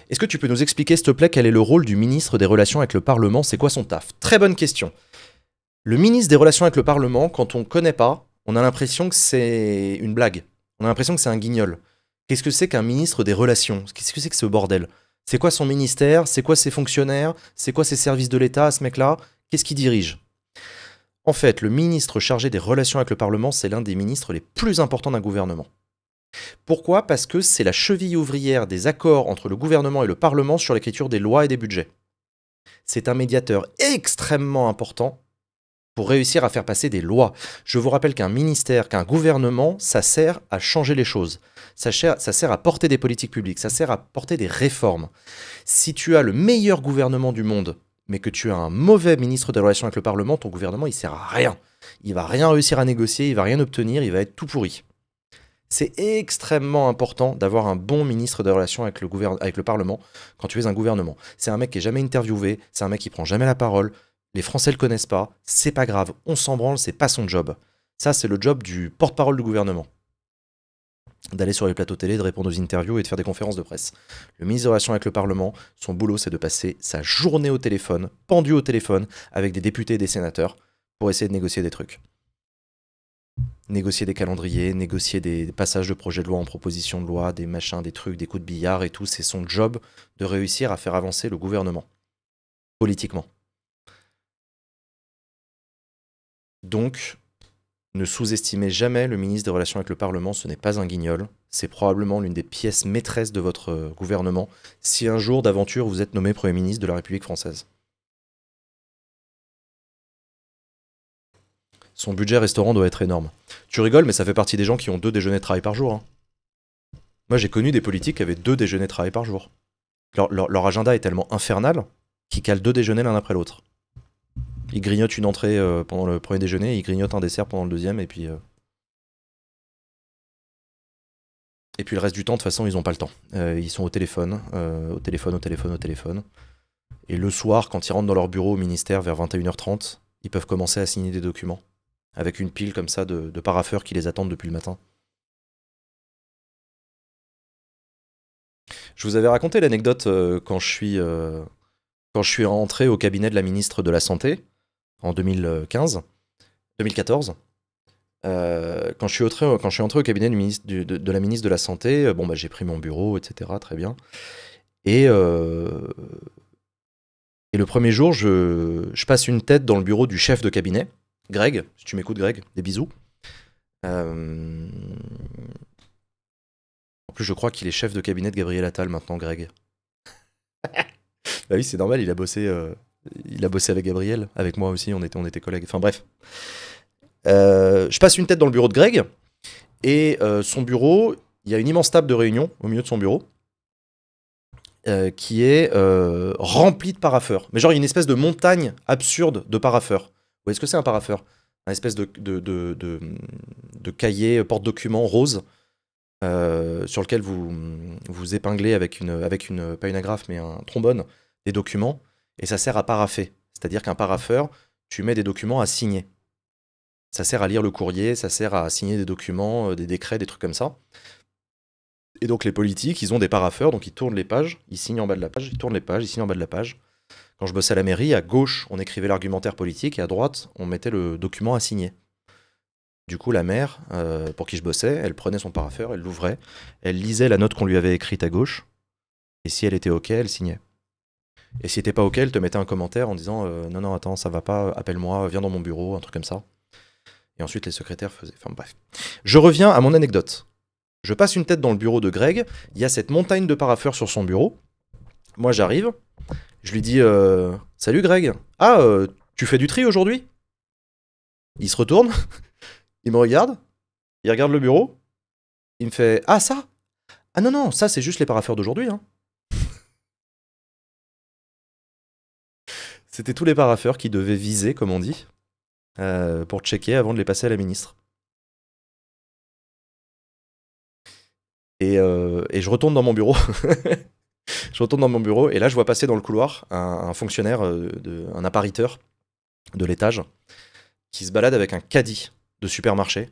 Est-ce que tu peux nous expliquer, s'il te plaît, quel est le rôle du ministre des Relations avec le Parlement C'est quoi son taf Très bonne question. Le ministre des Relations avec le Parlement, quand on ne connaît pas, on a l'impression que c'est une blague. On a l'impression que c'est un guignol. Qu'est-ce que c'est qu'un ministre des Relations Qu'est-ce que c'est que ce bordel C'est quoi son ministère C'est quoi ses fonctionnaires C'est quoi ses services de l'État, ce mec-là Qu'est-ce qu'il dirige En fait, le ministre chargé des Relations avec le Parlement, c'est l'un des ministres les plus importants d'un gouvernement. Pourquoi Parce que c'est la cheville ouvrière des accords entre le gouvernement et le Parlement sur l'écriture des lois et des budgets. C'est un médiateur extrêmement important pour réussir à faire passer des lois. Je vous rappelle qu'un ministère, qu'un gouvernement, ça sert à changer les choses. Ça sert, à porter des politiques publiques, ça sert à porter des réformes. Si tu as le meilleur gouvernement du monde, mais que tu as un mauvais ministre des Relations avec le Parlement, ton gouvernement, il sert à rien. Il va rien réussir à négocier, il va rien obtenir, il va être tout pourri. C'est extrêmement important d'avoir un bon ministre de Relations avec le, avec le Parlement quand tu es un gouvernement. C'est un mec qui est jamais interviewé, c'est un mec qui prend jamais la parole, les Français le connaissent pas, c'est pas grave, on s'en branle, c'est pas son job. Ça, c'est le job du porte-parole du gouvernement. D'aller sur les plateaux télé, de répondre aux interviews et de faire des conférences de presse. Le ministre de Relations avec le Parlement, son boulot, c'est de passer sa journée au téléphone, pendu au téléphone, avec des députés et des sénateurs, pour essayer de négocier des trucs négocier des calendriers, négocier des passages de projets de loi en proposition de loi, des machins, des trucs, des coups de billard et tout. C'est son job de réussir à faire avancer le gouvernement, politiquement. Donc, ne sous-estimez jamais le ministre des Relations avec le Parlement, ce n'est pas un guignol. C'est probablement l'une des pièces maîtresses de votre gouvernement si un jour d'aventure vous êtes nommé Premier ministre de la République française. son budget restaurant doit être énorme. Tu rigoles, mais ça fait partie des gens qui ont deux déjeuners de travail par jour. Hein. Moi, j'ai connu des politiques qui avaient deux déjeuners de travail par jour. Leur, agenda est tellement infernal qu'ils calent deux déjeuners l'un après l'autre. Ils grignotent une entrée euh, pendant le premier déjeuner, ils grignotent un dessert pendant le deuxième, et puis. Euh, et puis le reste du temps, de toute façon, ils n'ont pas le temps. Euh, ils sont au téléphone, au téléphone, au téléphone, au téléphone. Et le soir, quand ils rentrent dans leur bureau au ministère vers 21h30, ils peuvent commencer à signer des documents avec une pile comme ça de, de qui les attendent depuis le matin. Je vous avais raconté l'anecdote euh, quand je suis entré quand je suis rentré au cabinet de la ministre de la Santé en 2015, 2014. quand, je suis entré, quand je suis entré au cabinet de, la ministre de la Santé, bon, bah, j'ai pris mon bureau, etc. Très bien. Et, euh, et le premier jour, je passe une tête dans le bureau du chef de cabinet Greg, si tu m'écoutes, Greg, des bisous. Euh, en plus, je crois qu'il est chef de cabinet de Gabriel Attal maintenant, Greg. bah oui, c'est normal, il a bossé, euh, il a bossé avec Gabriel, avec moi aussi, on était, on était collègues. Enfin bref. Euh, je passe une tête dans le bureau de Greg, et son bureau, il y a une immense table de réunion au milieu de son bureau. qui est remplie de paraffeurs. Mais genre, il y a une espèce de montagne absurde de paraffeurs ou est-ce que c'est un paraffeur Un espèce de, de, cahier euh, porte-document rose euh, sur lequel vous vous épinglez avec une, avec une, pas une agrafe, mais un trombone, des documents, et ça sert à paraffer. C'est-à-dire qu'un paraffeur, tu mets des documents à signer. Ça sert à lire le courrier, ça sert à signer des documents, euh, des décrets, des trucs comme ça. Et donc les politiques, ils ont des paraffeurs, donc ils tournent les pages, ils signent en bas de la page, ils tournent les pages, ils signent en bas de la page. Quand je bossais à la mairie, à gauche, on écrivait l'argumentaire politique et à droite, on mettait le document à signer. Du coup, la mère, euh, pour qui je bossais, elle prenait son paraffeur, elle l'ouvrait, elle lisait la note qu'on lui avait écrite à gauche, et si elle était OK, elle signait. Et si n'était pas OK, elle te mettait un commentaire en disant euh, Non, non, attends, ça va pas, appelle-moi, viens dans mon bureau, un truc comme ça. Et ensuite, les secrétaires faisaient. Enfin, bref. Je reviens à mon anecdote. Je passe une tête dans le bureau de Greg, il y a cette montagne de paraffeurs sur son bureau. Moi, j'arrive, je lui dis euh, Salut Greg. Ah, euh, tu fais du tri aujourd'hui Il se retourne, il me regarde, il regarde le bureau, il me fait Ah, ça Ah non, non, ça c'est juste les paraffeurs d'aujourd'hui. Hein. C'était tous les paraffeurs qui devaient viser, comme on dit, euh, pour checker avant de les passer à la ministre. et je retourne dans mon bureau. je retourne dans mon bureau et là, je vois passer dans le couloir un, fonctionnaire, euh, un appariteur de l'étage qui se balade avec un caddie de supermarché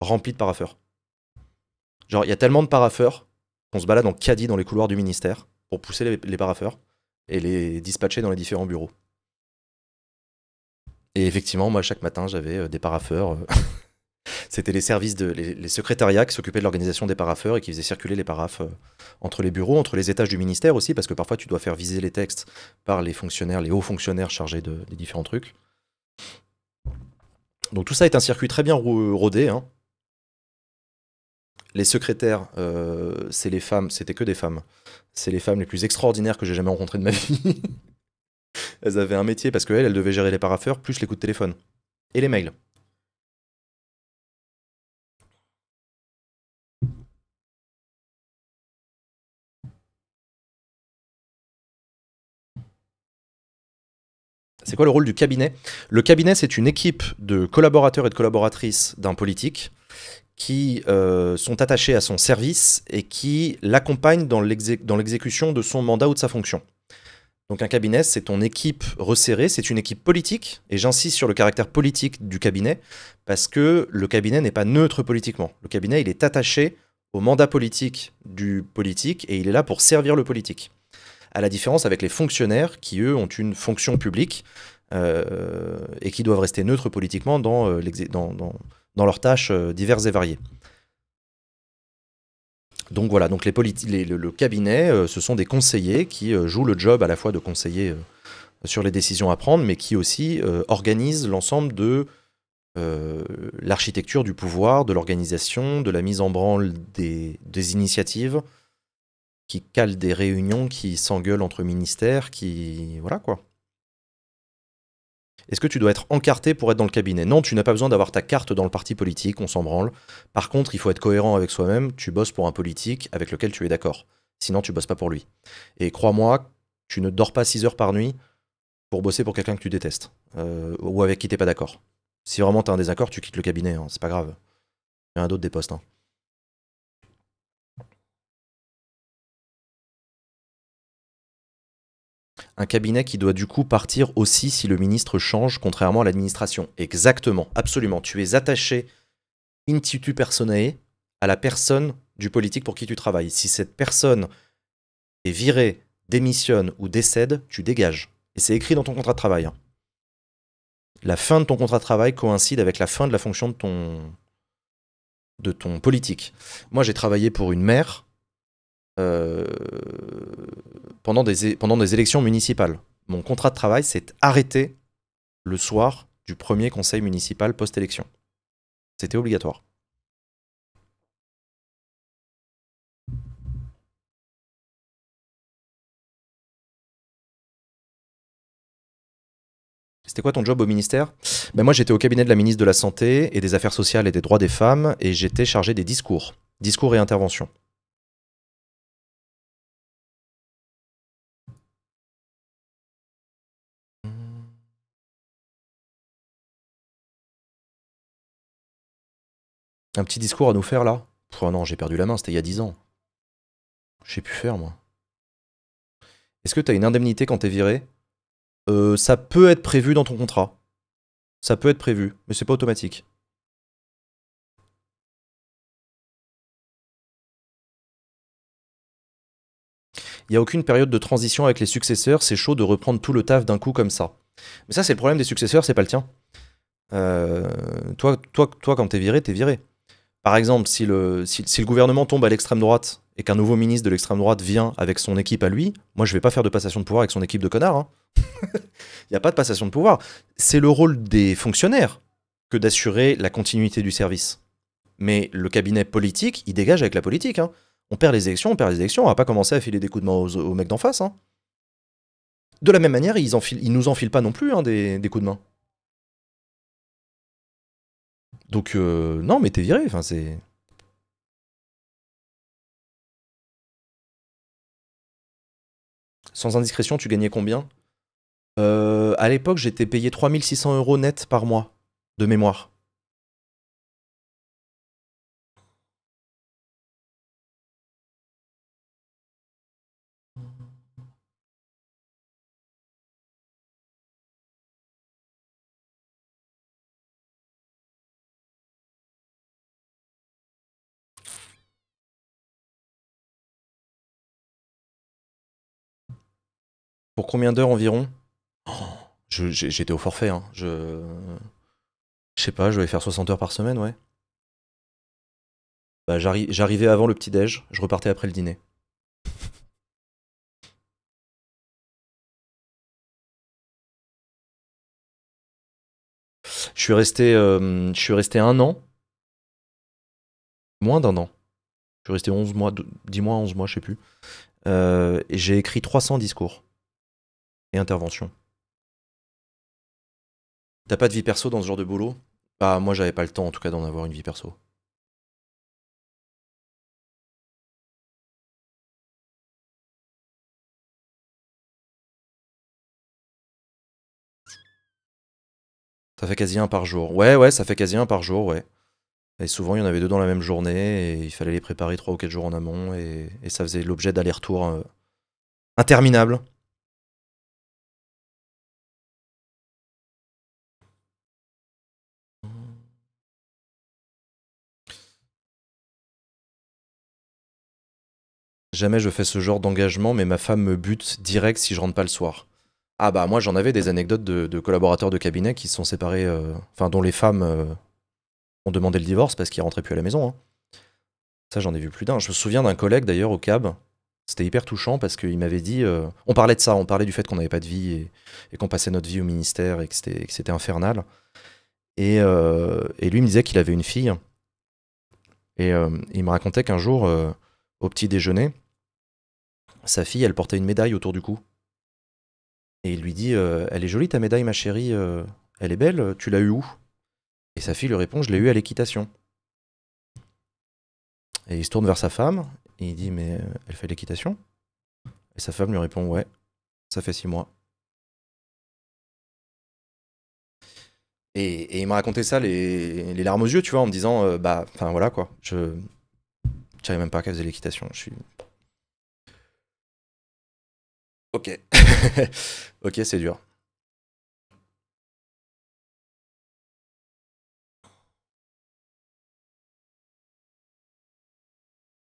rempli de paraffeurs. Genre, il y a tellement de paraffeurs qu'on se balade en caddie dans les couloirs du ministère pour pousser les, les paraffeurs et les dispatcher dans les différents bureaux. Et effectivement, moi, chaque matin, j'avais euh, des paraffeurs euh, C'était les services, de, les, secrétariats qui s'occupaient de l'organisation des paraffeurs et qui faisaient circuler les paraphes euh, entre les bureaux, entre les étages du ministère aussi, parce que parfois tu dois faire viser les textes par les fonctionnaires, les hauts fonctionnaires chargés de, des différents trucs. Donc tout ça est un circuit très bien rodé. Hein. Les secrétaires, euh, c'est les femmes, c'était que des femmes. C'est les femmes les plus extraordinaires que j'ai jamais rencontrées de ma vie. elles avaient un métier parce qu'elles, elles devaient gérer les paraffeurs, plus les coups de téléphone. Et les mails. c'est quoi le rôle du cabinet Le cabinet, c'est une équipe de collaborateurs et de collaboratrices d'un politique qui euh, sont attachés à son service et qui l'accompagnent dans l'exécution de son mandat ou de sa fonction. Donc un cabinet, c'est ton équipe resserrée, c'est une équipe politique, et j'insiste sur le caractère politique du cabinet, parce que le cabinet n'est pas neutre politiquement. Le cabinet, il est attaché au mandat politique du politique, et il est là pour servir le politique à la différence avec les fonctionnaires qui, eux, ont une fonction publique euh, et qui doivent rester neutres politiquement dans, euh, leurs tâches euh, diverses et variées. Donc voilà, donc le, cabinet, ce sont des conseillers qui jouent le job à la fois de conseiller sur les décisions à prendre, mais qui aussi organisent l'ensemble de l'architecture du pouvoir, de l'organisation, de la mise en branle des initiatives, qui calent des réunions, qui s'engueulent entre ministères, qui. Voilà quoi. Est-ce que tu dois être encarté pour être dans le cabinet Non, tu n'as pas besoin d'avoir ta carte dans le parti politique, on s'en branle. Par contre, il faut être cohérent avec soi-même, tu bosses pour un politique avec lequel tu es d'accord. Sinon, tu bosses pas pour lui. Et crois-moi, tu ne dors pas 6 heures par nuit pour bosser pour quelqu'un que tu détestes euh, ou avec qui tu n'es pas d'accord. Si vraiment tu as un désaccord, tu quittes le cabinet, hein, c'est pas grave. Il y en a d'autres des postes. Hein. un cabinet qui doit du coup partir aussi si le ministre change, contrairement à l'administration. Exactement, absolument. Tu es attaché in situ personae à la personne du politique pour qui tu travailles. Si cette personne est virée, démissionne ou décède, tu dégages. Et c'est écrit dans ton contrat de travail. Hein. La fin de ton contrat de travail coïncide avec la fin de la fonction de ton, de ton politique. Moi, j'ai travaillé pour une mère. Euh, pendant des, élections municipales. Mon contrat de travail s'est arrêté le soir du premier conseil municipal post-élection. C'était obligatoire. C'était quoi ton job au ministère ben, Moi, j'étais au cabinet de la ministre de la Santé et des Affaires sociales et des droits des femmes et j'étais chargé des discours, discours et interventions. un petit discours à nous faire là un oh non, j'ai perdu la main, c'était il y a 10 ans. J'ai pu faire, moi. Est-ce que tu as une indemnité quand t'es viré euh, Ça peut être prévu dans ton contrat. Ça peut être prévu, mais c'est pas automatique. Il n'y a aucune période de transition avec les successeurs, c'est chaud de reprendre tout le taf d'un coup comme ça. Mais ça, c'est le problème des successeurs, c'est pas le tien. Euh, toi, toi, toi, quand t'es viré, t'es viré. Par exemple, si le, si, le gouvernement tombe à l'extrême droite et qu'un nouveau ministre de l'extrême droite vient avec son équipe à lui, moi je vais pas faire de passation de pouvoir avec son équipe de connards. Hein. Il n'y a pas de passation de pouvoir. C'est le rôle des fonctionnaires que d'assurer la continuité du service. Mais le cabinet politique, il dégage avec la politique. Hein. On perd les élections, on perd les élections, on va pas commencer à filer des coups de main aux, mecs d'en face. Hein. De la même manière, ils, ne nous enfilent pas non plus des, coups de main. Donc, euh, non, mais t'es viré. Enfin, c'est. Sans indiscrétion, tu gagnais combien euh, À l'époque, j'étais payé 3600 euros net par mois de mémoire. Pour combien d'heures environ oh, J'étais au forfait. Hein. Je, sais pas, je vais faire 60 heures par semaine, ouais. Bah, J'arrivais avant le petit-déj, je repartais après le dîner. Je suis resté, euh, je suis resté un an. Moins d'un an. Je suis resté 11 mois, 10 mois, 11 mois, je sais plus. Euh, et j'ai écrit 300 discours intervention. T'as pas de vie perso dans ce genre de boulot Bah moi j'avais pas le temps en tout cas d'en avoir une vie perso. Ça fait quasi un par jour. Ouais, ouais, ça fait quasi un par jour, ouais. Et souvent, il y en avait deux dans la même journée, et il fallait les préparer trois ou quatre jours en amont, et, ça faisait l'objet d'aller-retour euh, interminable. jamais je fais ce genre d'engagement, mais ma femme me bute direct si je rentre pas le soir. Ah bah moi j'en avais des anecdotes de, collaborateurs de cabinet qui se sont séparés, euh, enfin dont les femmes euh, ont demandé le divorce parce qu'ils rentraient plus à la maison. Hein. Ça j'en ai vu plus d'un. Je me souviens d'un collègue d'ailleurs au cab. C'était hyper touchant parce qu'il m'avait dit, euh, on parlait de ça, on parlait du fait qu'on n'avait pas de vie et, qu'on passait notre vie au ministère et que c'était infernal. et, lui me disait qu'il avait une fille. Et il me racontait qu'un jour, au petit déjeuner, sa fille, elle portait une médaille autour du cou. Et il lui dit euh, Elle est jolie ta médaille, ma chérie, euh, elle est belle, tu l'as eue où Et sa fille lui répond Je l'ai eue à l'équitation. Et il se tourne vers sa femme et il dit Mais euh, elle fait l'équitation Et sa femme lui répond Ouais, ça fait six mois. Et, il m'a raconté ça les, larmes aux yeux, tu vois, en me disant, bah, enfin voilà quoi, je savais même pas qu'elle faisait l'équitation. Je suis Ok. c'est dur.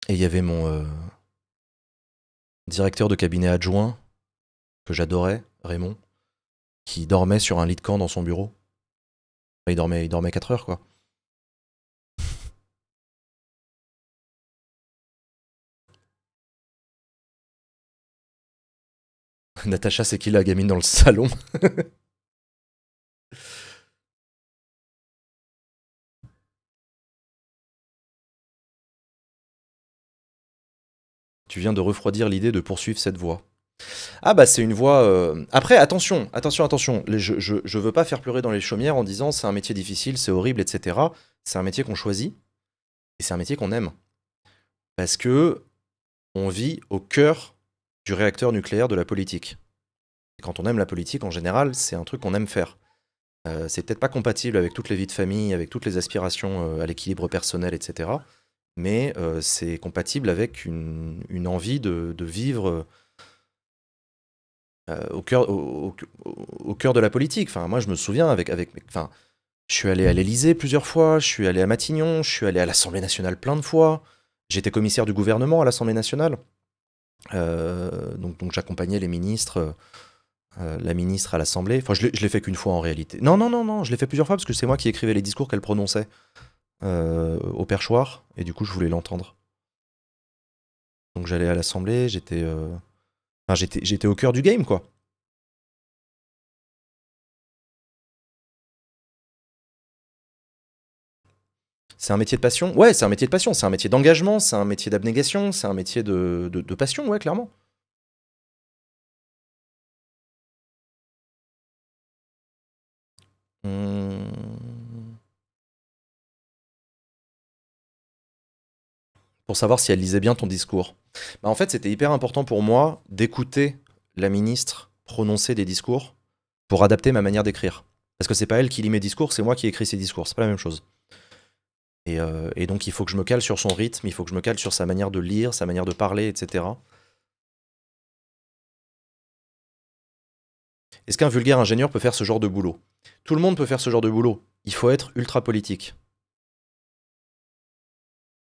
Et il y avait mon euh, directeur de cabinet adjoint, que j'adorais, Raymond, qui dormait sur un lit de camp dans son bureau. Il dormait, il dormait 4 heures, quoi. Natacha, c'est qui la gamine dans le salon Tu viens de refroidir l'idée de poursuivre cette voie. Ah bah c'est une voie... Euh, après, attention, attention, attention. Je, je, je, veux pas faire pleurer dans les chaumières en disant c'est un métier difficile, c'est horrible, etc. C'est un métier qu'on choisit et c'est un métier qu'on aime. Parce que on vit au cœur du réacteur nucléaire de la politique. Quand on aime la politique, en général, c'est un truc qu'on aime faire. Euh, c'est peut-être pas compatible avec toutes les vies de famille, avec toutes les aspirations euh, à l'équilibre personnel, etc. Mais euh, c'est compatible avec une, envie de, vivre au, cœur, de la politique. Enfin, moi, je me souviens, avec, avec, enfin, je suis allé à l'Élysée plusieurs fois, je suis allé à Matignon, je suis allé à l'Assemblée nationale plein de fois, j'étais commissaire du gouvernement à l'Assemblée nationale. Euh, donc, j'accompagnais les ministres. Euh, la ministre à l'Assemblée. Enfin, je l'ai fait qu'une fois en réalité. Non, non, non, non, je l'ai fait plusieurs fois parce que c'est moi qui écrivais les discours qu'elle prononçait euh, au perchoir et du coup, je voulais l'entendre. Donc, j'allais à l'Assemblée, j'étais. j'étais au cœur du game, quoi. C'est un métier de passion Ouais, c'est un métier de passion, c'est un métier d'engagement, c'est un métier d'abnégation, c'est un métier de, de, passion, ouais, clairement. Mmh. Pour savoir si elle lisait bien ton discours. Bah, en fait, c'était hyper important pour moi d'écouter la ministre prononcer des discours pour adapter ma manière d'écrire. Parce que c'est pas elle qui lit mes discours, c'est moi qui écris ses discours. C'est pas la même chose. Euh, et, donc, il faut que je me cale sur son rythme, il faut que je me cale sur sa manière de lire, sa manière de parler, etc. Est-ce qu'un vulgaire ingénieur peut faire ce genre de boulot Tout le monde peut faire ce genre de boulot. Il faut être ultra politique.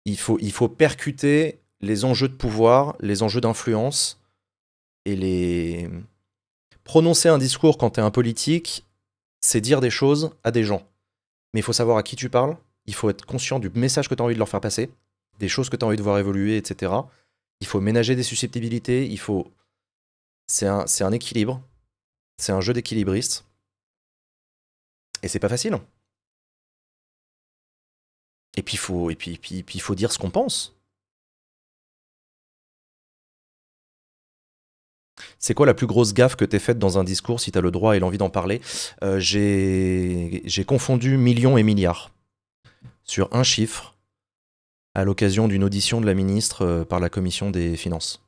Il faut, il faut percuter les enjeux de pouvoir, les enjeux d'influence et les. Prononcer un discours quand t'es un politique, c'est dire des choses à des gens. Mais il faut savoir à qui tu parles, il faut être conscient du message que tu as envie de leur faire passer, des choses que tu as envie de voir évoluer, etc. Il faut ménager des susceptibilités, il faut... C'est un, équilibre, c'est un jeu d'équilibriste. Et c'est pas facile. Et puis faut, et puis, puis, faut dire ce qu'on pense. C'est quoi la plus grosse gaffe que t'es faite dans un discours si t'as le droit et l'envie d'en parler euh, J'ai confondu millions et milliards sur un chiffre à l'occasion d'une audition de la ministre euh, par la commission des finances.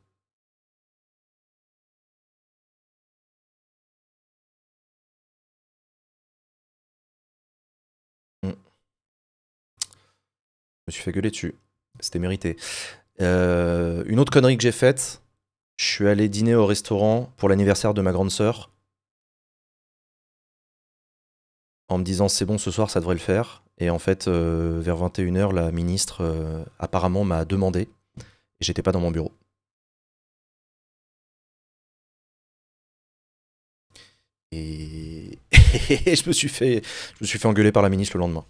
Hmm. Je me suis fait gueuler dessus. C'était mérité. Euh, une autre connerie que j'ai faite, je suis allé dîner au restaurant pour l'anniversaire de ma grande sœur en me disant c'est bon ce soir ça devrait le faire. Et en fait euh, vers 21h la ministre euh, apparemment m'a demandé et j'étais pas dans mon bureau. Et je me suis fait je me suis fait engueuler par la ministre le lendemain.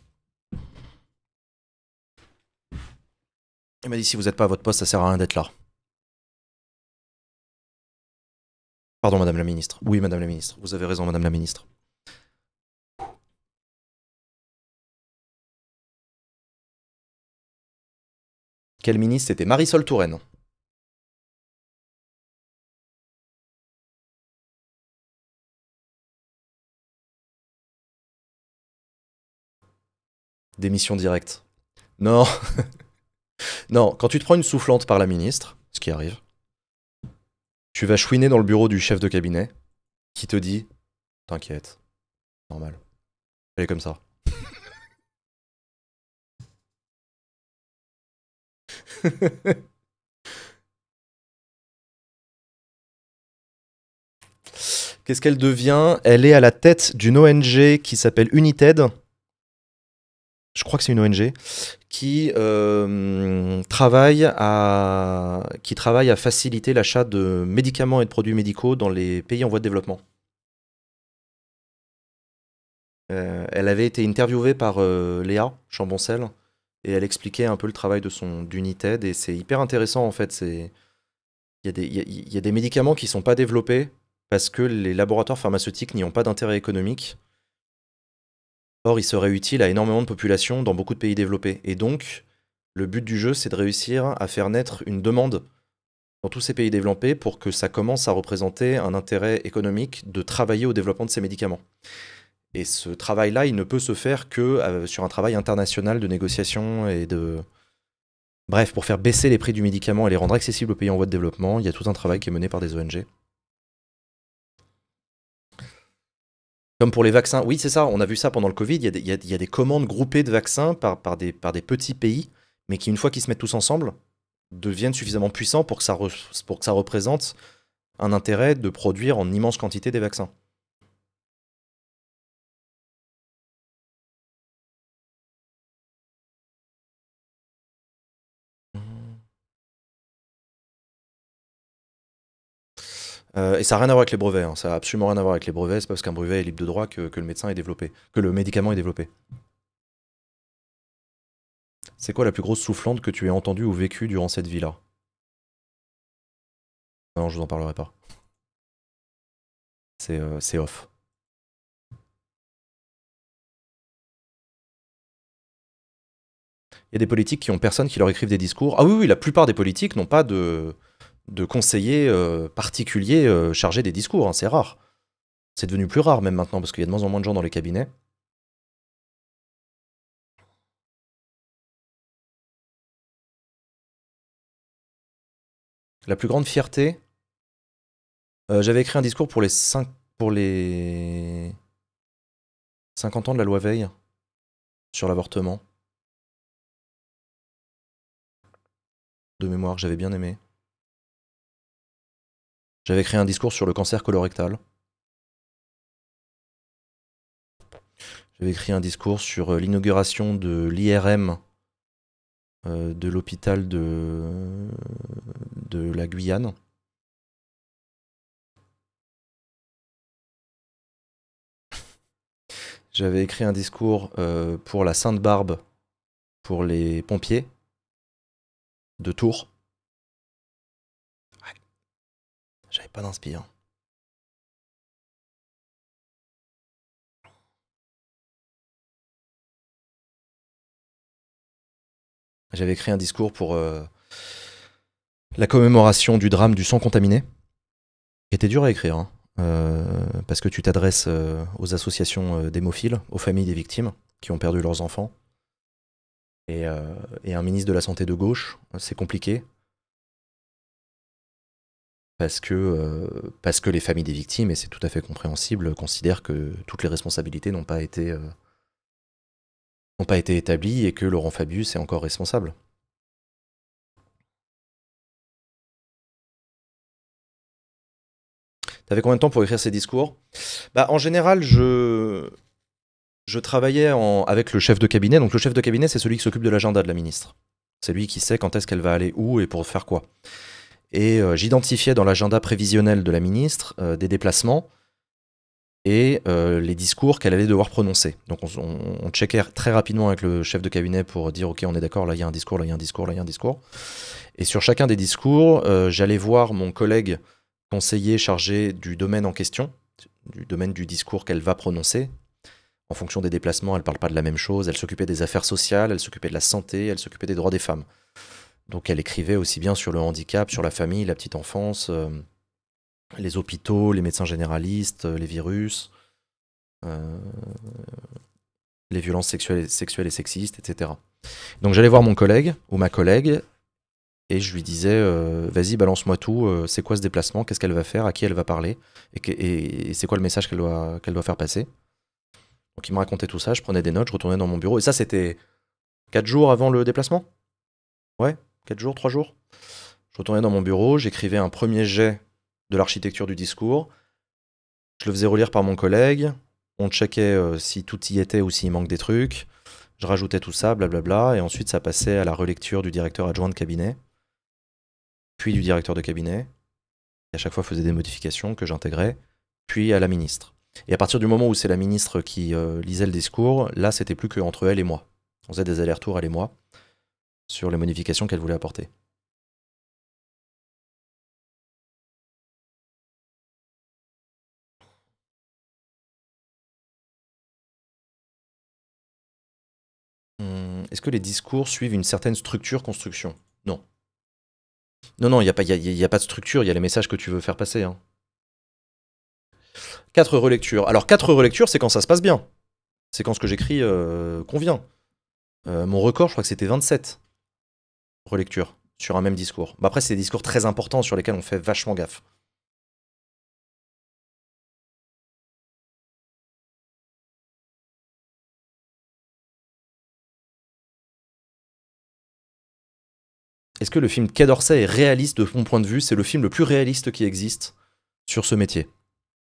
Elle m'a dit si vous n'êtes pas à votre poste ça sert à rien d'être là. Pardon, Madame la Ministre. Oui, Madame la Ministre. Vous avez raison, Madame la Ministre. Quel ministre C'était Marisol Touraine. Démission directe. Non. non, quand tu te prends une soufflante par la ministre, ce qui arrive, tu vas chouiner dans le bureau du chef de cabinet qui te dit T'inquiète, normal. Elle est comme ça. Qu'est-ce qu'elle devient Elle est à la tête d'une ONG qui s'appelle United. Je crois que c'est une ONG qui euh, travaille à qui travaille à faciliter l'achat de médicaments et de produits médicaux dans les pays en voie de développement. Euh, elle avait été interviewée par euh, Léa Chamboncel et elle expliquait un peu le travail de son d'United et c'est hyper intéressant en fait. C'est il y, a des, médicaments qui sont pas développés parce que les laboratoires pharmaceutiques n'y ont pas d'intérêt économique. Or, ils seraient utiles à énormément de populations dans beaucoup de pays développés. Et donc, le but du jeu, c'est de réussir à faire naître une demande dans tous ces pays développés pour que ça commence à représenter un intérêt économique de travailler au développement de ces médicaments. Et ce travail-là, il ne peut se faire que euh, sur un travail international de négociation et de... Bref, pour faire baisser les prix du médicament et les rendre accessibles aux pays en voie de développement, il y a tout un travail qui est mené par des ONG. Comme pour les vaccins, oui c'est ça, on a vu ça pendant le Covid, il y a des, commandes groupées de vaccins par, des, petits pays, mais qui une fois qu'ils se mettent tous ensemble, deviennent suffisamment puissants pour que ça représente un intérêt de produire en immense quantité des vaccins. Euh, et ça n'a rien à voir avec les brevets. Hein. Ça n'a absolument rien à voir avec les brevets. C'est parce qu'un brevet est libre de droit que, le médecin est développé, que le médicament est développé. C'est quoi la plus grosse soufflante que tu aies entendue ou vécue durant cette vie-là Non, je vous en parlerai pas. Euh, c'est off. Il y a des politiques qui ont personne qui leur écrivent des discours. Ah oui, oui, la plupart des politiques n'ont pas de de conseillers euh, particuliers euh, chargés des discours. Hein, c'est rare. C'est devenu plus rare même maintenant parce qu'il y a de moins en moins de gens dans les cabinets. La plus grande fierté, euh, j'avais écrit un discours pour les, 5, pour les 50 ans de la loi Veil sur l'avortement. De mémoire, j'avais bien aimé. J'avais écrit un discours sur le cancer colorectal. J'avais écrit un discours sur euh, l'inauguration de l'IRM euh, de l'hôpital de, la Guyane. J'avais écrit un discours euh, pour la Sainte-Barbe, pour les pompiers de Tours. J'avais pas d'inspire. J'avais écrit un discours pour euh, la commémoration du drame du sang contaminé, qui était dur à écrire, hein. euh, parce que tu t'adresses euh, aux associations d'hémophiles, aux familles des victimes qui ont perdu leurs enfants, et un ministre de la Santé de gauche, c'est compliqué, parce que, euh, parce que les familles des victimes, et c'est tout à fait compréhensible, considèrent que toutes les responsabilités n'ont pas, été, euh, pas été établies et que Laurent Fabius est encore responsable. T'avais combien de temps pour écrire ces discours bah, En général, je, je travaillais avec le chef de cabinet. Donc le chef de cabinet, c'est celui qui s'occupe de l'agenda de la ministre. C'est lui qui sait quand est-ce qu'elle va aller où et pour faire quoi. Et euh, j'identifiais dans l'agenda prévisionnel de la ministre euh, des déplacements et euh, les discours qu'elle allait devoir prononcer. Donc on, on, checkait très rapidement avec le chef de cabinet pour dire ok on est d'accord, là il y a un discours, là il y a un discours, là il y a un discours. Et sur chacun des discours, j'allais voir mon collègue conseiller chargé du domaine en question, du domaine du discours qu'elle va prononcer. En fonction des déplacements, elle ne parle pas de la même chose, elle s'occupait des affaires sociales, elle s'occupait de la santé, elle s'occupait des droits des femmes. Donc elle écrivait aussi bien sur le handicap, sur la famille, la petite enfance, euh, les hôpitaux, les médecins généralistes, euh, les virus, euh, les violences sexuelles, sexuelles, et sexistes, etc. Donc j'allais voir mon collègue ou ma collègue et je lui disais vas-y balance-moi tout, c'est quoi ce déplacement, qu'est-ce qu'elle va faire, à qui elle va parler et, c'est quoi le message qu'elle doit, qu'elle doit faire passer. Donc il me racontait tout ça, je prenais des notes, je retournais dans mon bureau et ça c'était 4 jours avant le déplacement. Ouais, 4 jours, 3 jours. Je retournais dans mon bureau, j'écrivais un premier jet de l'architecture du discours. Je le faisais relire par mon collègue. On checkait euh, si tout y était ou s'il manque des trucs. Je rajoutais tout ça, blablabla. Et ensuite, ça passait à la relecture du directeur adjoint de cabinet, puis du directeur de cabinet. Et à chaque fois, faisait des modifications que j'intégrais, puis à la ministre. Et à partir du moment où c'est la ministre qui euh, lisait le discours, là, c'était plus qu'entre elle et moi. On faisait des allers-retours, elle et moi sur les modifications qu'elle voulait apporter. Hum, est-ce que les discours suivent une certaine structure construction Non. Non, non, il n'y a, pas, pas de structure, il y a les messages que tu veux faire passer. Hein. Quatre relectures. Alors, quatre relectures, c'est quand ça se passe bien. C'est quand ce que j'écris euh, convient. Euh, mon record, je crois que c'était 27. Relecture sur un même discours. après, c'est des discours très importants sur lesquels on fait vachement gaffe. Est-ce que le film Quai d'Orsay est réaliste de mon point de vue C'est le film le plus réaliste qui existe sur ce métier.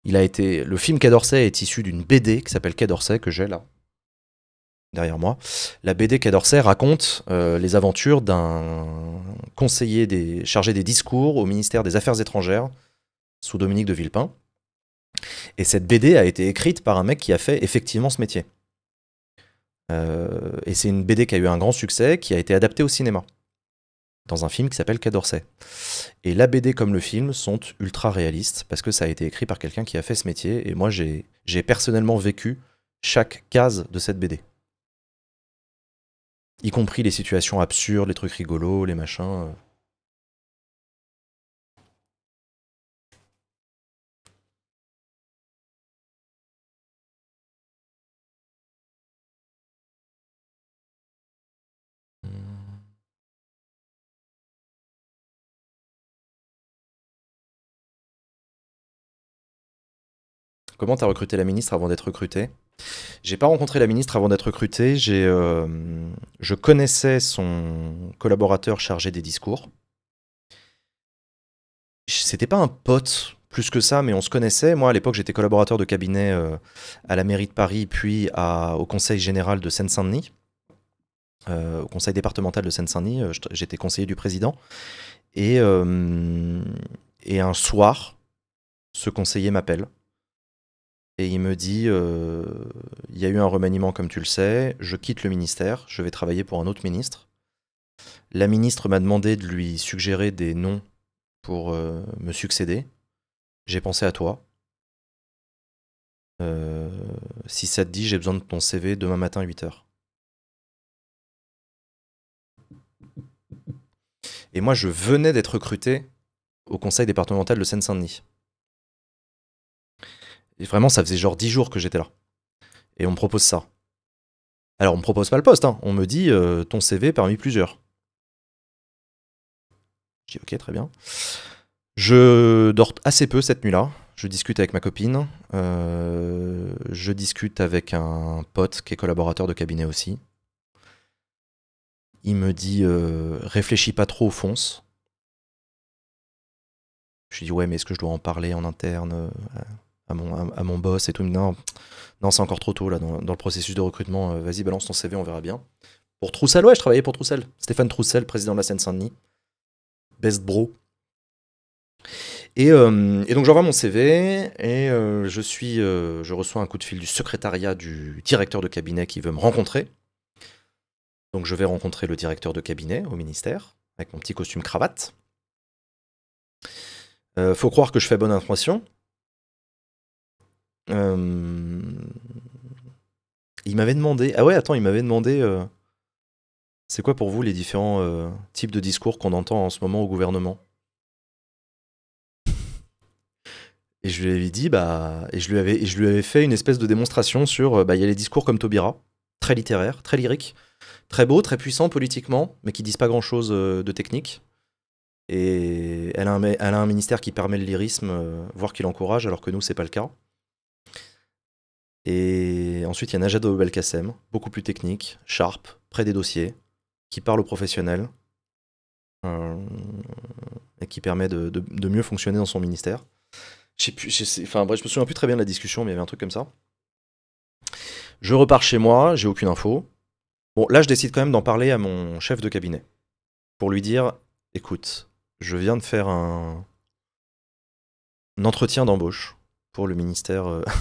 Il a été, le film Quai d'Orsay est issu d'une BD qui s'appelle Quai d'Orsay, que j'ai là, derrière moi, la BD Quai raconte euh, les aventures d'un conseiller chargé des discours au ministère des Affaires étrangères sous Dominique de Villepin. Et cette BD a été écrite par un mec qui a fait effectivement ce métier. Euh, et c'est une BD qui a eu un grand succès, qui a été adaptée au cinéma, dans un film qui s'appelle Quai Et la BD comme le film sont ultra réalistes, parce que ça a été écrit par quelqu'un qui a fait ce métier, et moi j'ai personnellement vécu chaque case de cette BD y compris les situations absurdes, les trucs rigolos, les machins. Euh. Comment tu as recruté la ministre avant d'être recrutée J'ai pas rencontré la ministre avant d'être recruté. J'ai, euh, je connaissais son collaborateur chargé des discours. C'était pas un pote plus que ça, mais on se connaissait. Moi, à l'époque, j'étais collaborateur de cabinet euh, à la mairie de Paris, puis au conseil général de Seine-Saint-Denis, euh, au conseil départemental de Seine-Saint-Denis. J'étais conseiller du président. Et, et un soir, ce conseiller m'appelle et il me dit euh, il y a eu un remaniement, comme tu le sais, je quitte le ministère, je vais travailler pour un autre ministre. La ministre m'a demandé de lui suggérer des noms pour euh, me succéder. J'ai pensé à toi. Euh, si ça te dit, j'ai besoin de ton CV demain matin à 8h. Et moi, je venais d'être recruté au conseil départemental de Seine-Saint-Denis vraiment, ça faisait genre 10 jours que j'étais là. Et on me propose ça. Alors, on me propose pas le poste, hein. on me dit euh, ton CV parmi plusieurs. Je dis ok, très bien. Je dors assez peu cette nuit-là. Je discute avec ma copine. Euh, je discute avec un pote qui est collaborateur de cabinet aussi. Il me dit euh, réfléchis pas trop, fonce. Je dis ouais, mais est-ce que je dois en parler en interne à mon, boss et tout. Non, non c'est encore trop tôt là dans, le processus de recrutement. Euh, vas-y, balance ton CV, on verra bien. Pour Troussel, ouais, je travaillais pour Troussel. Stéphane Troussel, président de la Seine-Saint-Denis. Best bro. Et, euh, donc j'envoie mon CV et euh, je, suis, je reçois un coup de fil du secrétariat du directeur de cabinet qui veut me rencontrer. Donc je vais rencontrer le directeur de cabinet au ministère avec mon petit costume cravate. faut croire que je fais bonne impression, euh, il m'avait demandé. Ah ouais, attends, il m'avait demandé. Euh, c'est quoi pour vous les différents euh, types de discours qu'on entend en ce moment au gouvernement Et je lui avais dit, bah, et je lui avais, je lui avais fait une espèce de démonstration sur, bah, il y a les discours comme Taubira, très littéraire, très lyrique, très beau, très puissant politiquement, mais qui disent pas grand chose de technique. Et elle a, un, elle a un ministère qui permet le lyrisme, voire qui l'encourage, alors que nous, c'est pas le cas. Et ensuite, il y a Najado Belkacem, beaucoup plus technique, sharp, près des dossiers, qui parle aux professionnels euh, et qui permet de, mieux fonctionner dans son ministère. Plus, enfin, je me souviens plus très bien de la discussion, mais il y avait un truc comme ça. Je repars chez moi, j'ai aucune info. Bon, là, je décide quand même d'en parler à mon chef de cabinet pour lui dire écoute, je viens de faire un, entretien d'embauche pour le ministère. Euh,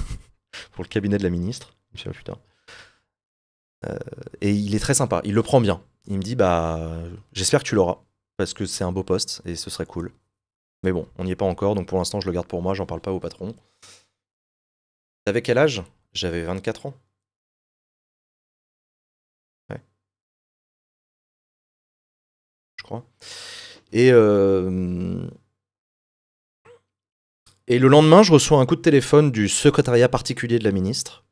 pour le cabinet de la ministre, euh, et il est très sympa, il le prend bien. Il me dit bah j'espère que tu l'auras parce que c'est un beau poste et ce serait cool. Mais bon, on n'y est pas encore, donc pour l'instant je le garde pour moi, j'en parle pas au patron. T'avais quel âge J'avais 24 ans. Ouais. Je crois. Et euh, et le lendemain, je reçois un coup de téléphone du secrétariat particulier de la ministre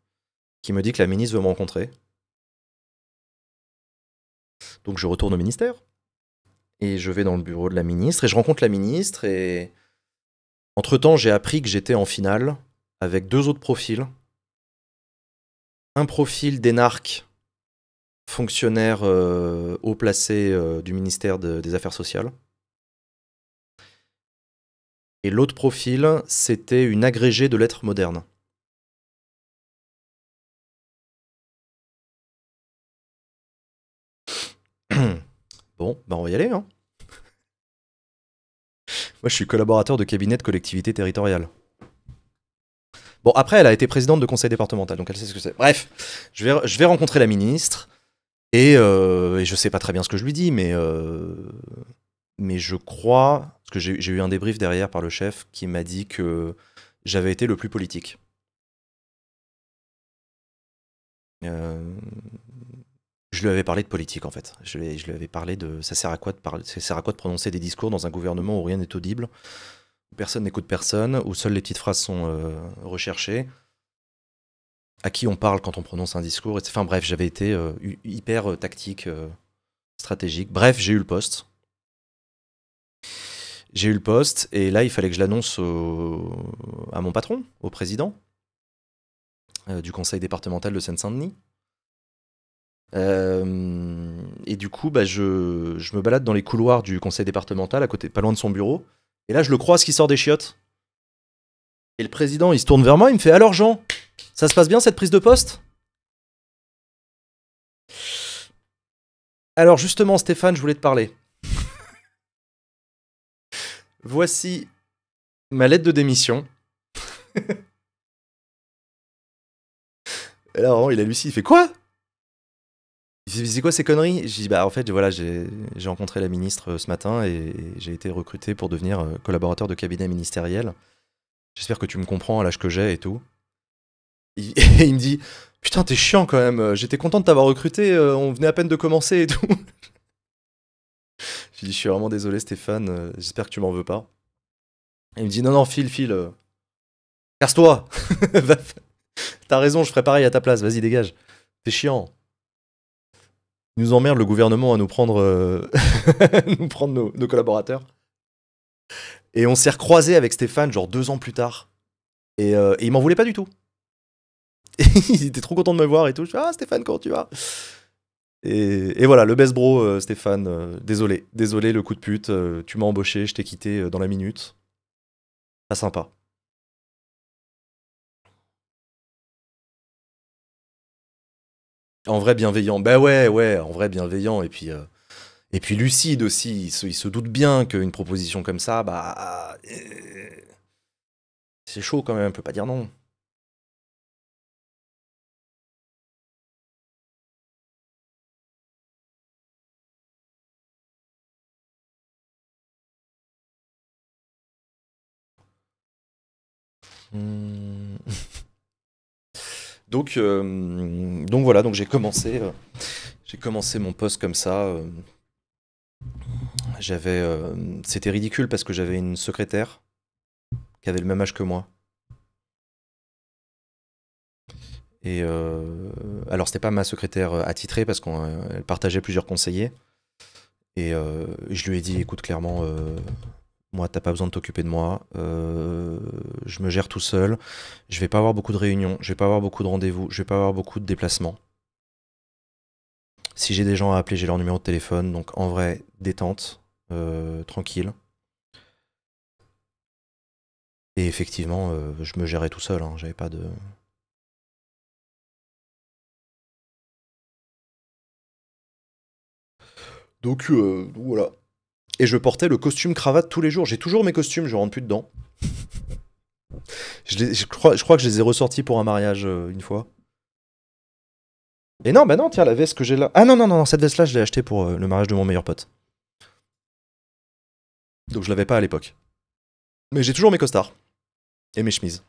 qui me dit que la ministre veut me rencontrer. Donc je retourne au ministère et je vais dans le bureau de la ministre et je rencontre la ministre et entre-temps, j'ai appris que j'étais en finale avec deux autres profils. Un profil d'énarque fonctionnaire euh, haut placé euh, du ministère des Affaires sociales et l'autre profil, c'était une agrégée de lettres modernes. Bon, ben on va y aller. Hein. Moi, je suis collaborateur de cabinet de collectivité territoriale. Bon, après, elle a été présidente de conseil départemental, donc elle sait ce que c'est. Bref, je vais, je vais rencontrer la ministre, et, euh, et, je sais pas très bien ce que je lui dis, mais, euh, mais je crois parce que j'ai eu un débrief derrière par le chef qui m'a dit que j'avais été le plus politique. Euh, je lui avais parlé de politique en fait. Je lui, avais parlé de ça sert à quoi de ça sert à quoi de prononcer des discours dans un gouvernement où rien n'est audible, où personne n'écoute personne, où seules les petites phrases sont euh, recherchées, à qui on parle quand on prononce un discours. enfin bref, j'avais été euh, hyper tactique, stratégique. Bref, j'ai eu le poste. J'ai eu le poste et là, il fallait que je l'annonce à mon patron, au président euh, du conseil départemental de Seine-Saint-Denis. Euh, et du coup, bah, je, me balade dans les couloirs du conseil départemental, à côté, pas loin de son bureau. Et là, je le croise qui sort des chiottes. Et le président, il se tourne vers moi, il me fait Alors, Jean, ça se passe bien cette prise de poste Alors, justement, Stéphane, je voulais te parler. Voici ma lettre de démission. Et là, a lu si Il fait quoi Il C'est quoi ces conneries J'ai dit Bah, en fait, voilà, j'ai rencontré la ministre euh, ce matin et, j'ai été recruté pour devenir euh, collaborateur de cabinet ministériel. J'espère que tu me comprends à l'âge que j'ai et tout. Et il me dit Putain, t'es chiant quand même. J'étais content de t'avoir recruté. Euh, on venait à peine de commencer et tout lui dis je suis vraiment désolé, Stéphane, euh, j'espère que tu m'en veux pas. il me dit, non, non, file, file. Euh, casse-toi T'as raison, je ferai pareil à ta place, vas-y, dégage. C'est chiant. Il nous emmerde le gouvernement à nous prendre, euh, nous prendre nos, collaborateurs. Et on s'est recroisé avec Stéphane, genre deux ans plus tard. Et, il m'en voulait pas du tout. il était trop content de me voir et tout. Je ah, Stéphane, comment tu vas et, voilà, le best bro, euh, Stéphane. Euh, désolé, désolé, le coup de pute. Euh, tu m'as embauché, je t'ai quitté dans la minute. Pas sympa. En vrai, bienveillant. Ben ouais, ouais, en vrai, bienveillant. Et puis, et puis lucide aussi. Il se, il se doute bien qu'une proposition comme ça, bah. C'est chaud quand même, on peut pas dire non. Hmm. Donc, euh, donc voilà, donc j'ai commencé, euh, j'ai commencé mon poste comme ça. Euh. j'avais, c'était ridicule parce que j'avais une secrétaire qui avait le même âge que moi. Et euh, alors c'était pas ma secrétaire attitrée parce qu'on partageait plusieurs conseillers. Et je lui ai dit, écoute clairement, moi, t'as pas besoin de t'occuper de moi. Euh, je me gère tout seul. Je vais pas avoir beaucoup de réunions. Je vais pas avoir beaucoup de rendez-vous. Je vais pas avoir beaucoup de déplacements. Si j'ai des gens à appeler, j'ai leur numéro de téléphone. Donc en vrai, détente, euh, tranquille. Et effectivement, euh, je me gérais tout seul. Hein. J'avais pas de. Donc, voilà. Et je portais le costume cravate tous les jours. J'ai toujours mes costumes, je rentre plus dedans. je, crois, que je les ai ressortis pour un mariage euh, une fois. Et non, bah non, tiens, la veste que j'ai là. Ah non, non, non, cette veste-là, je l'ai achetée pour euh, le mariage de mon meilleur pote. Donc je l'avais pas à l'époque. Mais j'ai toujours mes costards. Et mes chemises.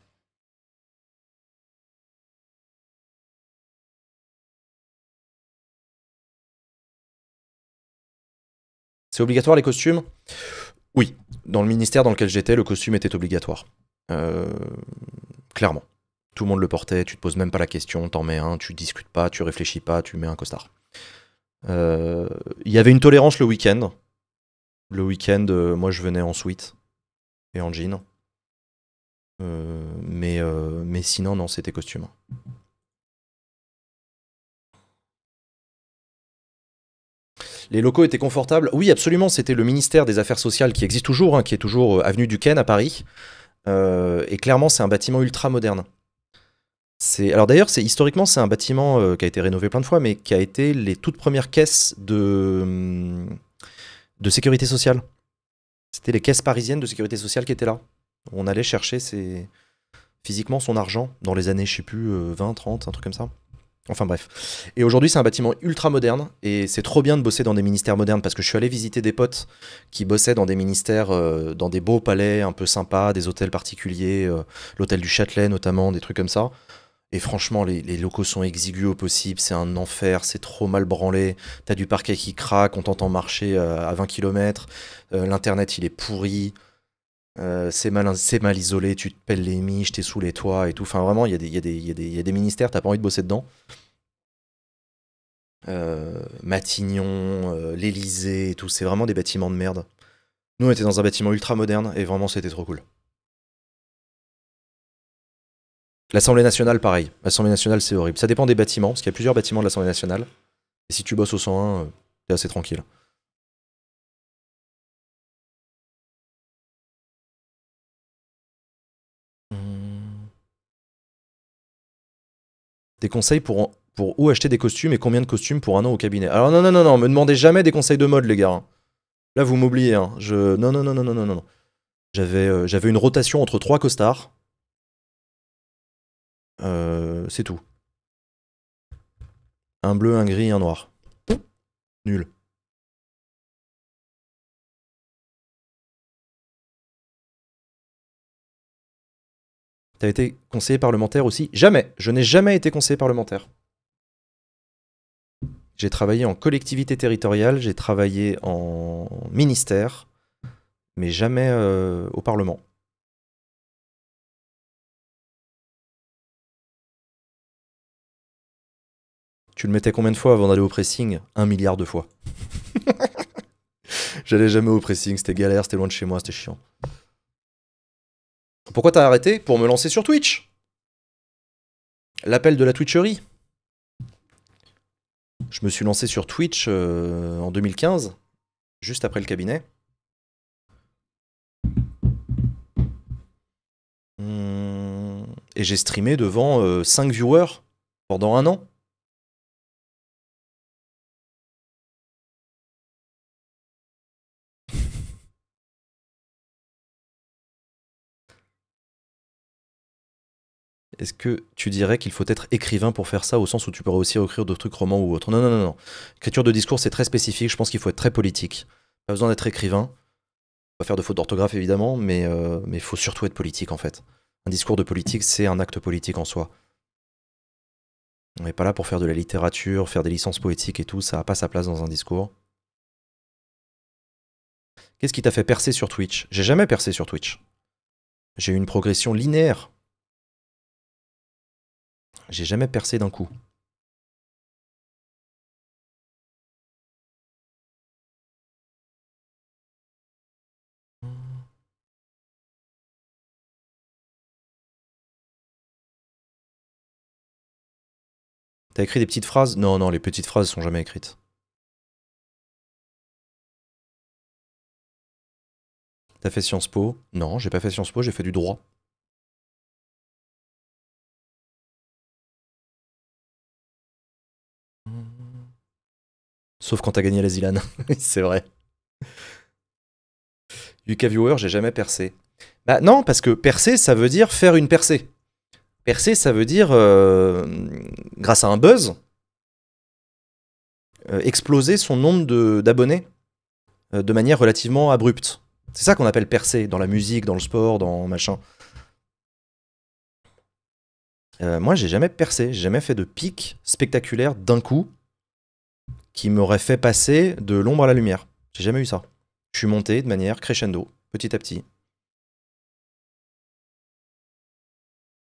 C'est obligatoire les costumes Oui. Dans le ministère dans lequel j'étais, le costume était obligatoire. Euh, clairement. Tout le monde le portait, tu te poses même pas la question, t'en mets un, tu discutes pas, tu réfléchis pas, tu mets un costard. Il euh, y avait une tolérance le week-end. Le week-end, euh, moi je venais en suite et en jean. mais, mais sinon, non, c'était costume. Les locaux étaient confortables. Oui, absolument. C'était le ministère des Affaires sociales qui existe toujours, hein, qui est toujours euh, avenue du à Paris. Euh, et clairement, c'est un bâtiment ultra moderne. C'est alors d'ailleurs, c'est historiquement c'est un bâtiment euh, qui a été rénové plein de fois, mais qui a été les toutes premières caisses de hum, de sécurité sociale. C'était les caisses parisiennes de sécurité sociale qui étaient là. On allait chercher physiquement son argent dans les années, je sais plus, 20, 30, un truc comme ça. Enfin bref. Et aujourd'hui, c'est un bâtiment ultra moderne et c'est trop bien de bosser dans des ministères modernes parce que je suis allé visiter des potes qui bossaient dans des ministères, euh, dans des beaux palais un peu sympas, des hôtels particuliers, euh, l'hôtel du Châtelet notamment, des trucs comme ça. Et franchement, les, locaux sont exigus au possible, c'est un enfer, c'est trop mal branlé. T'as du parquet qui craque, on t'entend marcher euh, à 20 km, l'internet il est pourri. c'est mal, mal isolé, tu te pelles les miches, t'es sous les toits et tout. Enfin, vraiment, il y, y, a des ministères, t'as pas envie de bosser dedans. Euh, Matignon, euh, l'Elysée et tout. C'est vraiment des bâtiments de merde. Nous, on était dans un bâtiment ultra moderne et vraiment, c'était trop cool. L'Assemblée nationale, pareil. L'Assemblée nationale, c'est horrible. Ça dépend des bâtiments, parce qu'il y a plusieurs bâtiments de l'Assemblée nationale. Et si tu bosses au 101, c'est euh, assez tranquille. Des conseils pour pour où acheter des costumes et combien de costumes pour un an au cabinet. Alors non, non, non, non, me demandez jamais des conseils de mode, les gars. Hein. Là, vous m'oubliez. Hein. Je... Non, non, non, non, non, non, non. J'avais, euh, une rotation entre trois costards. Euh, c'est tout. Un bleu, un gris, un noir. Nul. T'as été conseiller parlementaire aussi Jamais. Je n'ai jamais été conseiller parlementaire. J'ai travaillé en collectivité territoriale, j'ai travaillé en ministère, mais jamais euh, au Parlement. Tu le mettais combien de fois avant d'aller au pressing Un milliard de fois. J'allais jamais au pressing, c'était galère, c'était loin de chez moi, c'était chiant. Pourquoi t'as arrêté Pour me lancer sur Twitch L'appel de la Twitcherie je me suis lancé sur Twitch euh, en 2015, juste après le cabinet. Hum, et j'ai streamé devant 5 euh, viewers pendant un an. Est-ce que tu dirais qu'il faut être écrivain pour faire ça, au sens où tu pourrais aussi écrire d'autres trucs romans ou autres Non, non, non, non. L'écriture de discours, c'est très spécifique. Je pense qu'il faut être très politique. Pas besoin d'être écrivain. Pas faire de fautes d'orthographe, évidemment, mais euh, il faut surtout être politique, en fait. Un discours de politique, c'est un acte politique en soi. On n'est pas là pour faire de la littérature, faire des licences poétiques et tout. Ça n'a pas sa place dans un discours. Qu'est-ce qui t'a fait percer sur Twitch J'ai jamais percé sur Twitch. J'ai eu une progression linéaire j'ai jamais percé d'un coup. T'as écrit des petites phrases Non, non, les petites phrases sont jamais écrites. T'as fait Sciences Po Non, j'ai pas fait Sciences Po, j'ai fait du droit. Sauf quand t'as gagné la Zilan. c'est vrai. UK Viewer, j'ai jamais percé. Bah non, parce que percer, ça veut dire faire une percée. Percer, ça veut dire, euh, grâce à un buzz, euh, exploser son nombre d'abonnés de, euh, de manière relativement abrupte. C'est ça qu'on appelle percer dans la musique, dans le sport, dans machin. moi, j'ai jamais percé, j'ai jamais fait de pic spectaculaire d'un coup qui m'aurait fait passer de l'ombre à la lumière. J'ai jamais eu ça. Je suis monté de manière crescendo, petit à petit.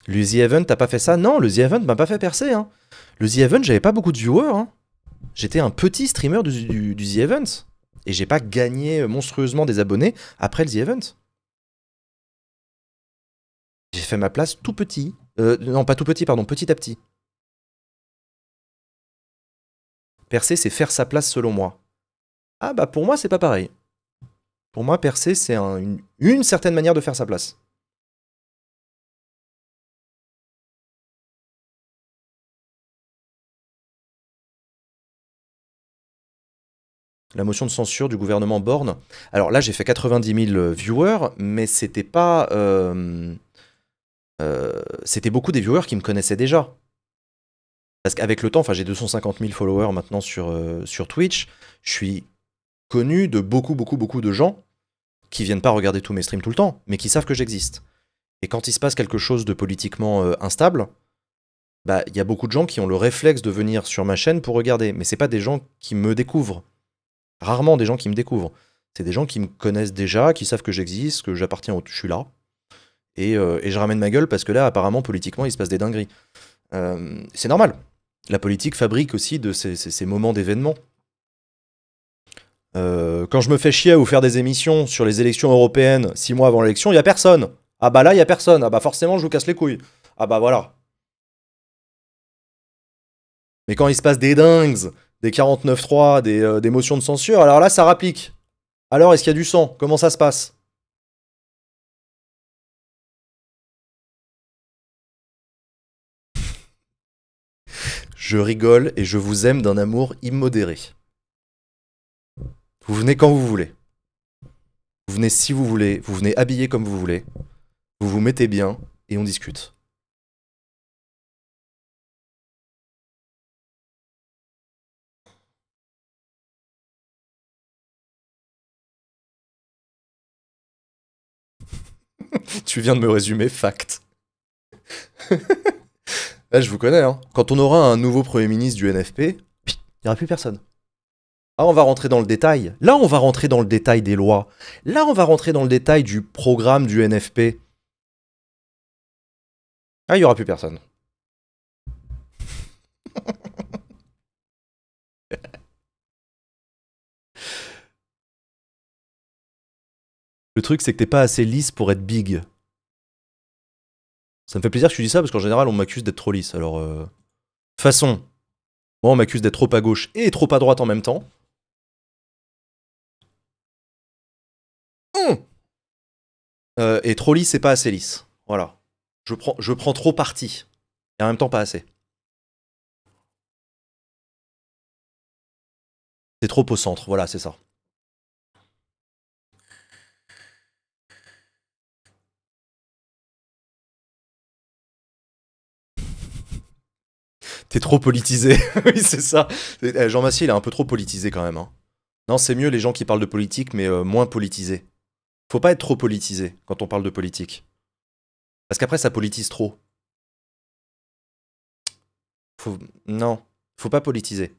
Le The Event, t'as pas fait ça Non, le The Event m'a pas fait percer. Le The hein. Event, j'avais pas beaucoup de viewers. Hein. J'étais un petit streamer du, The Event. Et j'ai pas gagné monstrueusement des abonnés après le The Event. J'ai fait ma place tout petit. Euh, non, pas tout petit, pardon, petit à petit. Percer, c'est faire sa place selon moi. Ah bah pour moi, c'est pas pareil. Pour moi, percer, c'est une, certaine manière de faire sa place. la motion de censure du gouvernement Borne. Alors là, j'ai fait 90 000 euh, viewers, mais c'était pas. Euh, euh, c'était beaucoup des viewers qui me connaissaient déjà. Parce qu'avec le temps, enfin j'ai 250 000 followers maintenant sur, euh, sur Twitch, je suis connu de beaucoup, beaucoup, beaucoup de gens qui viennent pas regarder tous mes streams tout le temps, mais qui savent que j'existe. Et quand il se passe quelque chose de politiquement euh, instable, bah il y a beaucoup de gens qui ont le réflexe de venir sur ma chaîne pour regarder, mais c'est pas des gens qui me découvrent. Rarement des gens qui me découvrent. C'est des gens qui me connaissent déjà, qui savent que j'existe, que j'appartiens au... Je suis là. Et, euh, je ramène ma gueule parce que là, apparemment, politiquement, il se passe des dingueries. c'est normal la politique fabrique aussi de ces, moments d'événements. Euh, quand je me fais chier à faire des émissions sur les élections européennes six mois avant l'élection, il n'y a personne. Ah bah là, il n'y a personne. Ah bah forcément, je vous casse les couilles. Ah bah voilà. Mais quand il se passe des dingues, des 49-3, des, euh, des motions de censure, alors là, ça rapplique. Alors, est-ce qu'il y a du sang Comment ça se passe je rigole et je vous aime d'un amour immodéré. Vous venez quand vous voulez. Vous venez si vous voulez, vous venez habillé comme vous voulez. Vous vous mettez bien et on discute. tu viens de me résumer fact. Eh, je vous connais. Hein. Quand on aura un nouveau Premier ministre du NFP, il n'y aura plus personne. Ah, on va rentrer dans le détail. Là, on va rentrer dans le détail des lois. Là, on va rentrer dans le détail du programme du NFP. Ah, il n'y aura plus personne. Le truc, c'est que t'es pas assez lisse pour être big. Ça me fait plaisir que tu dis ça parce qu'en général, on m'accuse d'être trop lisse. Alors, euh, façon, moi, on m'accuse d'être trop à gauche et trop à droite en même temps. Hum. Euh, et trop lisse c'est pas assez lisse. Voilà. Je prends, je prends trop parti. Et en même temps, pas assez. C'est trop au centre. Voilà, c'est ça. T'es trop politisé. oui, c'est ça. Eh, Jean Massier, il est un peu trop politisé quand même. Hein. Non, c'est mieux les gens qui parlent de politique, mais euh, moins politisés. Faut pas être trop politisé quand on parle de politique. Parce qu'après, ça politise trop. Faut... Non, faut pas politiser.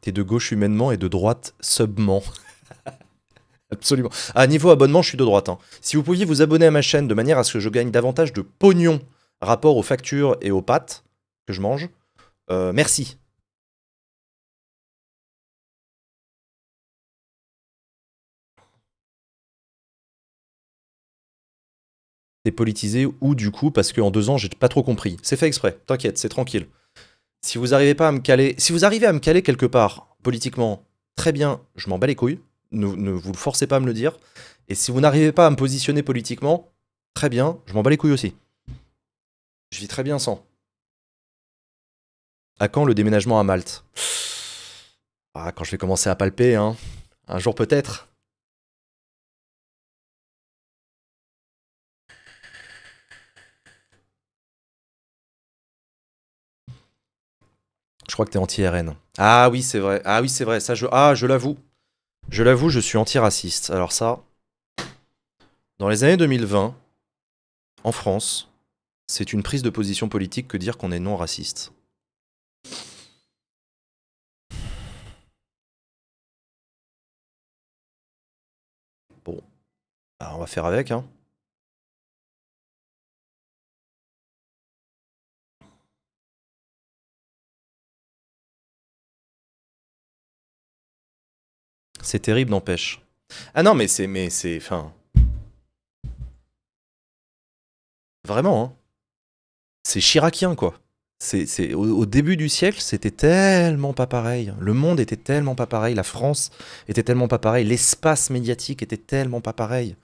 T'es de gauche humainement et de droite subment. Absolument. À niveau abonnement, je suis de droite. Hein. Si vous pouviez vous abonner à ma chaîne de manière à ce que je gagne davantage de pognon rapport aux factures et aux pâtes que je mange, euh, merci. C'est politisé ou du coup parce qu'en deux ans j'ai pas trop compris. C'est fait exprès, t'inquiète, c'est tranquille. Si vous arrivez pas à me caler, si vous arrivez à me caler quelque part politiquement, très bien, je m'en bats les couilles ne, vous forcez pas à me le dire. Et si vous n'arrivez pas à me positionner politiquement, très bien, je m'en bats les couilles aussi. Je vis très bien sans. À quand le déménagement à Malte Ah, quand je vais commencer à palper, hein. Un jour peut-être. Je crois que t'es anti-RN. Ah oui, c'est vrai. Ah oui, c'est vrai. Ça, je, ah, je l'avoue. Je l'avoue, je suis antiraciste. Alors ça, dans les années 2020, en France, c'est une prise de position politique que dire qu'on est non raciste. Bon, bah, on va faire avec, hein. C'est terrible, n'empêche. Ah non, mais c'est. Mais c'est. Vraiment, hein. C'est chiracien, quoi. C'est, au, au, début du siècle, c'était tellement pas pareil. Le monde était tellement pas pareil. La France était tellement pas pareil. L'espace médiatique était tellement pas pareil.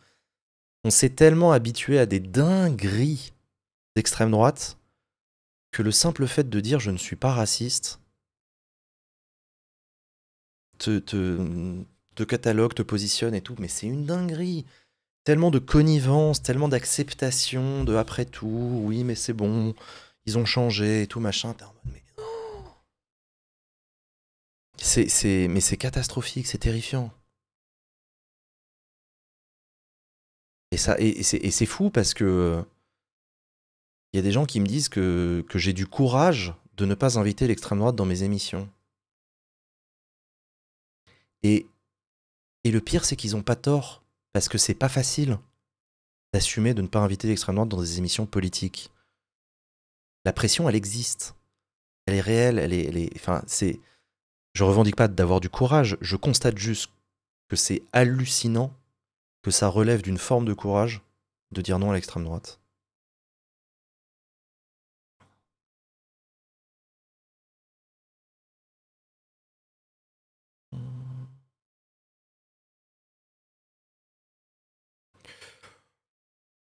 On s'est tellement habitué à des dingueries d'extrême droite que le simple fait de dire je ne suis pas raciste, te, catalogue, te positionne et tout, mais c'est une dinguerie. Tellement de connivence, tellement d'acceptation, de après tout, oui, mais c'est bon, ils ont changé et tout, machin. mais. C'est, c'est, mais c'est catastrophique, c'est terrifiant. Et, ça, c'est, fou parce que. Il y a des gens qui me disent que j'ai du courage de ne pas inviter l'extrême droite dans mes émissions. Et, et le pire, c'est qu'ils n'ont pas tort, parce que c'est pas facile d'assumer de ne pas inviter l'extrême droite dans des émissions politiques. La pression, elle existe. Elle est réelle, elle est. c'est. Je revendique pas d'avoir du courage, je constate juste que c'est hallucinant que ça relève d'une forme de courage de dire non à l'extrême droite.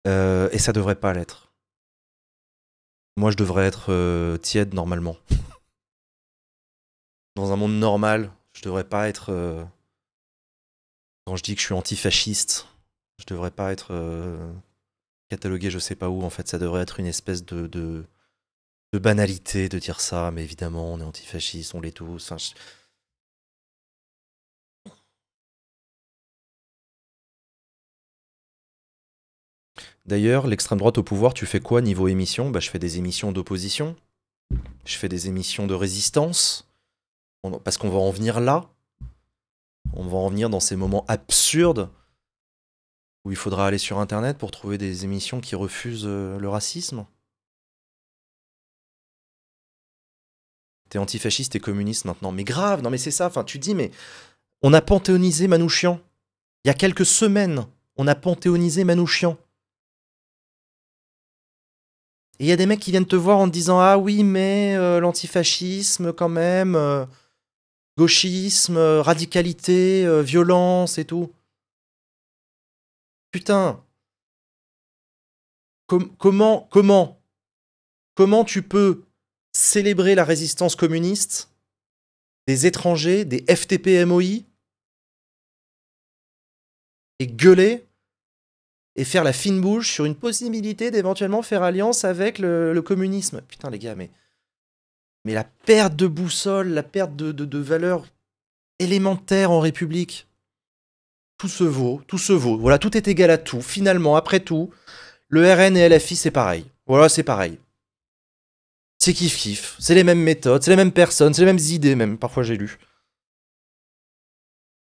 Euh, et ça devrait pas l'être. Moi, je devrais être euh, tiède normalement. Dans un monde normal, je devrais pas être. Euh, quand je dis que je suis antifasciste, je devrais pas être catalogué, je sais pas où. En fait, ça devrait être une espèce de, de, banalité de dire ça, mais évidemment, on est antifasciste, on l'est tous. D'ailleurs, l'extrême droite au pouvoir, tu fais quoi niveau émission bah, Je fais des émissions d'opposition, je fais des émissions de résistance, parce qu'on va en venir là. On va en venir dans ces moments absurdes où il faudra aller sur Internet pour trouver des émissions qui refusent euh, le racisme. T'es antifasciste et communiste maintenant. Mais grave, non mais c'est ça, enfin tu dis, mais on a panthéonisé Manouchian. Il y a quelques semaines, on a panthéonisé Manouchian. Et il y a des mecs qui viennent te voir en te disant Ah oui, mais euh, l'antifascisme, quand même, euh, gauchisme, euh, radicalité, violence et tout. Putain. comment, comment, comment tu peux célébrer la résistance communiste des étrangers, des FTP-MOI et gueuler et faire la fine bouche sur une possibilité d'éventuellement faire alliance avec le, communisme. Putain, les gars, mais, mais la perte de boussole, la perte de, de, de valeurs élémentaires en République, tout se vaut, tout se vaut. Voilà, tout est égal à tout. Finalement, après tout, le RN et LFI, c'est pareil. Voilà, c'est pareil. C'est kiff-kiff, c'est les mêmes méthodes, c'est les mêmes personnes, c'est les mêmes idées même, parfois j'ai lu.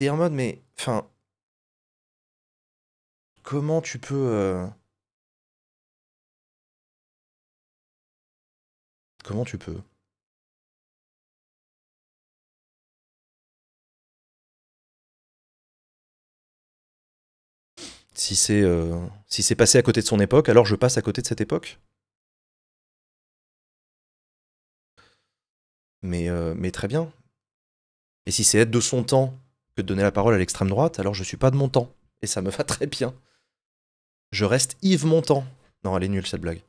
Et en mode, mais, enfin, comment tu peux. Euh, comment tu peux Si c'est euh, si c'est passé à côté de son époque, alors je passe à côté de cette époque. Mais, euh, mais très bien. Et si c'est être de son temps que de donner la parole à l'extrême droite, alors je suis pas de mon temps. Et ça me va très bien. Je reste Yves Montand. Non, elle est nulle cette blague.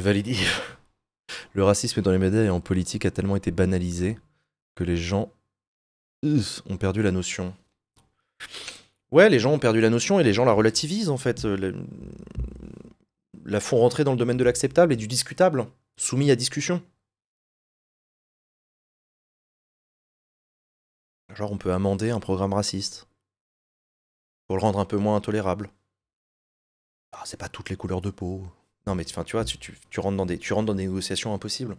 je le racisme dans les médias et en politique a tellement été banalisé que les gens euh, ont perdu la notion. Ouais, les gens ont perdu la notion et les gens la relativisent en fait. La, font rentrer dans le domaine de l'acceptable et du discutable, soumis à discussion. Genre on peut amender un programme raciste pour le rendre un peu moins intolérable. Ah, c'est pas toutes les couleurs de peau. Non, mais tu vois, tu, tu, rentres dans des, tu rentres dans des négociations impossibles.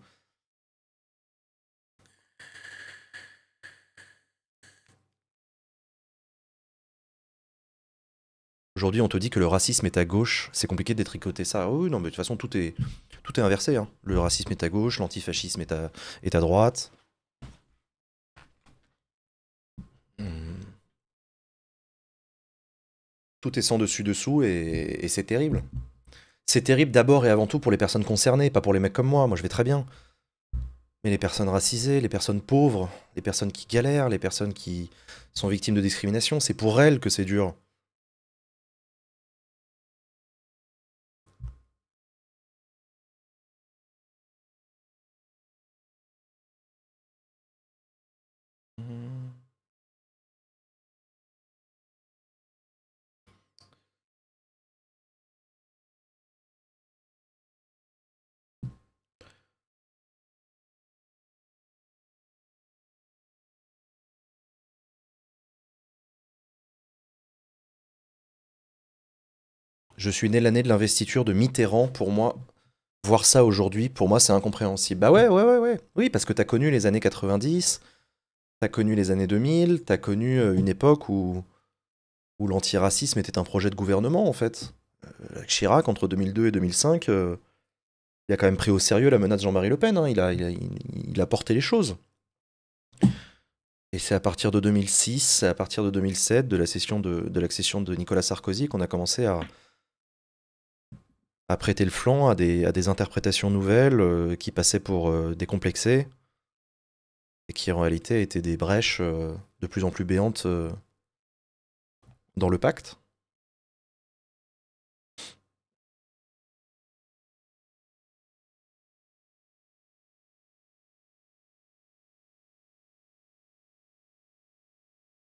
Aujourd'hui, on te dit que le racisme est à gauche, c'est compliqué de détricoter ça. Oh, oui, non, mais de toute façon, tout est, tout est inversé. Hein. Le racisme est à gauche, l'antifascisme est à, est à droite. Mmh. Tout est sans dessus-dessous et, et c'est terrible. C'est terrible d'abord et avant tout pour les personnes concernées, pas pour les mecs comme moi, moi je vais très bien. Mais les personnes racisées, les personnes pauvres, les personnes qui galèrent, les personnes qui sont victimes de discrimination, c'est pour elles que c'est dur. Je suis né l'année de l'investiture de Mitterrand. Pour moi, voir ça aujourd'hui, pour moi, c'est incompréhensible. Bah ouais, ouais, ouais, ouais. Oui, parce que t'as connu les années 90, t'as connu les années 2000, t'as connu euh, une époque où, où l'antiracisme était un projet de gouvernement, en fait. Euh, Chirac, entre 2002 et 2005, euh, il a quand même pris au sérieux la menace de Jean-Marie Le Pen. Hein. Il, a, il, porté les choses. Et c'est à partir de 2006, à partir de 2007, de la de, de Nicolas Sarkozy, qu'on a commencé à, à prêter le flanc à des, interprétations nouvelles euh, qui passaient pour euh, décomplexées et qui en réalité étaient des brèches euh, de plus en plus béantes dans le pacte.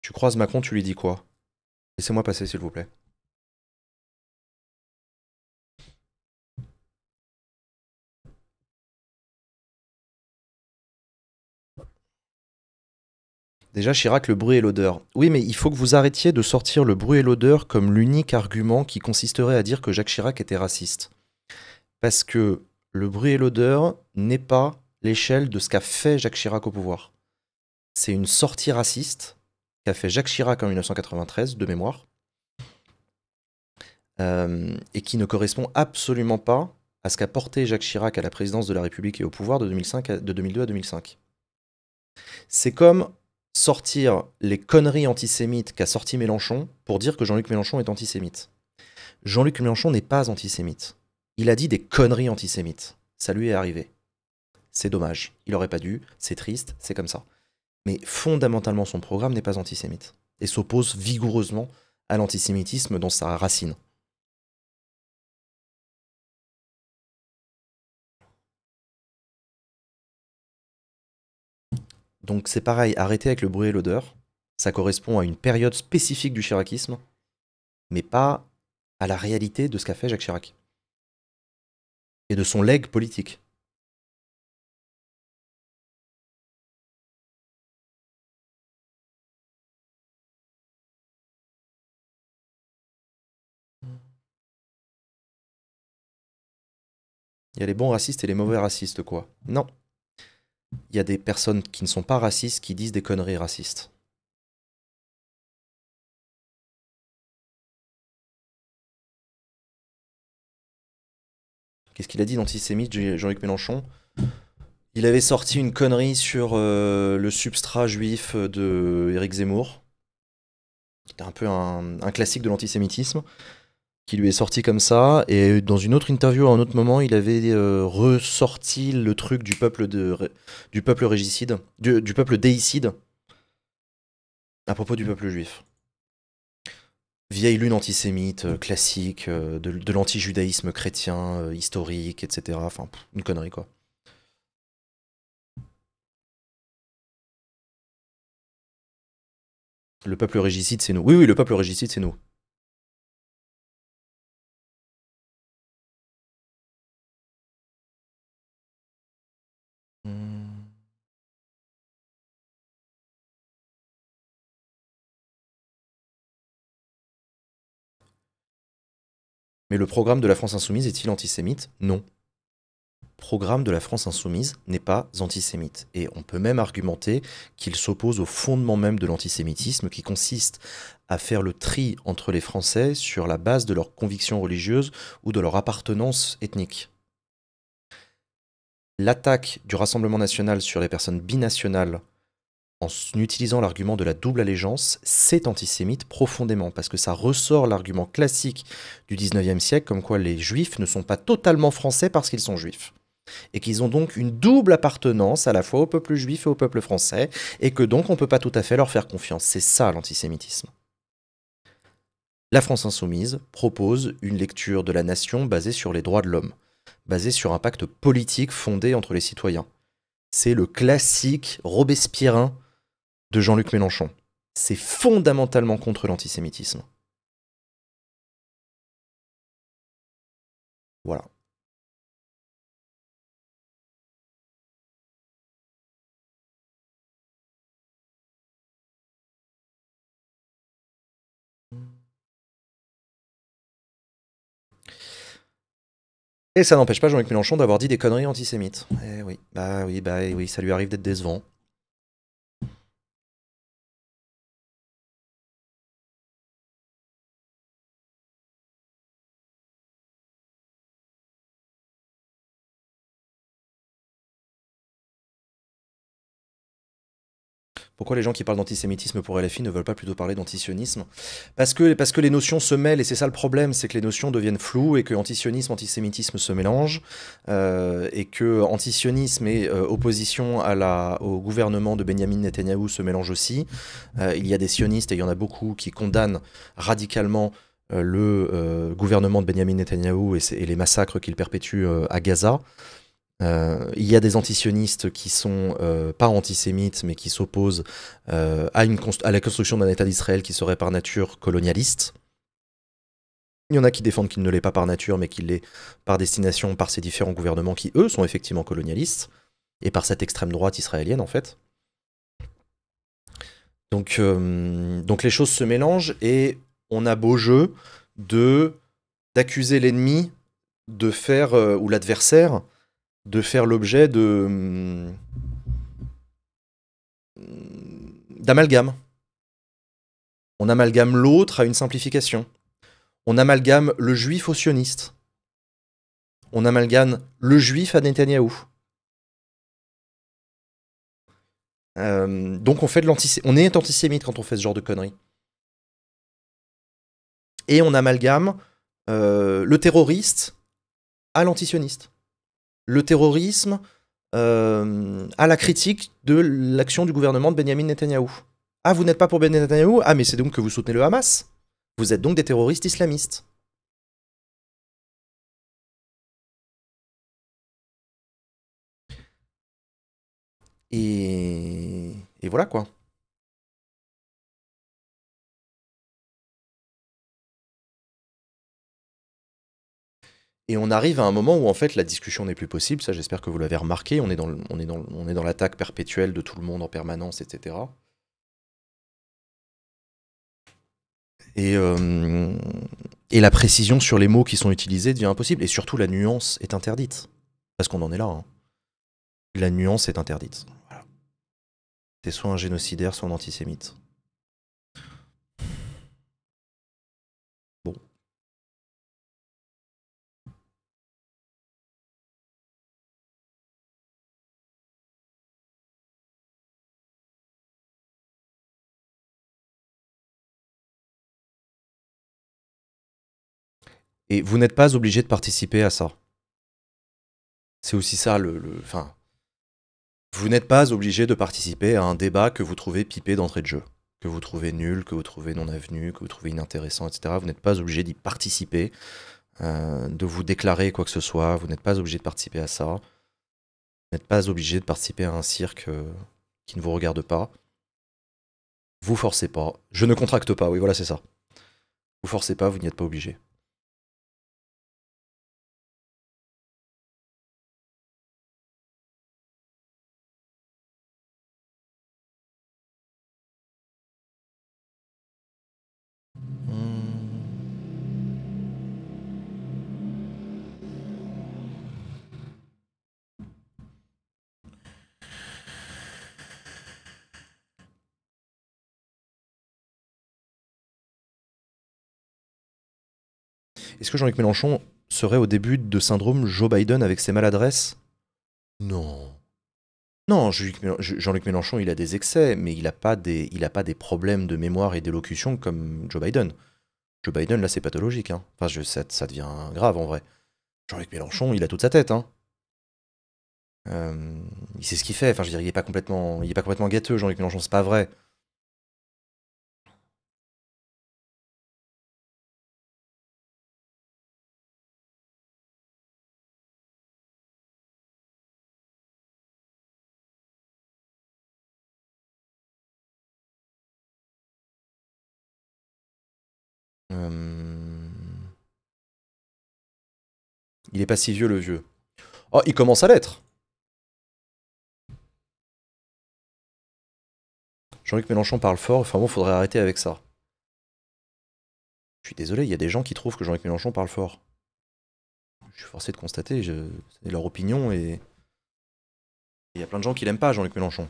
Tu croises Macron, tu lui dis quoi Laissez-moi passer s'il vous plaît. Déjà, Chirac, le bruit et l'odeur. Oui, mais il faut que vous arrêtiez de sortir le bruit et l'odeur comme l'unique argument qui consisterait à dire que Jacques Chirac était raciste. Parce que le bruit et l'odeur n'est pas l'échelle de ce qu'a fait Jacques Chirac au pouvoir. C'est une sortie raciste qu'a fait Jacques Chirac en 1993, de mémoire, euh, et qui ne correspond absolument pas à ce qu'a porté Jacques Chirac à la présidence de la République et au pouvoir de, 2005 de 2002 à 2005. C'est comme sortir les conneries antisémites qu'a sorti Mélenchon pour dire que Jean-Luc Mélenchon est antisémite. Jean-Luc Mélenchon n'est pas antisémite. Il a dit des conneries antisémites. Ça lui est arrivé. C'est dommage. Il aurait pas dû. C'est triste. C'est comme ça. Mais fondamentalement, son programme n'est pas antisémite et s'oppose vigoureusement à l'antisémitisme dans sa racine. donc c'est pareil, arrêter avec le bruit et l'odeur. Ça correspond à une période spécifique du chiracisme, mais pas à la réalité de ce qu'a fait Jacques Chirac et de son legs politique. Il y a les bons racistes et les mauvais racistes, quoi. Non, il y a des personnes qui ne sont pas racistes qui disent des conneries racistes. Qu'est-ce qu'il a dit d'antisémite, Jean-Luc Mélenchon Il avait sorti une connerie sur euh, le substrat juif de Éric Zemmour, qui était un peu un classique de l'antisémitisme qui lui est sorti comme ça. Et dans une autre interview, à un autre moment, il avait euh, ressorti le truc du peuple, de, du peuple régicide, du, peuple déicide, à propos du peuple juif. Vieille lune antisémite, euh, classique, euh, de, de l'antijudaïsme chrétien, historique, etc. Enfin, une connerie, quoi. Le peuple régicide, c'est nous. Oui, oui, le peuple régicide, c'est nous. Mais le programme de la France insoumise est-il antisémite Non. Le programme de la France insoumise n'est pas antisémite. Et on peut même argumenter qu'il s'oppose au fondement même de l'antisémitisme qui consiste à faire le tri entre les Français sur la base de leurs convictions religieuses ou de leur appartenance ethnique. L'attaque du Rassemblement national sur les personnes binationales en utilisant l'argument de la double allégeance, c'est antisémite profondément, parce que ça ressort l'argument classique du 19e siècle, comme quoi les juifs ne sont pas totalement français parce qu'ils sont juifs. Et qu'ils ont donc une double appartenance à la fois au peuple juif et au peuple français, et que donc on ne peut pas tout à fait leur faire confiance. C'est ça l'antisémitisme. La France insoumise propose une lecture de la nation basée sur les droits de l'homme, basée sur un pacte politique fondé entre les citoyens. C'est le classique Robespierre de Jean-Luc Mélenchon. C'est fondamentalement contre l'antisémitisme. Voilà. Et ça n'empêche pas Jean-Luc Mélenchon d'avoir dit des conneries antisémites. Eh oui, bah oui, bah oui, ça lui arrive d'être décevant. Pourquoi les gens qui parlent d'antisémitisme pour LFI ne veulent pas plutôt parler d'antisionisme parce que, parce que les notions se mêlent, et c'est ça le problème, c'est que les notions deviennent floues et que antisionisme, antisémitisme se mélangent, euh, et que antisionisme et euh, opposition à la, au gouvernement de Benjamin Netanyahou se mélangent aussi. Euh, il y a des sionistes, et il y en a beaucoup, qui condamnent radicalement le gouvernement de Benjamin Netanyahou et les massacres qu'il perpétue à Gaza. Euh, il y a des antisionistes qui sont euh, pas antisémites, mais qui s'opposent euh, à, à la construction d'un État d'Israël qui serait par nature colonialiste. Il y en a qui défendent qu'il ne l'est pas par nature, mais qu'il l'est par destination par ces différents gouvernements qui, eux, sont effectivement colonialistes, et par cette extrême droite israélienne, en fait. Donc, donc les choses se mélangent, et on a beau jeu de d'accuser l'ennemi de faire, ou l'adversaire, de faire l'objet de hum, d'amalgame. On amalgame l'autre à une simplification. On amalgame le juif au sioniste. On amalgame le juif à Netanyahu. Euh, donc on, fait de on est antisémite quand on fait ce genre de conneries. Et on amalgame euh, le terroriste à l'antisioniste le terrorisme, euh, à la critique de l'action du gouvernement de Benjamin Netanyahou. Ah, vous n'êtes pas pour Benjamin Netanyahou Ah, mais c'est donc que vous soutenez le Hamas. Vous êtes donc des terroristes islamistes. et voilà quoi. Et on arrive à un moment où en fait la discussion n'est plus possible, ça j'espère que vous l'avez remarqué, on est dans, l'attaque perpétuelle de tout le monde en permanence, etc. Euh, et, la précision sur les mots qui sont utilisés devient impossible, et surtout la nuance est interdite, parce qu'on en est là. Hein. La nuance est interdite. C'est soit un génocidaire, soit un antisémite. Et vous n'êtes pas obligé de participer à ça. C'est aussi ça le. enfin, vous n'êtes pas obligé de participer à un débat que vous trouvez pipé d'entrée de jeu, que vous trouvez nul, que vous trouvez non avenu, que vous trouvez inintéressant, etc. Vous n'êtes pas obligé d'y participer, euh, de vous déclarer quoi que ce soit. Vous n'êtes pas obligé de participer à ça. Vous n'êtes pas obligé de participer à un cirque euh, qui ne vous regarde pas. Vous forcez pas. Je ne contracte pas. Oui, voilà, c'est ça. Vous forcez pas. Vous n'y êtes pas obligé. Est-ce que Jean-Luc Mélenchon serait au début de syndrome Joe Biden avec ses maladresses Non. Non, Jean-Luc Mélenchon, il a des excès, mais il n'a pas, des, il a pas des problèmes de mémoire et d'élocution comme Joe Biden. Joe Biden, là, c'est pathologique. Hein. Enfin, ça, devient grave en vrai. Jean-Luc Mélenchon, il a toute sa tête. Hein. Euh, il sait ce qu'il fait. Enfin, je veux dire, il n'est pas, complètement, il pas complètement gâteux, Jean-Luc Mélenchon, c'est pas vrai. Il est pas si vieux le vieux. Oh, il commence à l'être. Jean-Luc Mélenchon parle fort, enfin bon, faudrait arrêter avec ça. Je suis désolé, il y a des gens qui trouvent que Jean-Luc Mélenchon parle fort. Je suis forcé de constater, je... c'est leur opinion et... il y a plein de gens qui l'aiment pas, Jean-Luc Mélenchon.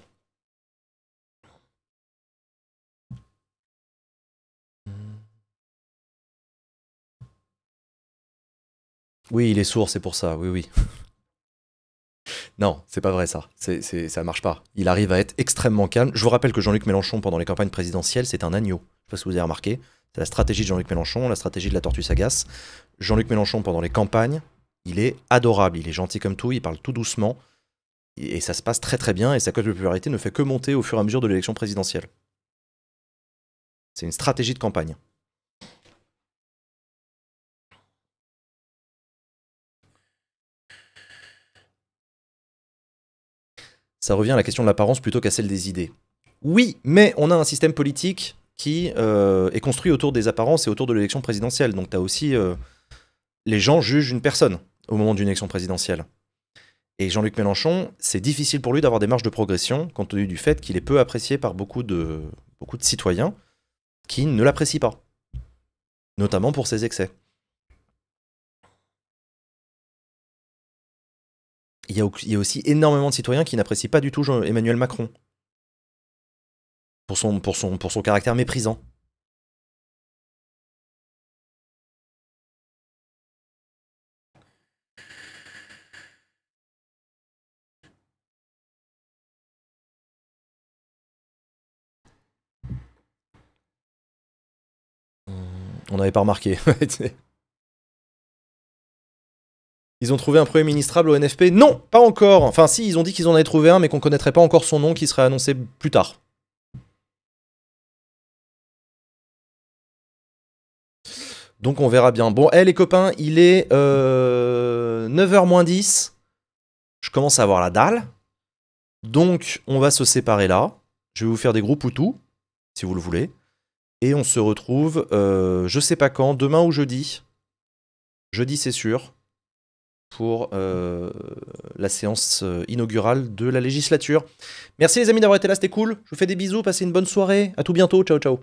Oui, il est sourd, c'est pour ça, oui, oui. Non, c'est pas vrai ça. C'est, c'est, ça marche pas. Il arrive à être extrêmement calme. Je vous rappelle que Jean-Luc Mélenchon, pendant les campagnes présidentielles, c'est un agneau. Je sais pas si vous avez remarqué. C'est la stratégie de Jean-Luc Mélenchon, la stratégie de la tortue sagace. Jean-Luc Mélenchon, pendant les campagnes, il est adorable. Il est gentil comme tout, il parle tout doucement. Et ça se passe très très bien. Et sa cote de popularité ne fait que monter au fur et à mesure de l'élection présidentielle. C'est une stratégie de campagne. ça revient à la question de l'apparence plutôt qu'à celle des idées. Oui, mais on a un système politique qui euh, est construit autour des apparences et autour de l'élection présidentielle. Donc tu as aussi... Euh, les gens jugent une personne au moment d'une élection présidentielle. Et Jean-Luc Mélenchon, c'est difficile pour lui d'avoir des marges de progression, compte tenu du fait qu'il est peu apprécié par beaucoup de, beaucoup de citoyens qui ne l'apprécient pas, notamment pour ses excès. il y, a, aussi énormément de citoyens qui n'apprécient pas du tout Emmanuel Macron. Pour son, pour son, pour son caractère méprisant. On n'avait pas remarqué. Ils ont trouvé un premier ministrable au NFP Non, pas encore. Enfin, si, ils ont dit qu'ils en avaient trouvé un, mais qu'on connaîtrait pas encore son nom, qui serait annoncé plus tard. Donc on verra bien. Bon, hé eh, hey, les copains, il est 9h euh, moins 10. Je commence à avoir la dalle. Donc on va se séparer là. Je vais vous faire des groupes ou tout, si vous le voulez. Et on se retrouve, euh, je sais pas quand, demain ou jeudi. Jeudi c'est sûr pour euh, la séance euh, inaugurale de la législature. Merci les amis d'avoir été là, c'était cool. Je vous fais des bisous, passez une bonne soirée. À tout bientôt, ciao ciao.